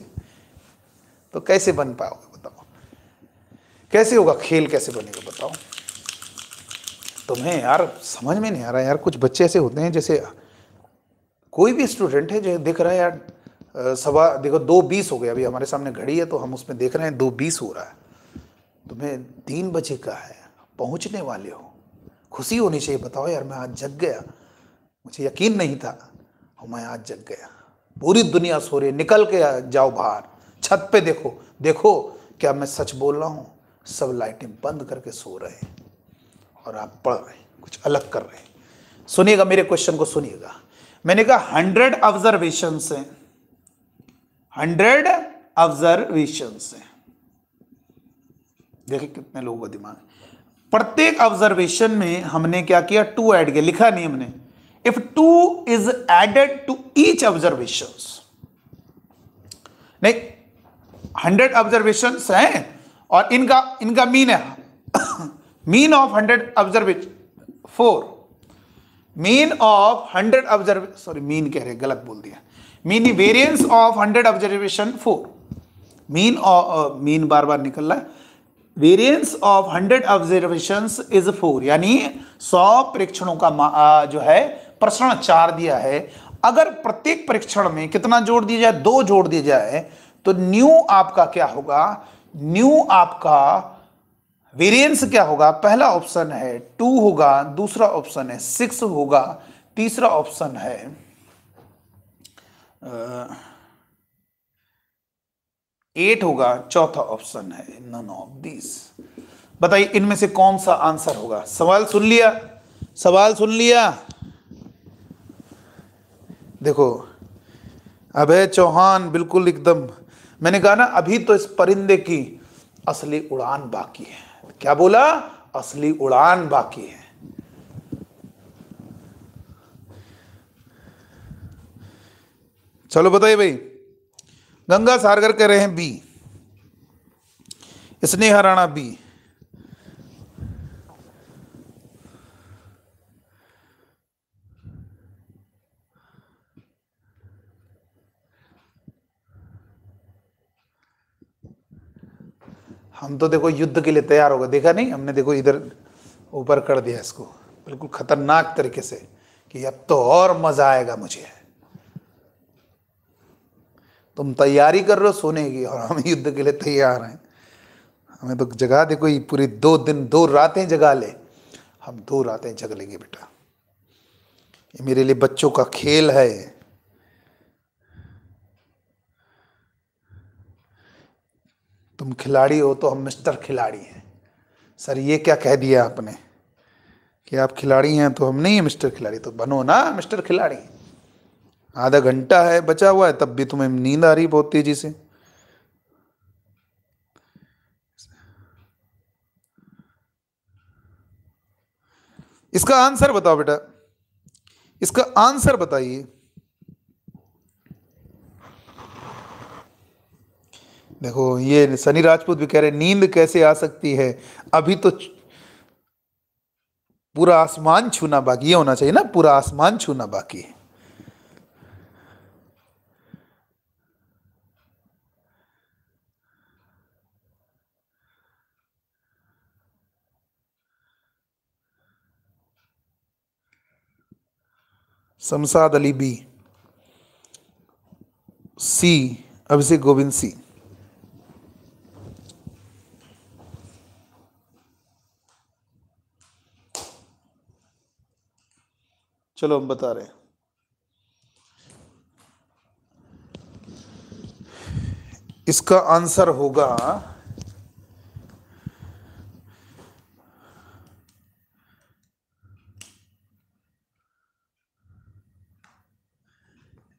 तो कैसे बन पाओगे बताओ कैसे होगा खेल कैसे बनेगा बताओ तुम्हें यार समझ में नहीं आ रहा यार कुछ बच्चे ऐसे होते हैं जैसे कोई भी स्टूडेंट है जो देख रहा है यार सवा देखो दो बीस हो गया अभी हमारे सामने घड़ी है तो हम उसमें देख रहे हैं दो बीस हो रहा है तुम्हें तीन बजे का है पहुंचने वाले हो खुशी होनी चाहिए बताओ यार मैं आज जग गया मुझे यकीन नहीं था और मैं आज जग गया पूरी दुनिया सो रही निकल के जाओ बाहर छत पे देखो देखो क्या मैं सच बोल रहा हूँ सब लाइटें बंद करके सो रहे हैं और आप पढ़ रहे हैं कुछ अलग कर रहे हैं सुनिएगा मेरे क्वेश्चन को सुनिएगा मैंने कहा हंड्रेड ऑब्जर्वेशन हैं हंड्रेड ऑब्जर्वेशन हैं देखिए कितने लोगों का दिमाग प्रत्येक ऑब्जर्वेशन में हमने क्या किया टू ऐड किया लिखा नहीं हमने if two is added to each observation नहीं हंड्रेड ऑब्जर्वेशन हैं और इनका इनका मीन है mean of hundred observation four mean of hundred observe sorry mean कह रहे गलत बोल दिया mean variance of hundred observation four mean mean bar bar निकल रहा है variance of hundred observation is four यानी सौ परीक्षणों का आ, जो है प्रश्न चार दिया है अगर प्रत्येक परीक्षण में कितना जोड़ दिया जाए दो जोड़ दिया जाए तो न्यू आपका क्या होगा न्यू आपका वेरिएंस क्या होगा पहला ऑप्शन है टू होगा दूसरा ऑप्शन है सिक्स होगा तीसरा ऑप्शन है एट होगा चौथा ऑप्शन है नन ऑफ दिस बताइए इनमें से कौन सा आंसर होगा सवाल सुन लिया सवाल सुन लिया देखो अभय चौहान बिल्कुल एकदम मैंने कहा ना अभी तो इस परिंदे की असली उड़ान बाकी है क्या बोला असली उड़ान बाकी है चलो बताइए भाई गंगा सागर कह रहे हैं बी स्नेह राणा बी हम तो देखो युद्ध के लिए तैयार हो गए देखा नहीं हमने देखो इधर ऊपर कर दिया इसको बिल्कुल खतरनाक तरीके से कि अब तो और मज़ा आएगा मुझे तुम तैयारी कर रहे हो सोने की और हम युद्ध के लिए तैयार हैं हमें तो जगा दे कोई पूरी दो दिन दो रातें जगा ले हम दो रातें जग लेंगे बेटा ये मेरे लिए बच्चों का खेल है तुम खिलाड़ी हो तो हम मिस्टर खिलाड़ी हैं सर ये क्या कह दिया आपने कि आप खिलाड़ी हैं तो हम नहीं है मिस्टर खिलाड़ी तो बनो ना मिस्टर खिलाड़ी आधा घंटा है बचा हुआ है तब भी तुम्हें नींद आ रही बहुत तेजी से इसका आंसर बताओ बेटा इसका आंसर बताइए देखो ये सनी राजपूत भी कह रहे नींद कैसे आ सकती है अभी तो पूरा आसमान छूना बाकी ये होना चाहिए ना पूरा आसमान छूना बाकी है शमसाद अली बी सी अभिषेक गोविंद सिंह चलो हम बता रहे हैं इसका आंसर होगा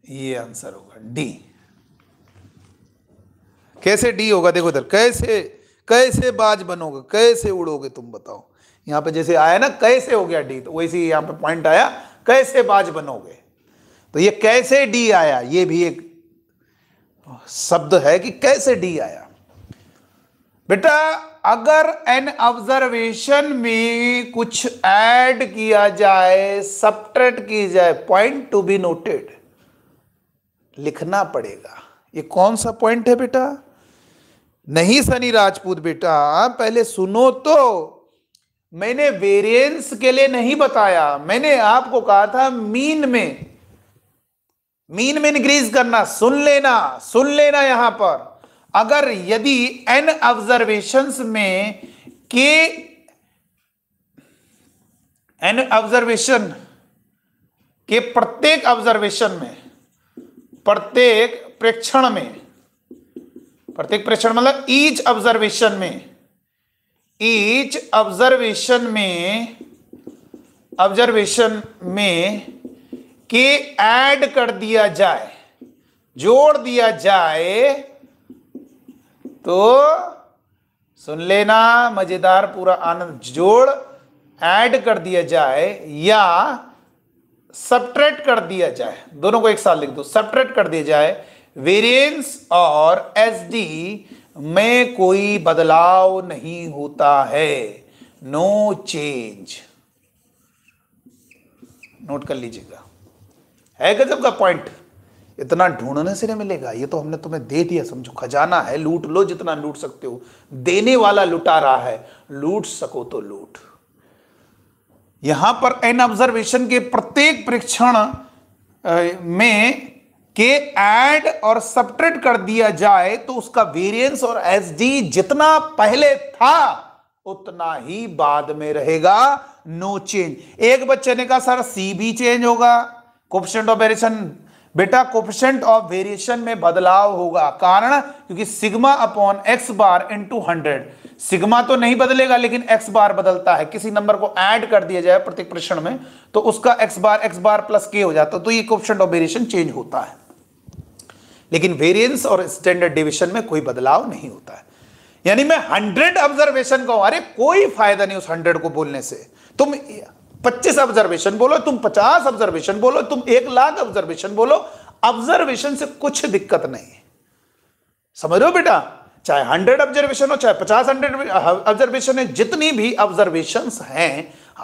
ये आंसर होगा डी कैसे डी होगा देखो इधर कैसे कैसे बाज बनोगे कैसे उड़ोगे तुम बताओ यहां पे जैसे आया ना कैसे हो गया डी तो वैसे ही यहां पे पॉइंट आया कैसे बाज बनोगे तो ये कैसे डी आया ये भी एक शब्द है कि कैसे डी आया बेटा अगर एन ऑब्जर्वेशन में कुछ ऐड किया जाए सब्ट्रेट की जाए पॉइंट टू बी नोटेड लिखना पड़ेगा ये कौन सा पॉइंट है बेटा नहीं सनी राजपूत बेटा पहले सुनो तो मैंने वेरिएंस के लिए नहीं बताया मैंने आपको कहा था मीन में मीन में इंक्रीज करना सुन लेना सुन लेना यहां पर अगर यदि एन ऑब्जर्वेशन में के एन ऑब्जर्वेशन के प्रत्येक ऑब्जर्वेशन में प्रत्येक प्रेक्षण में प्रत्येक प्रेक्षण मतलब ईच ऑब्जर्वेशन में ईच ऑब्जर्वेशन में ऑब्जर्वेशन में के ऐड कर दिया जाए जोड़ दिया जाए तो सुन लेना मजेदार पूरा आनंद जोड़ ऐड कर दिया जाए या सब्ट्रैक्ट कर दिया जाए दोनों को एक साथ लिख दो सब्ट्रैक्ट कर दिया जाए वेरिएंस और एसडी में कोई बदलाव नहीं होता है नो चेंज नोट कर लीजिएगा है गजब का पॉइंट इतना ढूंढने से नहीं मिलेगा ये तो हमने तुम्हें दे दिया समझो खजाना है लूट लो जितना लूट सकते हो देने वाला लुटा रहा है लूट सको तो लूट यहां पर एन ऑब्जर्वेशन के प्रत्येक परीक्षण में कि ऐड और सब्ट्रेट कर दिया जाए तो उसका वेरिएंस और एसडी जितना पहले था उतना ही बाद में रहेगा नो चेंज एक बच्चे ने कहा सर सी भी चेंज होगा कोपसेंट ऑफ वेरिएशन बेटा कोपसेंट ऑफ वेरिएशन में बदलाव होगा कारण क्योंकि sigma upon X bar into hundred sigma तो नहीं बदलेगा लेकिन एक्स बार बदलता है किसी नंबर को ऐड कर दिया जाए प्रत्येक प्रश्न में तो उसका X bar X bar plus K हो जाता तो ये क्वेश्चन ऑफ वेरिएशन चेंज होता है लेकिन वेरिएंस और स्टैंडर्ड डिविशन में कोई बदलाव नहीं होता है यानी मैं हंड्रेड ऑब्जर्वेशन कहूँ अरे कोई फायदा नहीं उस हंड्रेड को बोलने से तुम पच्चीस ऑब्जर्वेशन बोलो तुम पचास ऑब्जर्वेशन बोलो तुम एक लाख ऑब्जर्वेशन बोलो ऑब्जर्वेशन से कुछ दिक्कत नहीं समझ लो बेटा चाहे हंड्रेड ऑब्जर्वेशन हो चाहे पचास हंड्रेड ऑब्जर्वेशन है जितनी भी ऑब्जर्वेशन हैं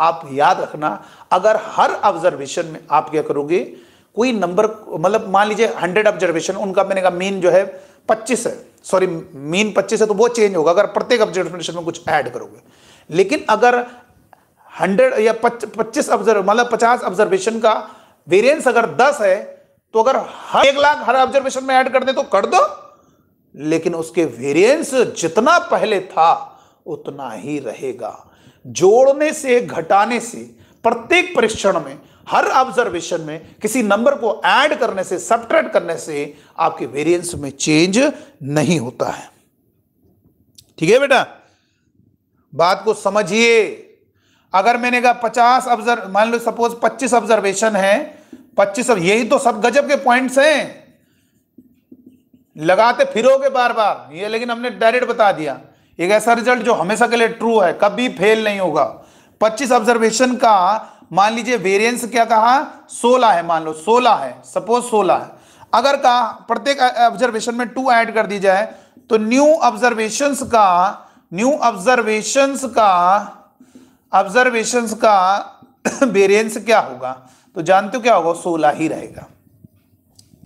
आप याद रखना अगर हर ऑब्जर्वेशन में आप क्या करोगे कोई नंबर मतलब मान लीजिए हंड्रेड ऑब्जर्वेशन उनका मैंने कहा मीन जो है पच्चीस है सॉरी मीन पच्चीस है तो वो चेंज होगा अगर प्रत्येक ऑब्जर्वेशन में कुछ ऐड करोगे लेकिन अगर हंड्रेड या पच्चीस ऑब्जर्व मतलब पचास ऑब्जर्वेशन का वेरियंस अगर दस है तो अगर हर एक लाख हर ऑब्जर्वेशन में ऐड कर दे तो कर दो लेकिन उसके वेरिएंस जितना पहले था उतना ही रहेगा जोड़ने से घटाने से प्रत्येक परीक्षण में हर ऑब्जर्वेशन में किसी नंबर को ऐड करने से सब्ट्रैक्ट करने से आपके वेरिएंस में चेंज नहीं होता है ठीक है बेटा बात को समझिए अगर मैंने कहा पचास ऑब्जर्व मान लो सपोज पच्चीस ऑब्जर्वेशन है पच्चीस यही तो सब गजब के पॉइंट्स हैं लगाते फिरोगे बार बार ये लेकिन हमने डायरेक्ट बता दिया एक ऐसा रिजल्ट जो हमेशा के लिए ट्रू है कभी फेल नहीं होगा 25 ऑब्जर्वेशन का मान लीजिए वेरिएंस क्या कहा सोलह है मान लो सोलह है सपोज सोलह है अगर कहा प्रत्येक ऑब्जर्वेशन में टू ऐड कर दी जाए तो न्यू ऑब्जर्वेशन का न्यू ऑब्जर्वेशन का ऑब्जर्वेशन का वेरिएंस (coughs) क्या होगा तो जानते हो क्या होगा सोलह ही रहेगा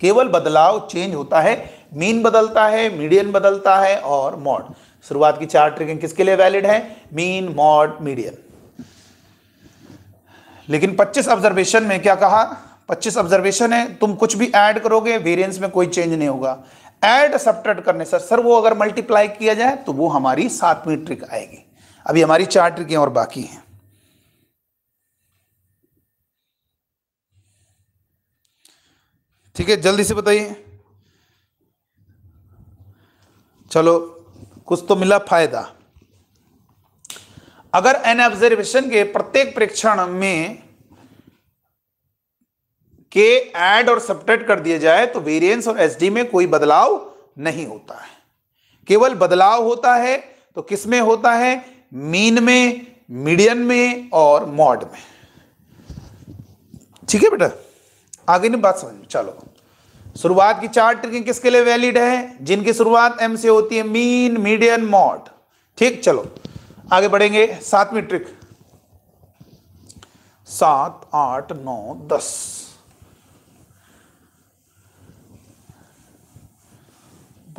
केवल बदलाव चेंज होता है मीन बदलता है मीडियन बदलता है और मॉड शुरुआत की चार ट्रिकिंग किसके लिए वैलिड है मीन मॉड मीडियन लेकिन 25 ऑब्जर्वेशन में क्या कहा 25 ऑब्जर्वेशन है तुम कुछ भी ऐड करोगे वेरिएंस में कोई चेंज नहीं होगा ऐड सब करने सर सर वो अगर मल्टीप्लाई किया जाए तो वो हमारी सातवीं ट्रिक आएगी अभी हमारी चार ट्रिकें और बाकी हैं ठीक है जल्दी से बताइए चलो कुछ तो मिला फायदा अगर एन ऑब्जर्वेशन के प्रत्येक परीक्षण में के ऐड और सब कर दिया जाए तो वेरिएंस और एसडी में कोई बदलाव नहीं होता है केवल बदलाव होता है तो किस में होता है मीन में मीडियन में और मॉड में ठीक है बेटा आगे नहीं बात समझ चलो शुरुआत की चार ट्रिकिंग किसके लिए वैलिड है जिनकी शुरुआत एम से होती है मीन मीडियन मॉड ठीक चलो आगे बढ़ेंगे सातवीं ट्रिक सात आठ नौ दस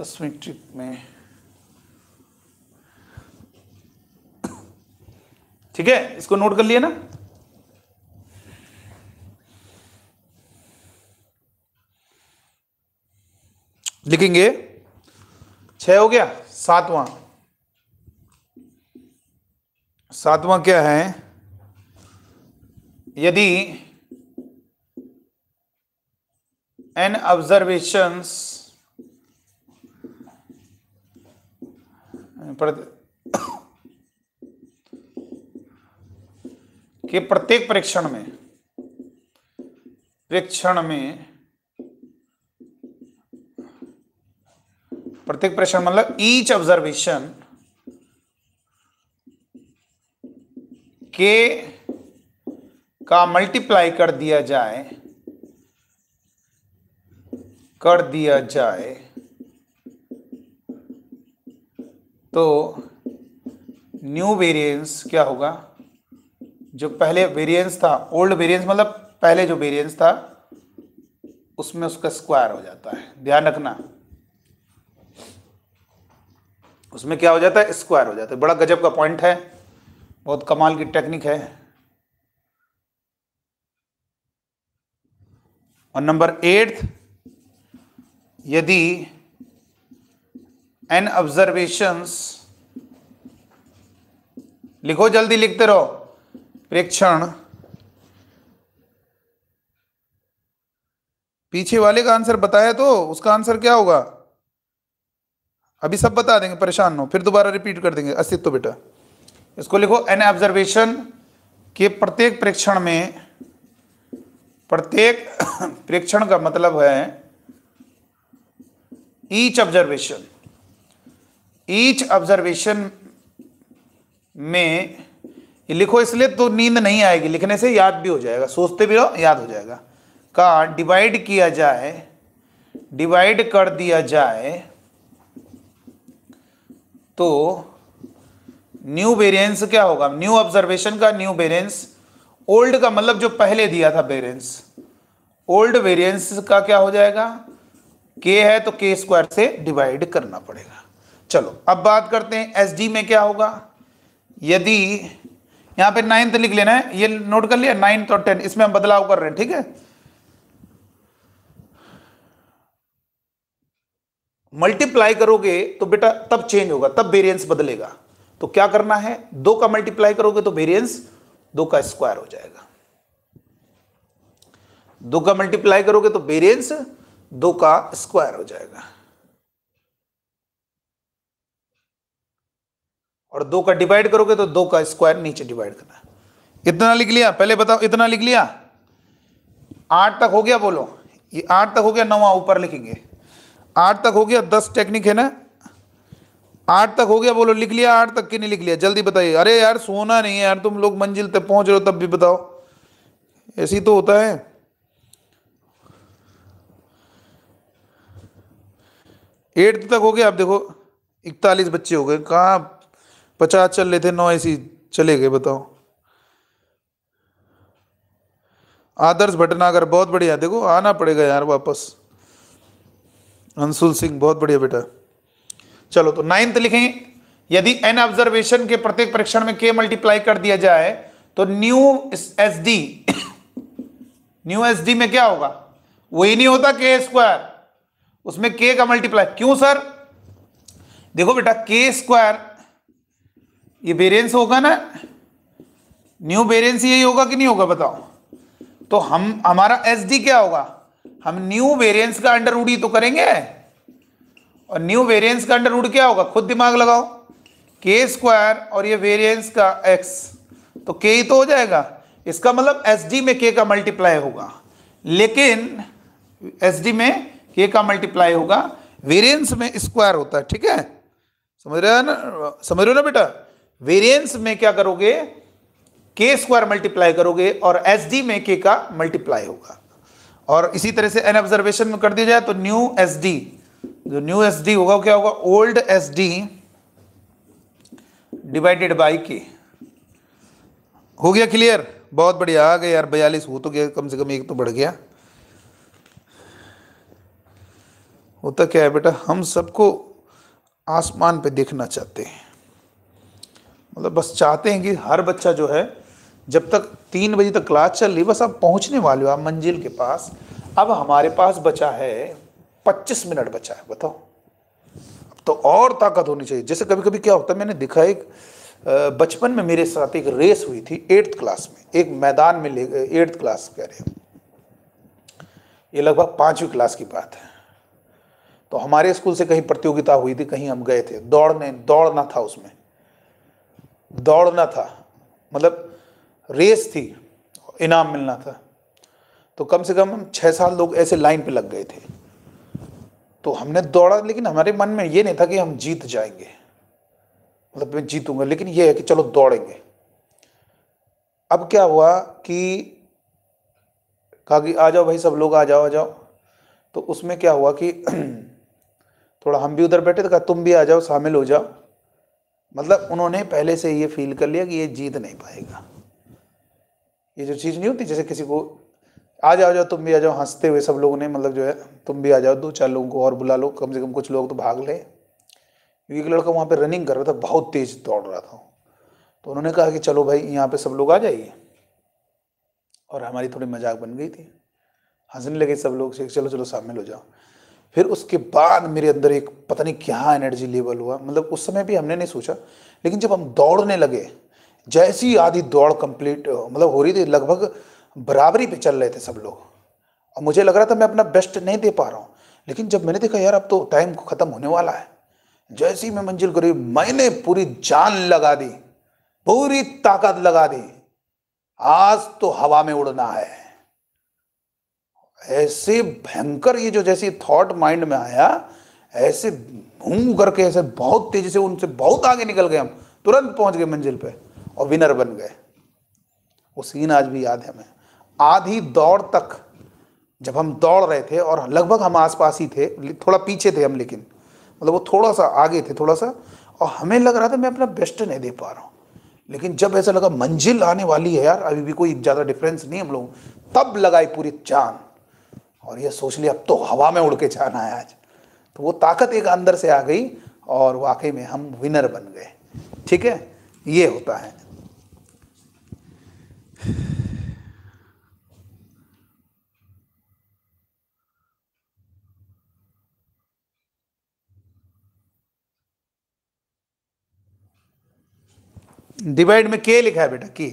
दसवीं ट्रिक में ठीक है इसको नोट कर लिए ना लिखेंगे छह हो गया सातवां सातवां क्या है यदि एन ऑब्जर्वेशंस के प्रत्येक परीक्षण में परीक्षण में प्रत्येक परीक्षण मतलब ईच ऑब्जर्वेशन के का मल्टीप्लाई कर दिया जाए कर दिया जाए तो न्यू वेरिएंस क्या होगा जो पहले वेरिएंस था ओल्ड वेरिएंस मतलब पहले जो वेरिएंस था उसमें उसका स्क्वायर हो जाता है ध्यान रखना उसमें क्या हो जाता है स्क्वायर हो जाता है बड़ा गजब का पॉइंट है बहुत कमाल की टेक्निक है और नंबर एट यदि एन ऑब्जर्वेशंस लिखो जल्दी लिखते रहो प्रेक्षण पीछे वाले का आंसर बताया तो उसका आंसर क्या होगा अभी सब बता देंगे परेशान हो फिर दोबारा रिपीट कर देंगे अस्तित्व बेटा इसको लिखो एन ऑब्जर्वेशन के प्रत्येक प्रेक्षण में प्रत्येक (coughs) प्रेक्षण का मतलब है ईच ऑब्जर्वेशन ईच ऑब्जर्वेशन में लिखो इसलिए तो नींद नहीं आएगी लिखने से याद भी हो जाएगा सोचते भी रहो याद हो जाएगा का डिवाइड किया जाए डिवाइड कर दिया जाए तो न्यू वेरियंस क्या होगा न्यू ऑब्जर्वेशन का न्यू वेरियंस ओल्ड का मतलब जो पहले दिया था वेरियंस ओल्ड वेरियंस का क्या हो जाएगा के है तो के स्क्वायर से डिवाइड करना पड़ेगा चलो अब बात करते हैं एस डी में क्या होगा यदि यहां पे नाइन्थ लिख लेना है ये नोट कर लिया नाइन्थ और टेन इसमें हम बदलाव कर रहे हैं ठीक है मल्टीप्लाई करोगे तो बेटा तब चेंज होगा तब वेरियंस बदलेगा तो क्या करना है दो का मल्टीप्लाई करोगे तो वेरियंस दो का स्क्वायर हो जाएगा दो का मल्टीप्लाई करोगे तो वेरियंस दो का स्क्वायर हो जाएगा और दो का डिवाइड करोगे तो दो का स्क्वायर नीचे डिवाइड करना इतना लिख लिया पहले बताओ इतना लिख लिया आठ तक हो गया बोलो ये आठ तक हो गया नवा ऊपर लिखेंगे आठ तक हो गया दस टेक्निक है ना आठ तक हो गया बोलो लिख लिया आठ तक कि नहीं लिख लिया जल्दी बताइए अरे यार सोना नहीं है यार तुम लोग मंजिल तक पहुंच रहे हो तब भी बताओ ऐसी तो होता है एट्थ तक हो गया आप देखो इकतालीस बच्चे हो गए कहा पचास चल रहे थे नौ ऐसी चले गए बताओ आदर्श भटनागर बहुत बढ़िया देखो आना पड़ेगा यार वापस अंशुल सिंह बहुत बढ़िया बेटा चलो तो नाइन्थ लिखें यदि एन ऑब्जर्वेशन के प्रत्येक परीक्षण में के मल्टीप्लाई कर दिया जाए तो new S D new S D में क्या होगा वही नहीं होता के स्क्वायर उसमें के का मल्टीप्लाई क्यों सर देखो बेटा के स्क्वायर ये वेरियंस होगा ना न्यू वेरियंस यही होगा कि नहीं होगा बताओ तो हम हमारा एस डी क्या होगा हम न्यू वेरियंस का अंडर उडी तो करेंगे और न्यू वेरिएंस का अंडर रूट क्या होगा खुद दिमाग लगाओ के स्क्वायर और ये वेरिएंस का एक्स तो के ही तो हो जाएगा इसका मतलब एस डी में के का मल्टीप्लाई होगा लेकिन एस डी में के का मल्टीप्लाई होगा वेरिएंस में स्क्वायर होता है ठीक है समझ रहे हो ना समझ रहे हो ना बेटा वेरिएंस में क्या करोगे के स्क्वायर मल्टीप्लाई करोगे और एस डी में के का मल्टीप्लाई होगा और इसी तरह से एन ऑब्जर्वेशन में कर दिया जाए तो न्यू एस डी जो न्यू एस डी होगा क्या होगा old S D divided by K हो गया क्लियर बहुत बढ़िया आ गया यार बयालीस हो तो गया कम से कम एक तो बढ़ गया होता क्या है बेटा हम सबको आसमान पे देखना चाहते हैं मतलब बस चाहते हैं कि हर बच्चा जो है जब तक तीन बजे तक क्लास चल रही बस आप पहुंचने वाले हो आप मंजिल के पास अब हमारे पास बचा है 25 मिनट बचा है बताओ अब तो और ताकत होनी चाहिए जैसे कभी कभी क्या होता है मैंने देखा एक बचपन में मेरे साथ एक रेस हुई थी एट्थ क्लास में एक मैदान में ले एट्थ क्लास कह रहे ये लगभग पाँचवीं क्लास की बात है तो हमारे स्कूल से कहीं प्रतियोगिता हुई थी कहीं हम गए थे दौड़ने दौड़ना था उसमें दौड़ना था मतलब रेस थी इनाम मिलना था तो कम से कम हम छः साल लोग ऐसे लाइन पे लग गए थे तो हमने दौड़ा लेकिन हमारे मन में ये नहीं था कि हम जीत जाएंगे मतलब मैं जीतूंगा लेकिन ये है कि चलो दौड़ेंगे अब क्या हुआ कि कहा कि आ जाओ भाई सब लोग आ जाओ आ जाओ तो उसमें क्या हुआ कि (clears throat) थोड़ा हम भी उधर बैठे तो कहा तुम भी आ जाओ शामिल हो जाओ मतलब उन्होंने पहले से ये फील कर लिया कि ये जीत नहीं पाएगा ये जो चीज़ नहीं होती जैसे किसी को आ जाओ जाओ तुम भी आ जाओ हंसते हुए सब लोगों ने मतलब जो है तुम भी आ जाओ दो चार लोगों को और बुला लो कम से कम कुछ लोग तो भाग ले क्योंकि एक लड़का वहाँ पे रनिंग कर रहा था बहुत तेज दौड़ रहा था तो उन्होंने कहा कि चलो भाई यहाँ पे सब लोग आ जाइए और हमारी थोड़ी मजाक बन गई थी हंसने लगे सब लोग से चलो चलो शामिल हो जाओ फिर उसके बाद मेरे अंदर एक पता नहीं क्या एनर्जी लेवल हुआ मतलब उस समय भी हमने नहीं सोचा लेकिन जब हम दौड़ने लगे जैसी आधी दौड़ कंप्लीट मतलब हो रही थी लगभग बराबरी पे चल रहे थे सब लोग और मुझे लग रहा था मैं अपना बेस्ट नहीं दे पा रहा हूँ लेकिन जब मैंने देखा यार अब तो टाइम ख़त्म होने वाला है जैसे ही मैं मंजिल करी मैंने पूरी जान लगा दी पूरी ताकत लगा दी आज तो हवा में उड़ना है ऐसे भयंकर ये जो जैसी थॉट माइंड में आया ऐसे घूम करके ऐसे बहुत तेजी से उनसे बहुत आगे निकल गए हम तुरंत पहुंच गए मंजिल पे और विनर बन गए वो सीन आज भी याद है हमें आधी दौड़ तक जब हम दौड़ रहे थे और लगभग हम आसपास ही थे थोड़ा पीछे थे हम लेकिन मतलब वो थोड़ा सा आगे थे थोड़ा सा और हमें लग रहा था मैं अपना बेस्ट नहीं दे पा रहा हूँ लेकिन जब ऐसा लगा मंजिल आने वाली है यार अभी भी कोई ज़्यादा डिफरेंस नहीं हम लोग तब लगाई पूरी जान और ये सोच लिया अब तो हवा में उड़ के जाना है आज तो वो ताकत एक अंदर से आ गई और वाकई में हम विनर बन गए ठीक है ये होता है डिवाइड में के लिखा है बेटा के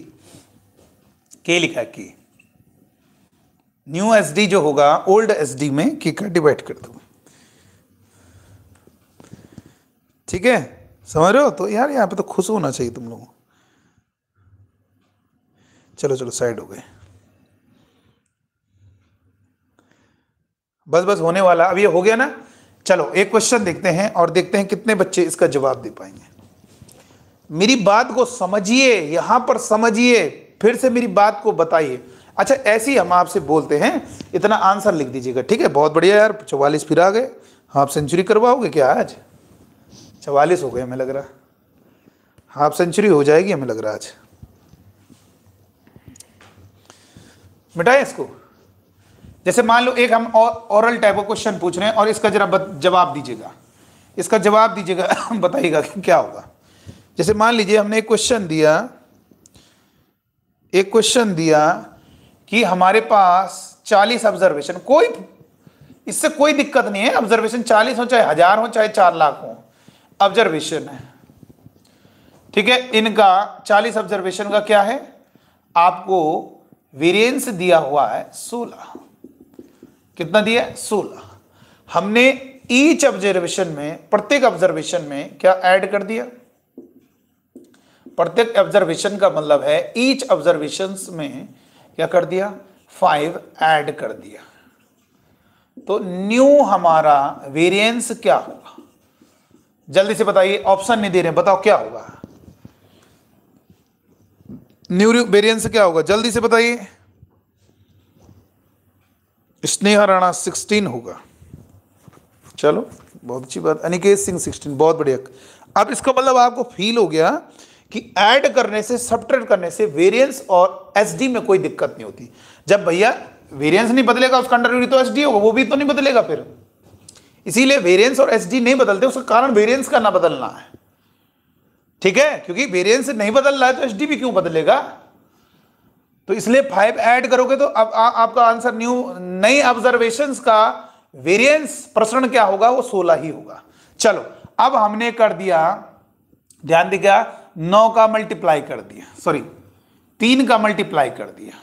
के लिखा है के न्यू एसडी जो होगा ओल्ड एसडी में के का डिवाइड कर दो ठीक है समझ रहे हो तो यार यहां पे तो खुश होना चाहिए तुम लोगों चलो चलो साइड हो गए बस बस होने वाला अब ये हो गया ना चलो एक क्वेश्चन देखते हैं और देखते हैं कितने बच्चे इसका जवाब दे पाएंगे मेरी बात को समझिए यहाँ पर समझिए फिर से मेरी बात को बताइए अच्छा ऐसे ही हम आपसे बोलते हैं इतना आंसर लिख दीजिएगा ठीक है बहुत बढ़िया यार चौवालीस फिर आ गए हाफ सेंचुरी करवाओगे क्या आज चवालीस हो गए हमें लग रहा हाफ सेंचुरी हो जाएगी हमें लग रहा आज मिटाए इसको जैसे मान लो एक हम ओरल औरल टाइप का क्वेश्चन पूछ रहे हैं और इसका जरा जवाब दीजिएगा इसका जवाब दीजिएगा (laughs) बताइएगा क्या होगा जैसे मान लीजिए हमने एक क्वेश्चन दिया एक क्वेश्चन दिया कि हमारे पास चालीस ऑब्जर्वेशन कोई इससे कोई दिक्कत नहीं है ऑब्जर्वेशन चालीस हो चाहे हजार हो चाहे चार लाख हो ऑब्जर्वेशन है ठीक है इनका चालीस ऑब्जर्वेशन का क्या है आपको वेरिएंस दिया हुआ है सोलह कितना दिया है सोलह हमने ईच ऑब्जर्वेशन में प्रत्येक ऑब्जर्वेशन में क्या ऐड कर दिया प्रत्येक ऑब्जर्वेशन का मतलब है ईच ऑब्जर्वेशन में क्या कर दिया फाइव ऐड कर दिया तो न्यू हमारा वेरिएंस क्या होगा जल्दी से बताइए ऑप्शन नहीं दे रहे बताओ क्या होगा न्यू वेरिएंस क्या होगा जल्दी से बताइए स्नेहा राणा सिक्सटीन होगा चलो बहुत अच्छी बात अनिकेत सिंह सिक्सटीन बहुत बढ़िया अब इसका मतलब आपको फील हो गया कि ऐड करने से सब्ट्रैक्ट करने से वेरिएंस और एसडी में कोई दिक्कत नहीं होती जब भैया वेरिएंस नहीं बदलेगा उसका अंडर तो एसडी होगा वो भी तो नहीं बदलेगा फिर इसीलिए वेरिएंस और एसडी नहीं बदलते उसका कारण वेरिएंस का ना बदलना है ठीक है क्योंकि वेरियंस नहीं बदल रहा है तो एसडी भी क्यों बदलेगा तो इसलिए फाइव एड करोगे तो अब आ, आपका आंसर न्यू नई ऑब्जर्वेशन का वेरियंस प्रसरण क्या होगा वो सोलह ही होगा चलो अब हमने कर दिया ध्यान दिया नौ का मल्टीप्लाई कर दिया सॉरी तीन का मल्टीप्लाई कर दिया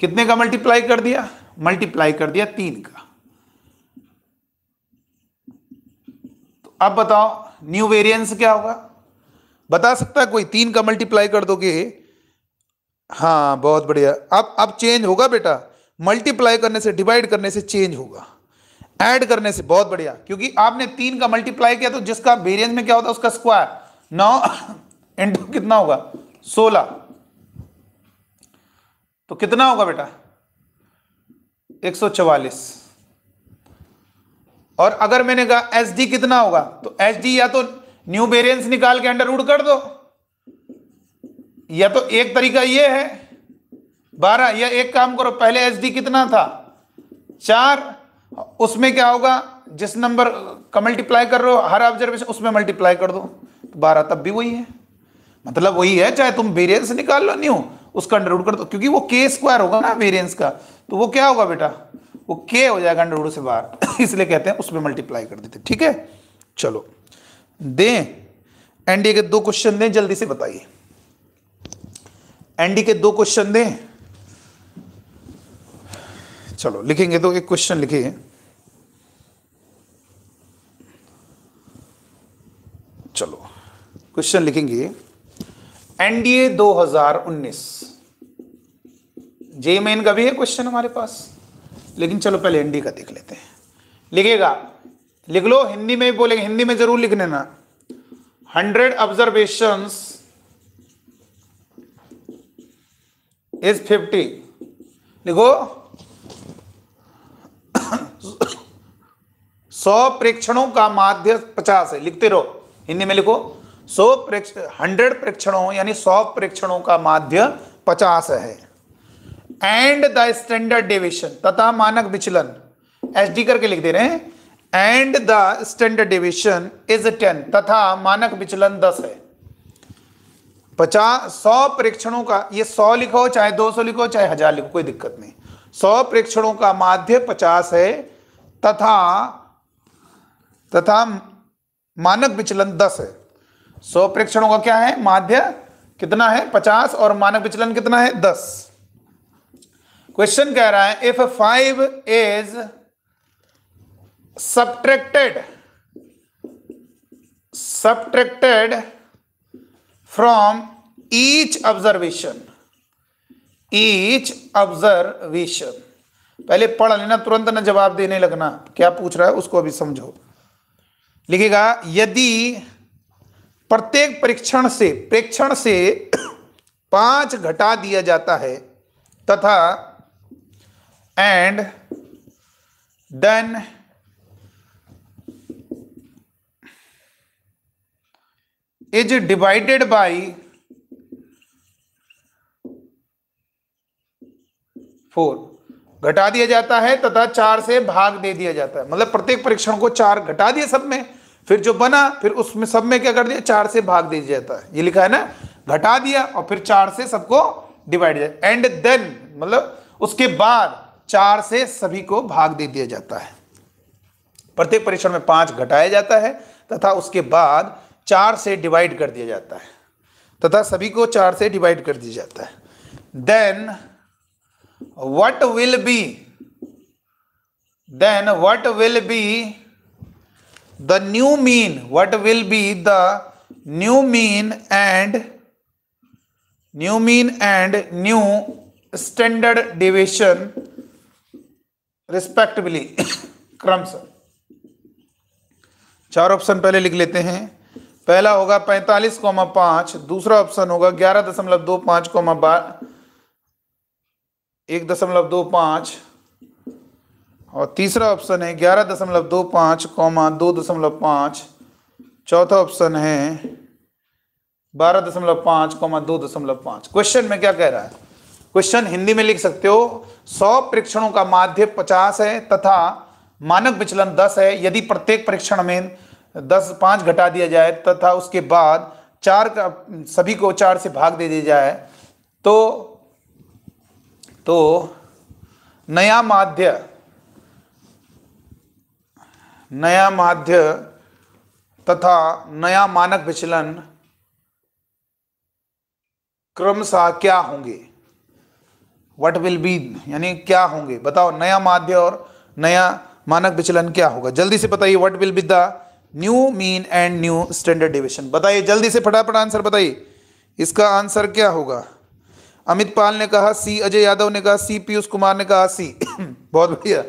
कितने का मल्टीप्लाई कर दिया मल्टीप्लाई कर दिया तीन का तो अब बताओ न्यू वेरिएंस क्या होगा बता सकता है कोई तीन का मल्टीप्लाई कर दोगे हाँ बहुत बढ़िया अब अब चेंज होगा बेटा मल्टीप्लाई करने से डिवाइड करने से चेंज होगा ऐड करने से बहुत बढ़िया क्योंकि आपने तीन का मल्टीप्लाई किया तो जिसका वेरिएंस में क्या होता है उसका स्क्वायर नौ इंटू कितना होगा सोलह तो कितना होगा बेटा एक सौ चवालीस और अगर मैंने कहा एच डी कितना होगा तो एच डी या तो न्यू वेरियंस निकाल के अंडर रूट कर दो या तो एक तरीका ये है बारह या एक काम करो पहले एच डी कितना था चार उसमें क्या होगा जिस नंबर का मल्टीप्लाई कर रहे हो हर ऑब्जर्वेशन उसमें मल्टीप्लाई कर दो बारह तब भी वही है मतलब वही है चाहे तुम वेरियंस निकाल लो नहीं हो उसका अंडर रूट कर दो क्योंकि वो के स्क्वायर होगा ना वेरियंस का तो वो क्या होगा बेटा वो के हो जाएगा अंडर रूट से बाहर (coughs) इसलिए कहते हैं उसमें मल्टीप्लाई कर देते ठीक है चलो दे एनडीए के दो क्वेश्चन दें जल्दी से बताइए एनडी के दो क्वेश्चन दें चलो लिखेंगे तो एक क्वेश्चन लिखिए चलो क्वेश्चन लिखेंगे एनडीए 2019 जे मेन का भी है क्वेश्चन हमारे पास लेकिन चलो पहले एनडी का देख लेते हैं लिखेगा लिख लो हिंदी में बोलेंगे हिंदी में जरूर लिख लेना हंड्रेड ऑब्जर्वेशन इज फिफ्टी लिखो सौ प्रेक्षणों का माध्य पचास है लिखते रहो हिंदी में लिखो सौ प्रेक्ष हंड्रेड प्रेक्षणों यानी सौ प्रेक्षणों का माध्य पचास है एंड द स्टैंडर्ड डेविएशन तथा मानक विचलन एस डी करके लिख दे रहे हैं and the standard deviation is ten तथा मानक विचलन दस है पचास सौ प्रेक्षणों का ये सौ लिखो चाहे दो सौ लिखो चाहे हजार लिखो कोई दिक्कत नहीं सौ प्रेक्षणों का माध्य पचास है तथा तथा मानक विचलन दस है सौ प्रेक्षणों का क्या है माध्य कितना है पचास और मानक विचलन कितना है दस क्वेश्चन कह रहा है if five is subtracted subtracted from each observation each observation पहले पढ़ लेना तुरंत ना जवाब देने लगना क्या पूछ रहा है उसको अभी समझो लिखेगा यदि प्रत्येक परीक्षण से प्रेक्षण से (clears throat) पांच घटा दिया जाता है तथा and then is divided by four घटा दिया जाता है तथा चार से भाग दे दिया जाता है मतलब प्रत्येक परीक्षण को चार घटा दिए सब में फिर जो बना फिर उसमें सब में क्या कर दिया चार से भाग दिया जाता है ये लिखा है ना घटा दिया और फिर चार से सबको डिवाइड एंड देन मतलब उसके बाद चार से सभी को भाग दे दिया जाता है प्रत्येक परीक्षण में पांच घटाया जाता है तथा उसके बाद चार से डिवाइड कर दिया जाता है तथा सभी को चार से डिवाइड कर दिया जाता है then what will be then what will be the new mean what will be the new mean and new mean and new standard deviation respectively क्रम से चार ऑप्शन पहले लिख लेते हैं पहला होगा पैंतालीस कोमा पांच दूसरा ऑप्शन होगा ग्यारह दशमलव दो पांच कोमा बार एक दशमलव दो पांच और तीसरा ऑप्शन है ग्यारह दशमलव दो पाँच कौमा दो दशमलव पाँच चौथा ऑप्शन है बारह दशमलव पाँच कौमा दो दशमलव पाँच क्वेश्चन में क्या कह रहा है क्वेश्चन हिंदी में लिख सकते हो सौ परीक्षणों का माध्य पचास है तथा मानक विचलन दस है यदि प्रत्येक परीक्षण में दस पाँच घटा दिया जाए तथा उसके बाद चार का सभी को चार से भाग दे दिया जाए तो तो नया माध्य नया माध्य तथा नया मानक विचलन क्रमशः क्या होंगे वट विल बी यानी क्या होंगे बताओ नया माध्य और नया मानक विचलन क्या होगा जल्दी से बताइए what will be the new mean and new standard division बताइए जल्दी से फटाफट आंसर बताइए इसका आंसर क्या होगा अमित पाल ने कहा सी अजय यादव ने कहा सी पीयूष कुमार ने कहा सी (coughs) बहुत बढ़िया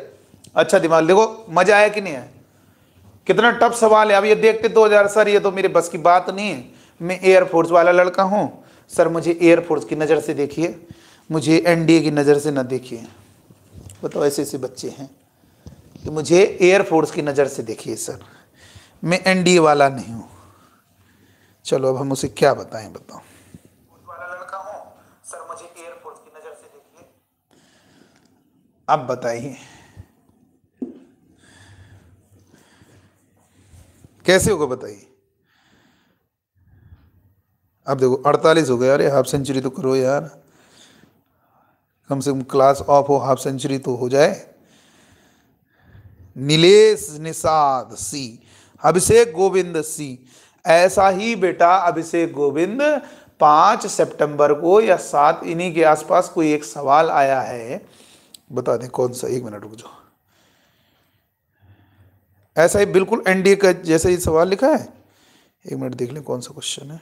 अच्छा दिमाग देखो मजा आया कि नहीं आया कितना टफ सवाल है अब ये देखते दो हज़ार सर ये तो मेरे बस की बात नहीं है मैं एयरफोर्स वाला लड़का हूँ सर मुझे एयरफोर्स की नज़र से देखिए मुझे एनडीए की नज़र से ना देखिए बताओ ऐसे ऐसे बच्चे हैं कि मुझे एयरफोर्स की नज़र से देखिए सर मैं एनडीए वाला नहीं हूँ चलो अब हम उसे क्या बताएं बताओ अब बताइए कैसे होगा बताइए अब देखो अड़तालीस हो गया अरे हाफ सेंचुरी तो करो यार कम से कम क्लास ऑफ हो हाफ सेंचुरी तो हो जाए नीलेष निषाद सी अभिषेक गोविंद सी ऐसा ही बेटा अभिषेक गोविंद पांच सितंबर को या सात इन्हीं के आसपास कोई एक सवाल आया है बता दें कौन सा एक मिनट रुक जाओ ऐसा ही बिल्कुल एनडीए का जैसे ही सवाल लिखा है एक मिनट देख लें कौन सा क्वेश्चन है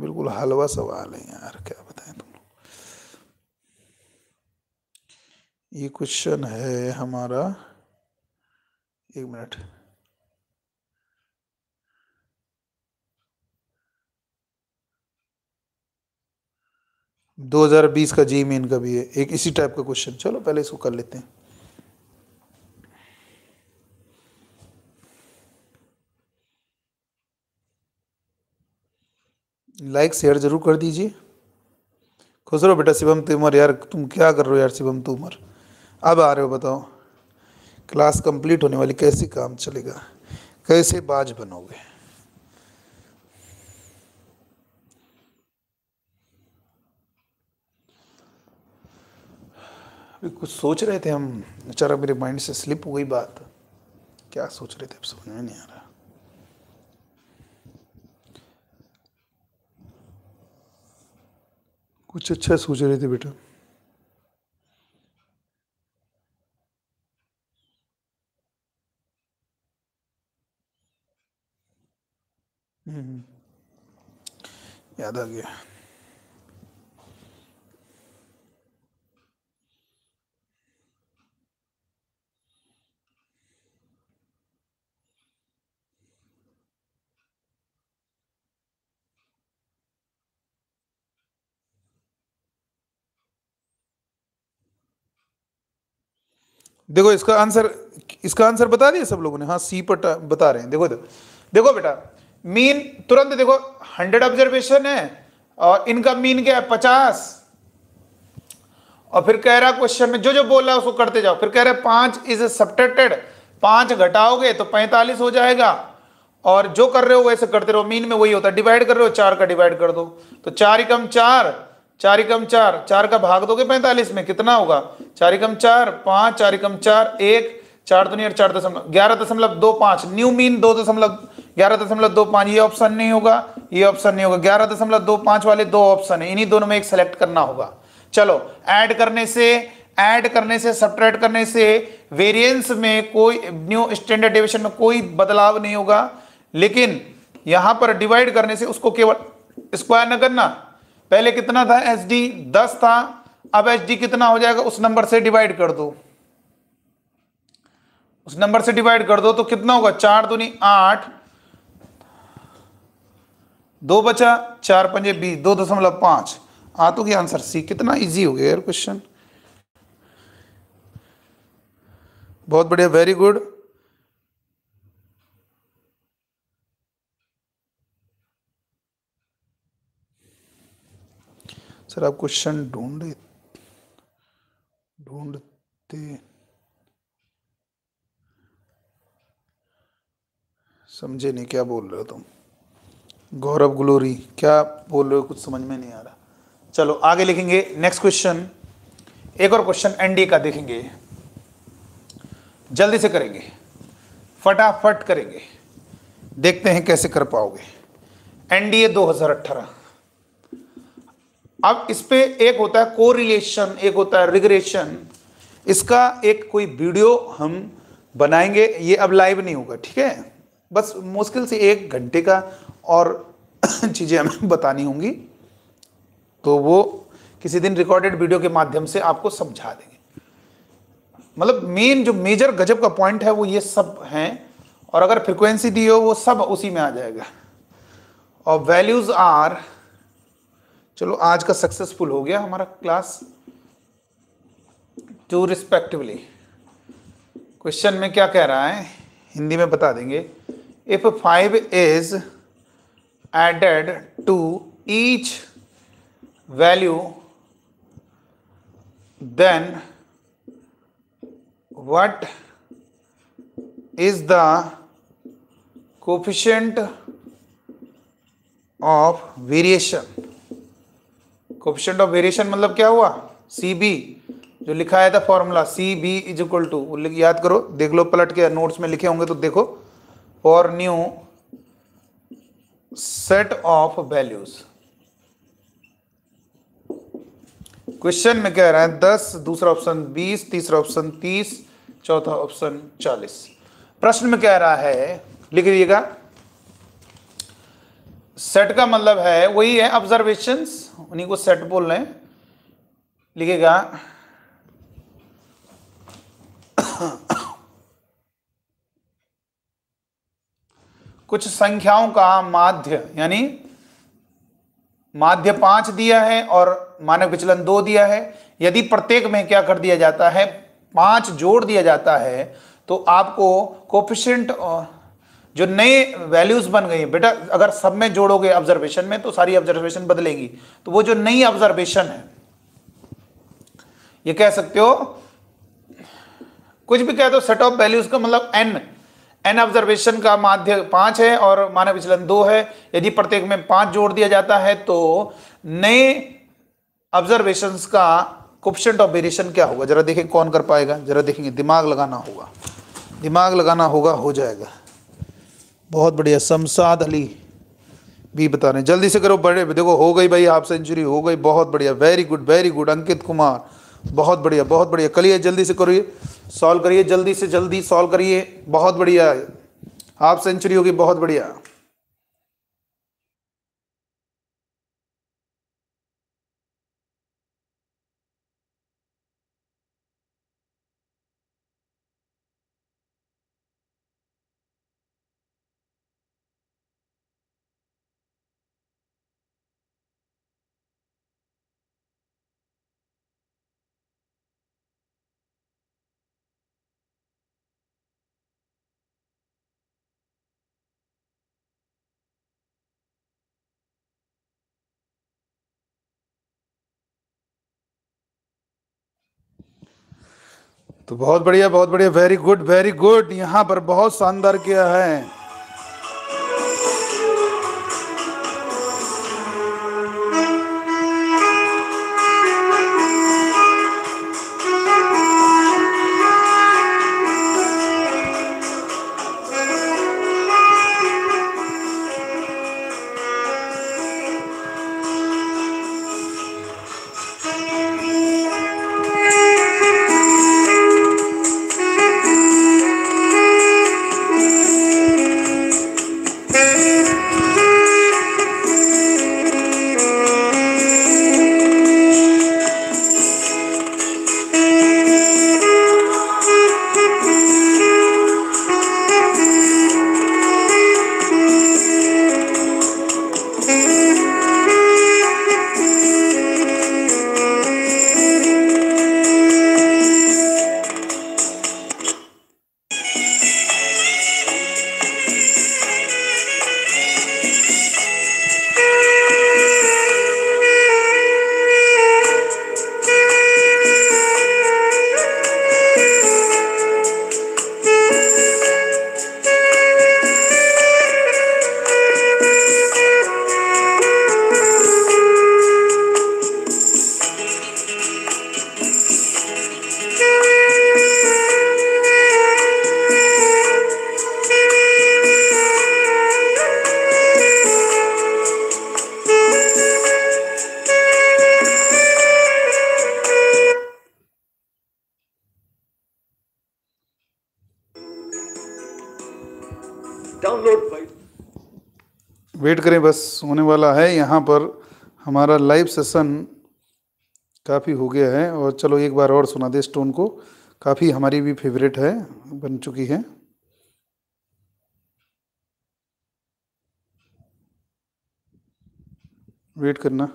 बिल्कुल हलवा सवाल है यार क्या बताएं तुम लोग ये क्वेश्चन है हमारा एक मिनट 2020 का जी मेन का भी है एक इसी टाइप का क्वेश्चन चलो पहले इसको कर लेते हैं लाइक शेयर जरूर कर दीजिए खुश रहो बेटा शिवम तुमर यार तुम क्या कर रहे हो यार शिवम तुमर अब आ रहे हो बताओ क्लास कंप्लीट होने वाली कैसे काम चलेगा कैसे बाज बनोगे कुछ सोच रहे थे हम अचानक मेरे माइंड से स्लिप हो गई बात क्या सोच रहे थे अब समझ में नहीं आ रहा कुछ अच्छा सोच रहे थे बेटा हम्म, हम्म। याद आ गया देखो इसका आंसर इसका आंसर बता दिया सब लोगों ने हाँ सी पर बता रहे हैं देखो देखो देखो बेटा मीन तुरंत देखो हंड्रेड ऑब्जर्वेशन है और इनका मीन क्या है पचास और फिर कह रहा क्वेश्चन में जो जो बोल रहा है उसको करते जाओ फिर कह रहा पांच इज सब्टेटेड पांच घटाओगे तो पैंतालीस हो जाएगा और जो कर रहे हो वैसे करते रहो मीन में वही होता है डिवाइड कर रहे हो चार का डिवाइड कर दो तो चार ही कम चार चारिकम चार चार का भाग दोगे पैंतालीस में कितना होगा चारिकम चार पांच चारिकम चार एक चार दुनिया चार दशमलव ग्यारह दशमलव दो पांच न्यू मीन दो दशमलव ग्यारह दशमलव दो पांच ये ऑप्शन नहीं होगा ये ऑप्शन नहीं होगा ग्यारह दशमलव दो पांच वाले दो ऑप्शन है इन्हीं दोनों में एक सेलेक्ट करना होगा चलो ऐड करने से ऐड करने से सब्ट्रैक्ट करने से वेरिएंस में कोई न्यू स्टैंडर्ड डिविजन में कोई बदलाव नहीं होगा लेकिन यहां पर डिवाइड करने से उसको केवल स्क्वायर न करना पहले कितना था एस डी दस था अब एस डी कितना हो जाएगा उस नंबर से डिवाइड कर दो उस नंबर से डिवाइड कर दो तो कितना होगा चार दूनी आठ दो बचा चार पंजे बीस दो दशमलव पांच आ तो गया आंसर सी कितना इजी हो गया यार क्वेश्चन बहुत बढ़िया वेरी गुड सर आप क्वेश्चन ढूंढ ढूंढते समझे नहीं क्या बोल रहे हो तुम गौरव ग्लोरी क्या बोल रहे हो कुछ समझ में नहीं आ रहा चलो आगे लिखेंगे नेक्स्ट क्वेश्चन एक और क्वेश्चन एनडीए का देखेंगे जल्दी से करेंगे फटाफट करेंगे देखते हैं कैसे कर पाओगे एनडीए 2018 अब इस पर एक होता है कोरिलेशन एक होता है रिग्रेशन इसका एक कोई वीडियो हम बनाएंगे ये अब लाइव नहीं होगा ठीक है बस मुश्किल से एक घंटे का और (coughs) चीज़ें हमें बतानी होंगी तो वो किसी दिन रिकॉर्डेड वीडियो के माध्यम से आपको समझा देंगे मतलब मेन जो मेजर गजब का पॉइंट है वो ये सब हैं और अगर फ्रिक्वेंसी दी हो वो सब उसी में आ जाएगा और वैल्यूज़ आर चलो आज का सक्सेसफुल हो गया हमारा क्लास टू रिस्पेक्टिवली क्वेश्चन में क्या कह रहा है हिंदी में बता देंगे if five is added to each value then what is the coefficient of variation coefficient of variation मतलब क्या हुआ सी बी जो लिखा आया था formula C B is equal to याद करो देख लो पलट के नोट्स में लिखे होंगे तो देखो for new set of values question में कह रहे हैं दस दूसरा ऑप्शन बीस तीसरा ऑप्शन तीस चौथा ऑप्शन चालीस प्रश्न में कह रहा है लिख लीजिएगा सेट का मतलब है वही है ऑब्जर्वेशंस उन्हीं को सेट बोल रहे लिखेगा कुछ संख्याओं का माध्य यानी माध्य पांच दिया है और मानव विचलन दो दिया है यदि प्रत्येक में क्या कर दिया जाता है पांच जोड़ दिया जाता है तो आपको कोफिशियंट जो नए वैल्यूज बन गई बेटा अगर सब में जोड़ोगे ऑब्जर्वेशन में तो सारी ऑब्जर्वेशन बदलेगी तो वो जो नई ऑब्जर्वेशन है ये कह सकते हो कुछ भी कह दो सेट ऑफ वैल्यूज का मतलब एन एन ऑब्जर्वेशन का माध्य पांच है और मानव विचलन दो है यदि प्रत्येक में पांच जोड़ दिया जाता है तो नए ऑब्जर्वेशन का कोप्शेंट ऑफ वेरिएशन क्या होगा जरा देखें कौन कर पाएगा जरा देखेंगे दिमाग लगाना होगा दिमाग लगाना होगा हो जाएगा बहुत बढ़िया शमसाद अली भी बता रहे हैं जल्दी से करो बड़े देखो हो गई भाई हाफ सेंचुरी हो गई बहुत बढ़िया very good very good Ankit Kumar बहुत बढ़िया बहुत बढ़िया कलिए जल्दी से करिए सॉल्व करिए जल्दी से जल्दी सॉल्व करिए बहुत बढ़िया हाफ सेंचुरी होगी बहुत बढ़िया तो बहुत बढ़िया बहुत बढ़िया वेरी गुड वेरी गुड यहाँ पर बहुत शानदार किया है करें बस होने वाला है यहाँ पर हमारा लाइव सेशन काफ़ी हो गया है और चलो एक बार और सुना दे स्टोन को काफ़ी हमारी भी फेवरेट है बन चुकी है वेट करना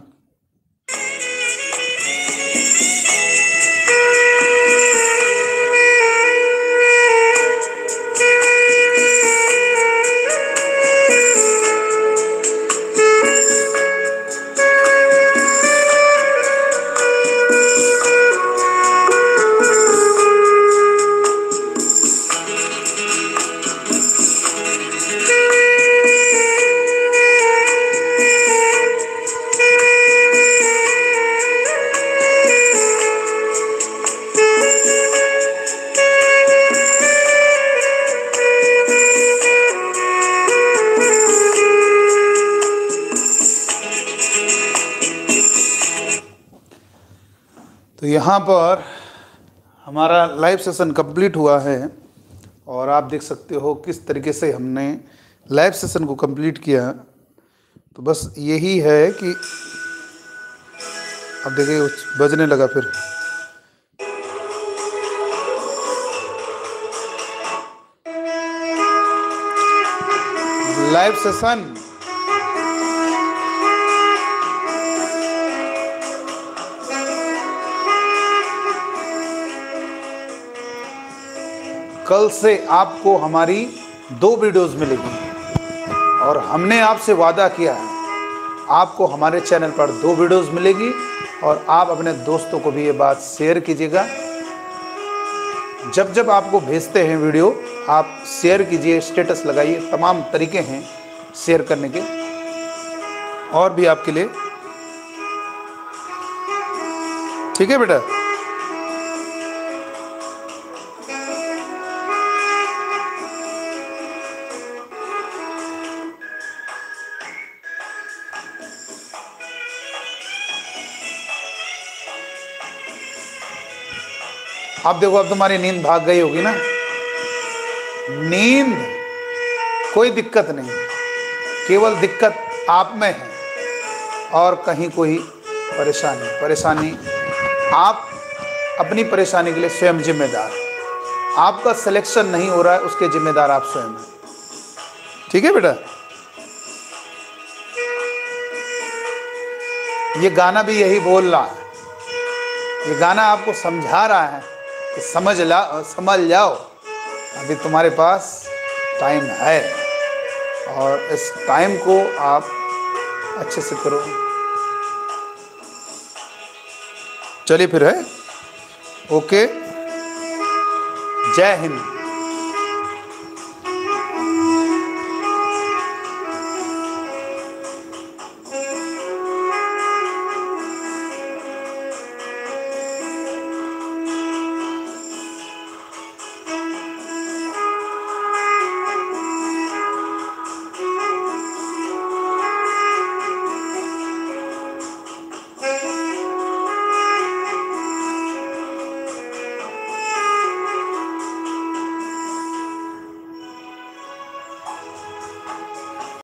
यहाँ पर हमारा लाइव सेशन कंप्लीट हुआ है और आप देख सकते हो किस तरीके से हमने लाइव सेशन को कंप्लीट किया तो बस यही है कि अब देखिए बजने लगा फिर लाइव सेशन कल से आपको हमारी दो वीडियोस मिलेगी और हमने आपसे वादा किया है आपको हमारे चैनल पर दो वीडियोस मिलेगी और आप अपने दोस्तों को भी ये बात शेयर कीजिएगा जब जब आपको भेजते हैं वीडियो आप शेयर कीजिए स्टेटस लगाइए तमाम तरीके हैं शेयर करने के और भी आपके लिए ठीक है बेटा अब देखो अब तुम्हारी नींद भाग गई होगी ना नींद कोई दिक्कत नहीं केवल दिक्कत आप में है और कहीं कोई परेशानी परेशानी आप अपनी परेशानी के लिए स्वयं जिम्मेदार आपका सिलेक्शन नहीं हो रहा है उसके जिम्मेदार आप स्वयं हैं ठीक है बेटा ये गाना भी यही बोल रहा है ये गाना आपको समझा रहा है कि समझ ला समझ जाओ अभी तुम्हारे पास टाइम है और इस टाइम को आप अच्छे से करो चलिए फिर है ओके जय हिंद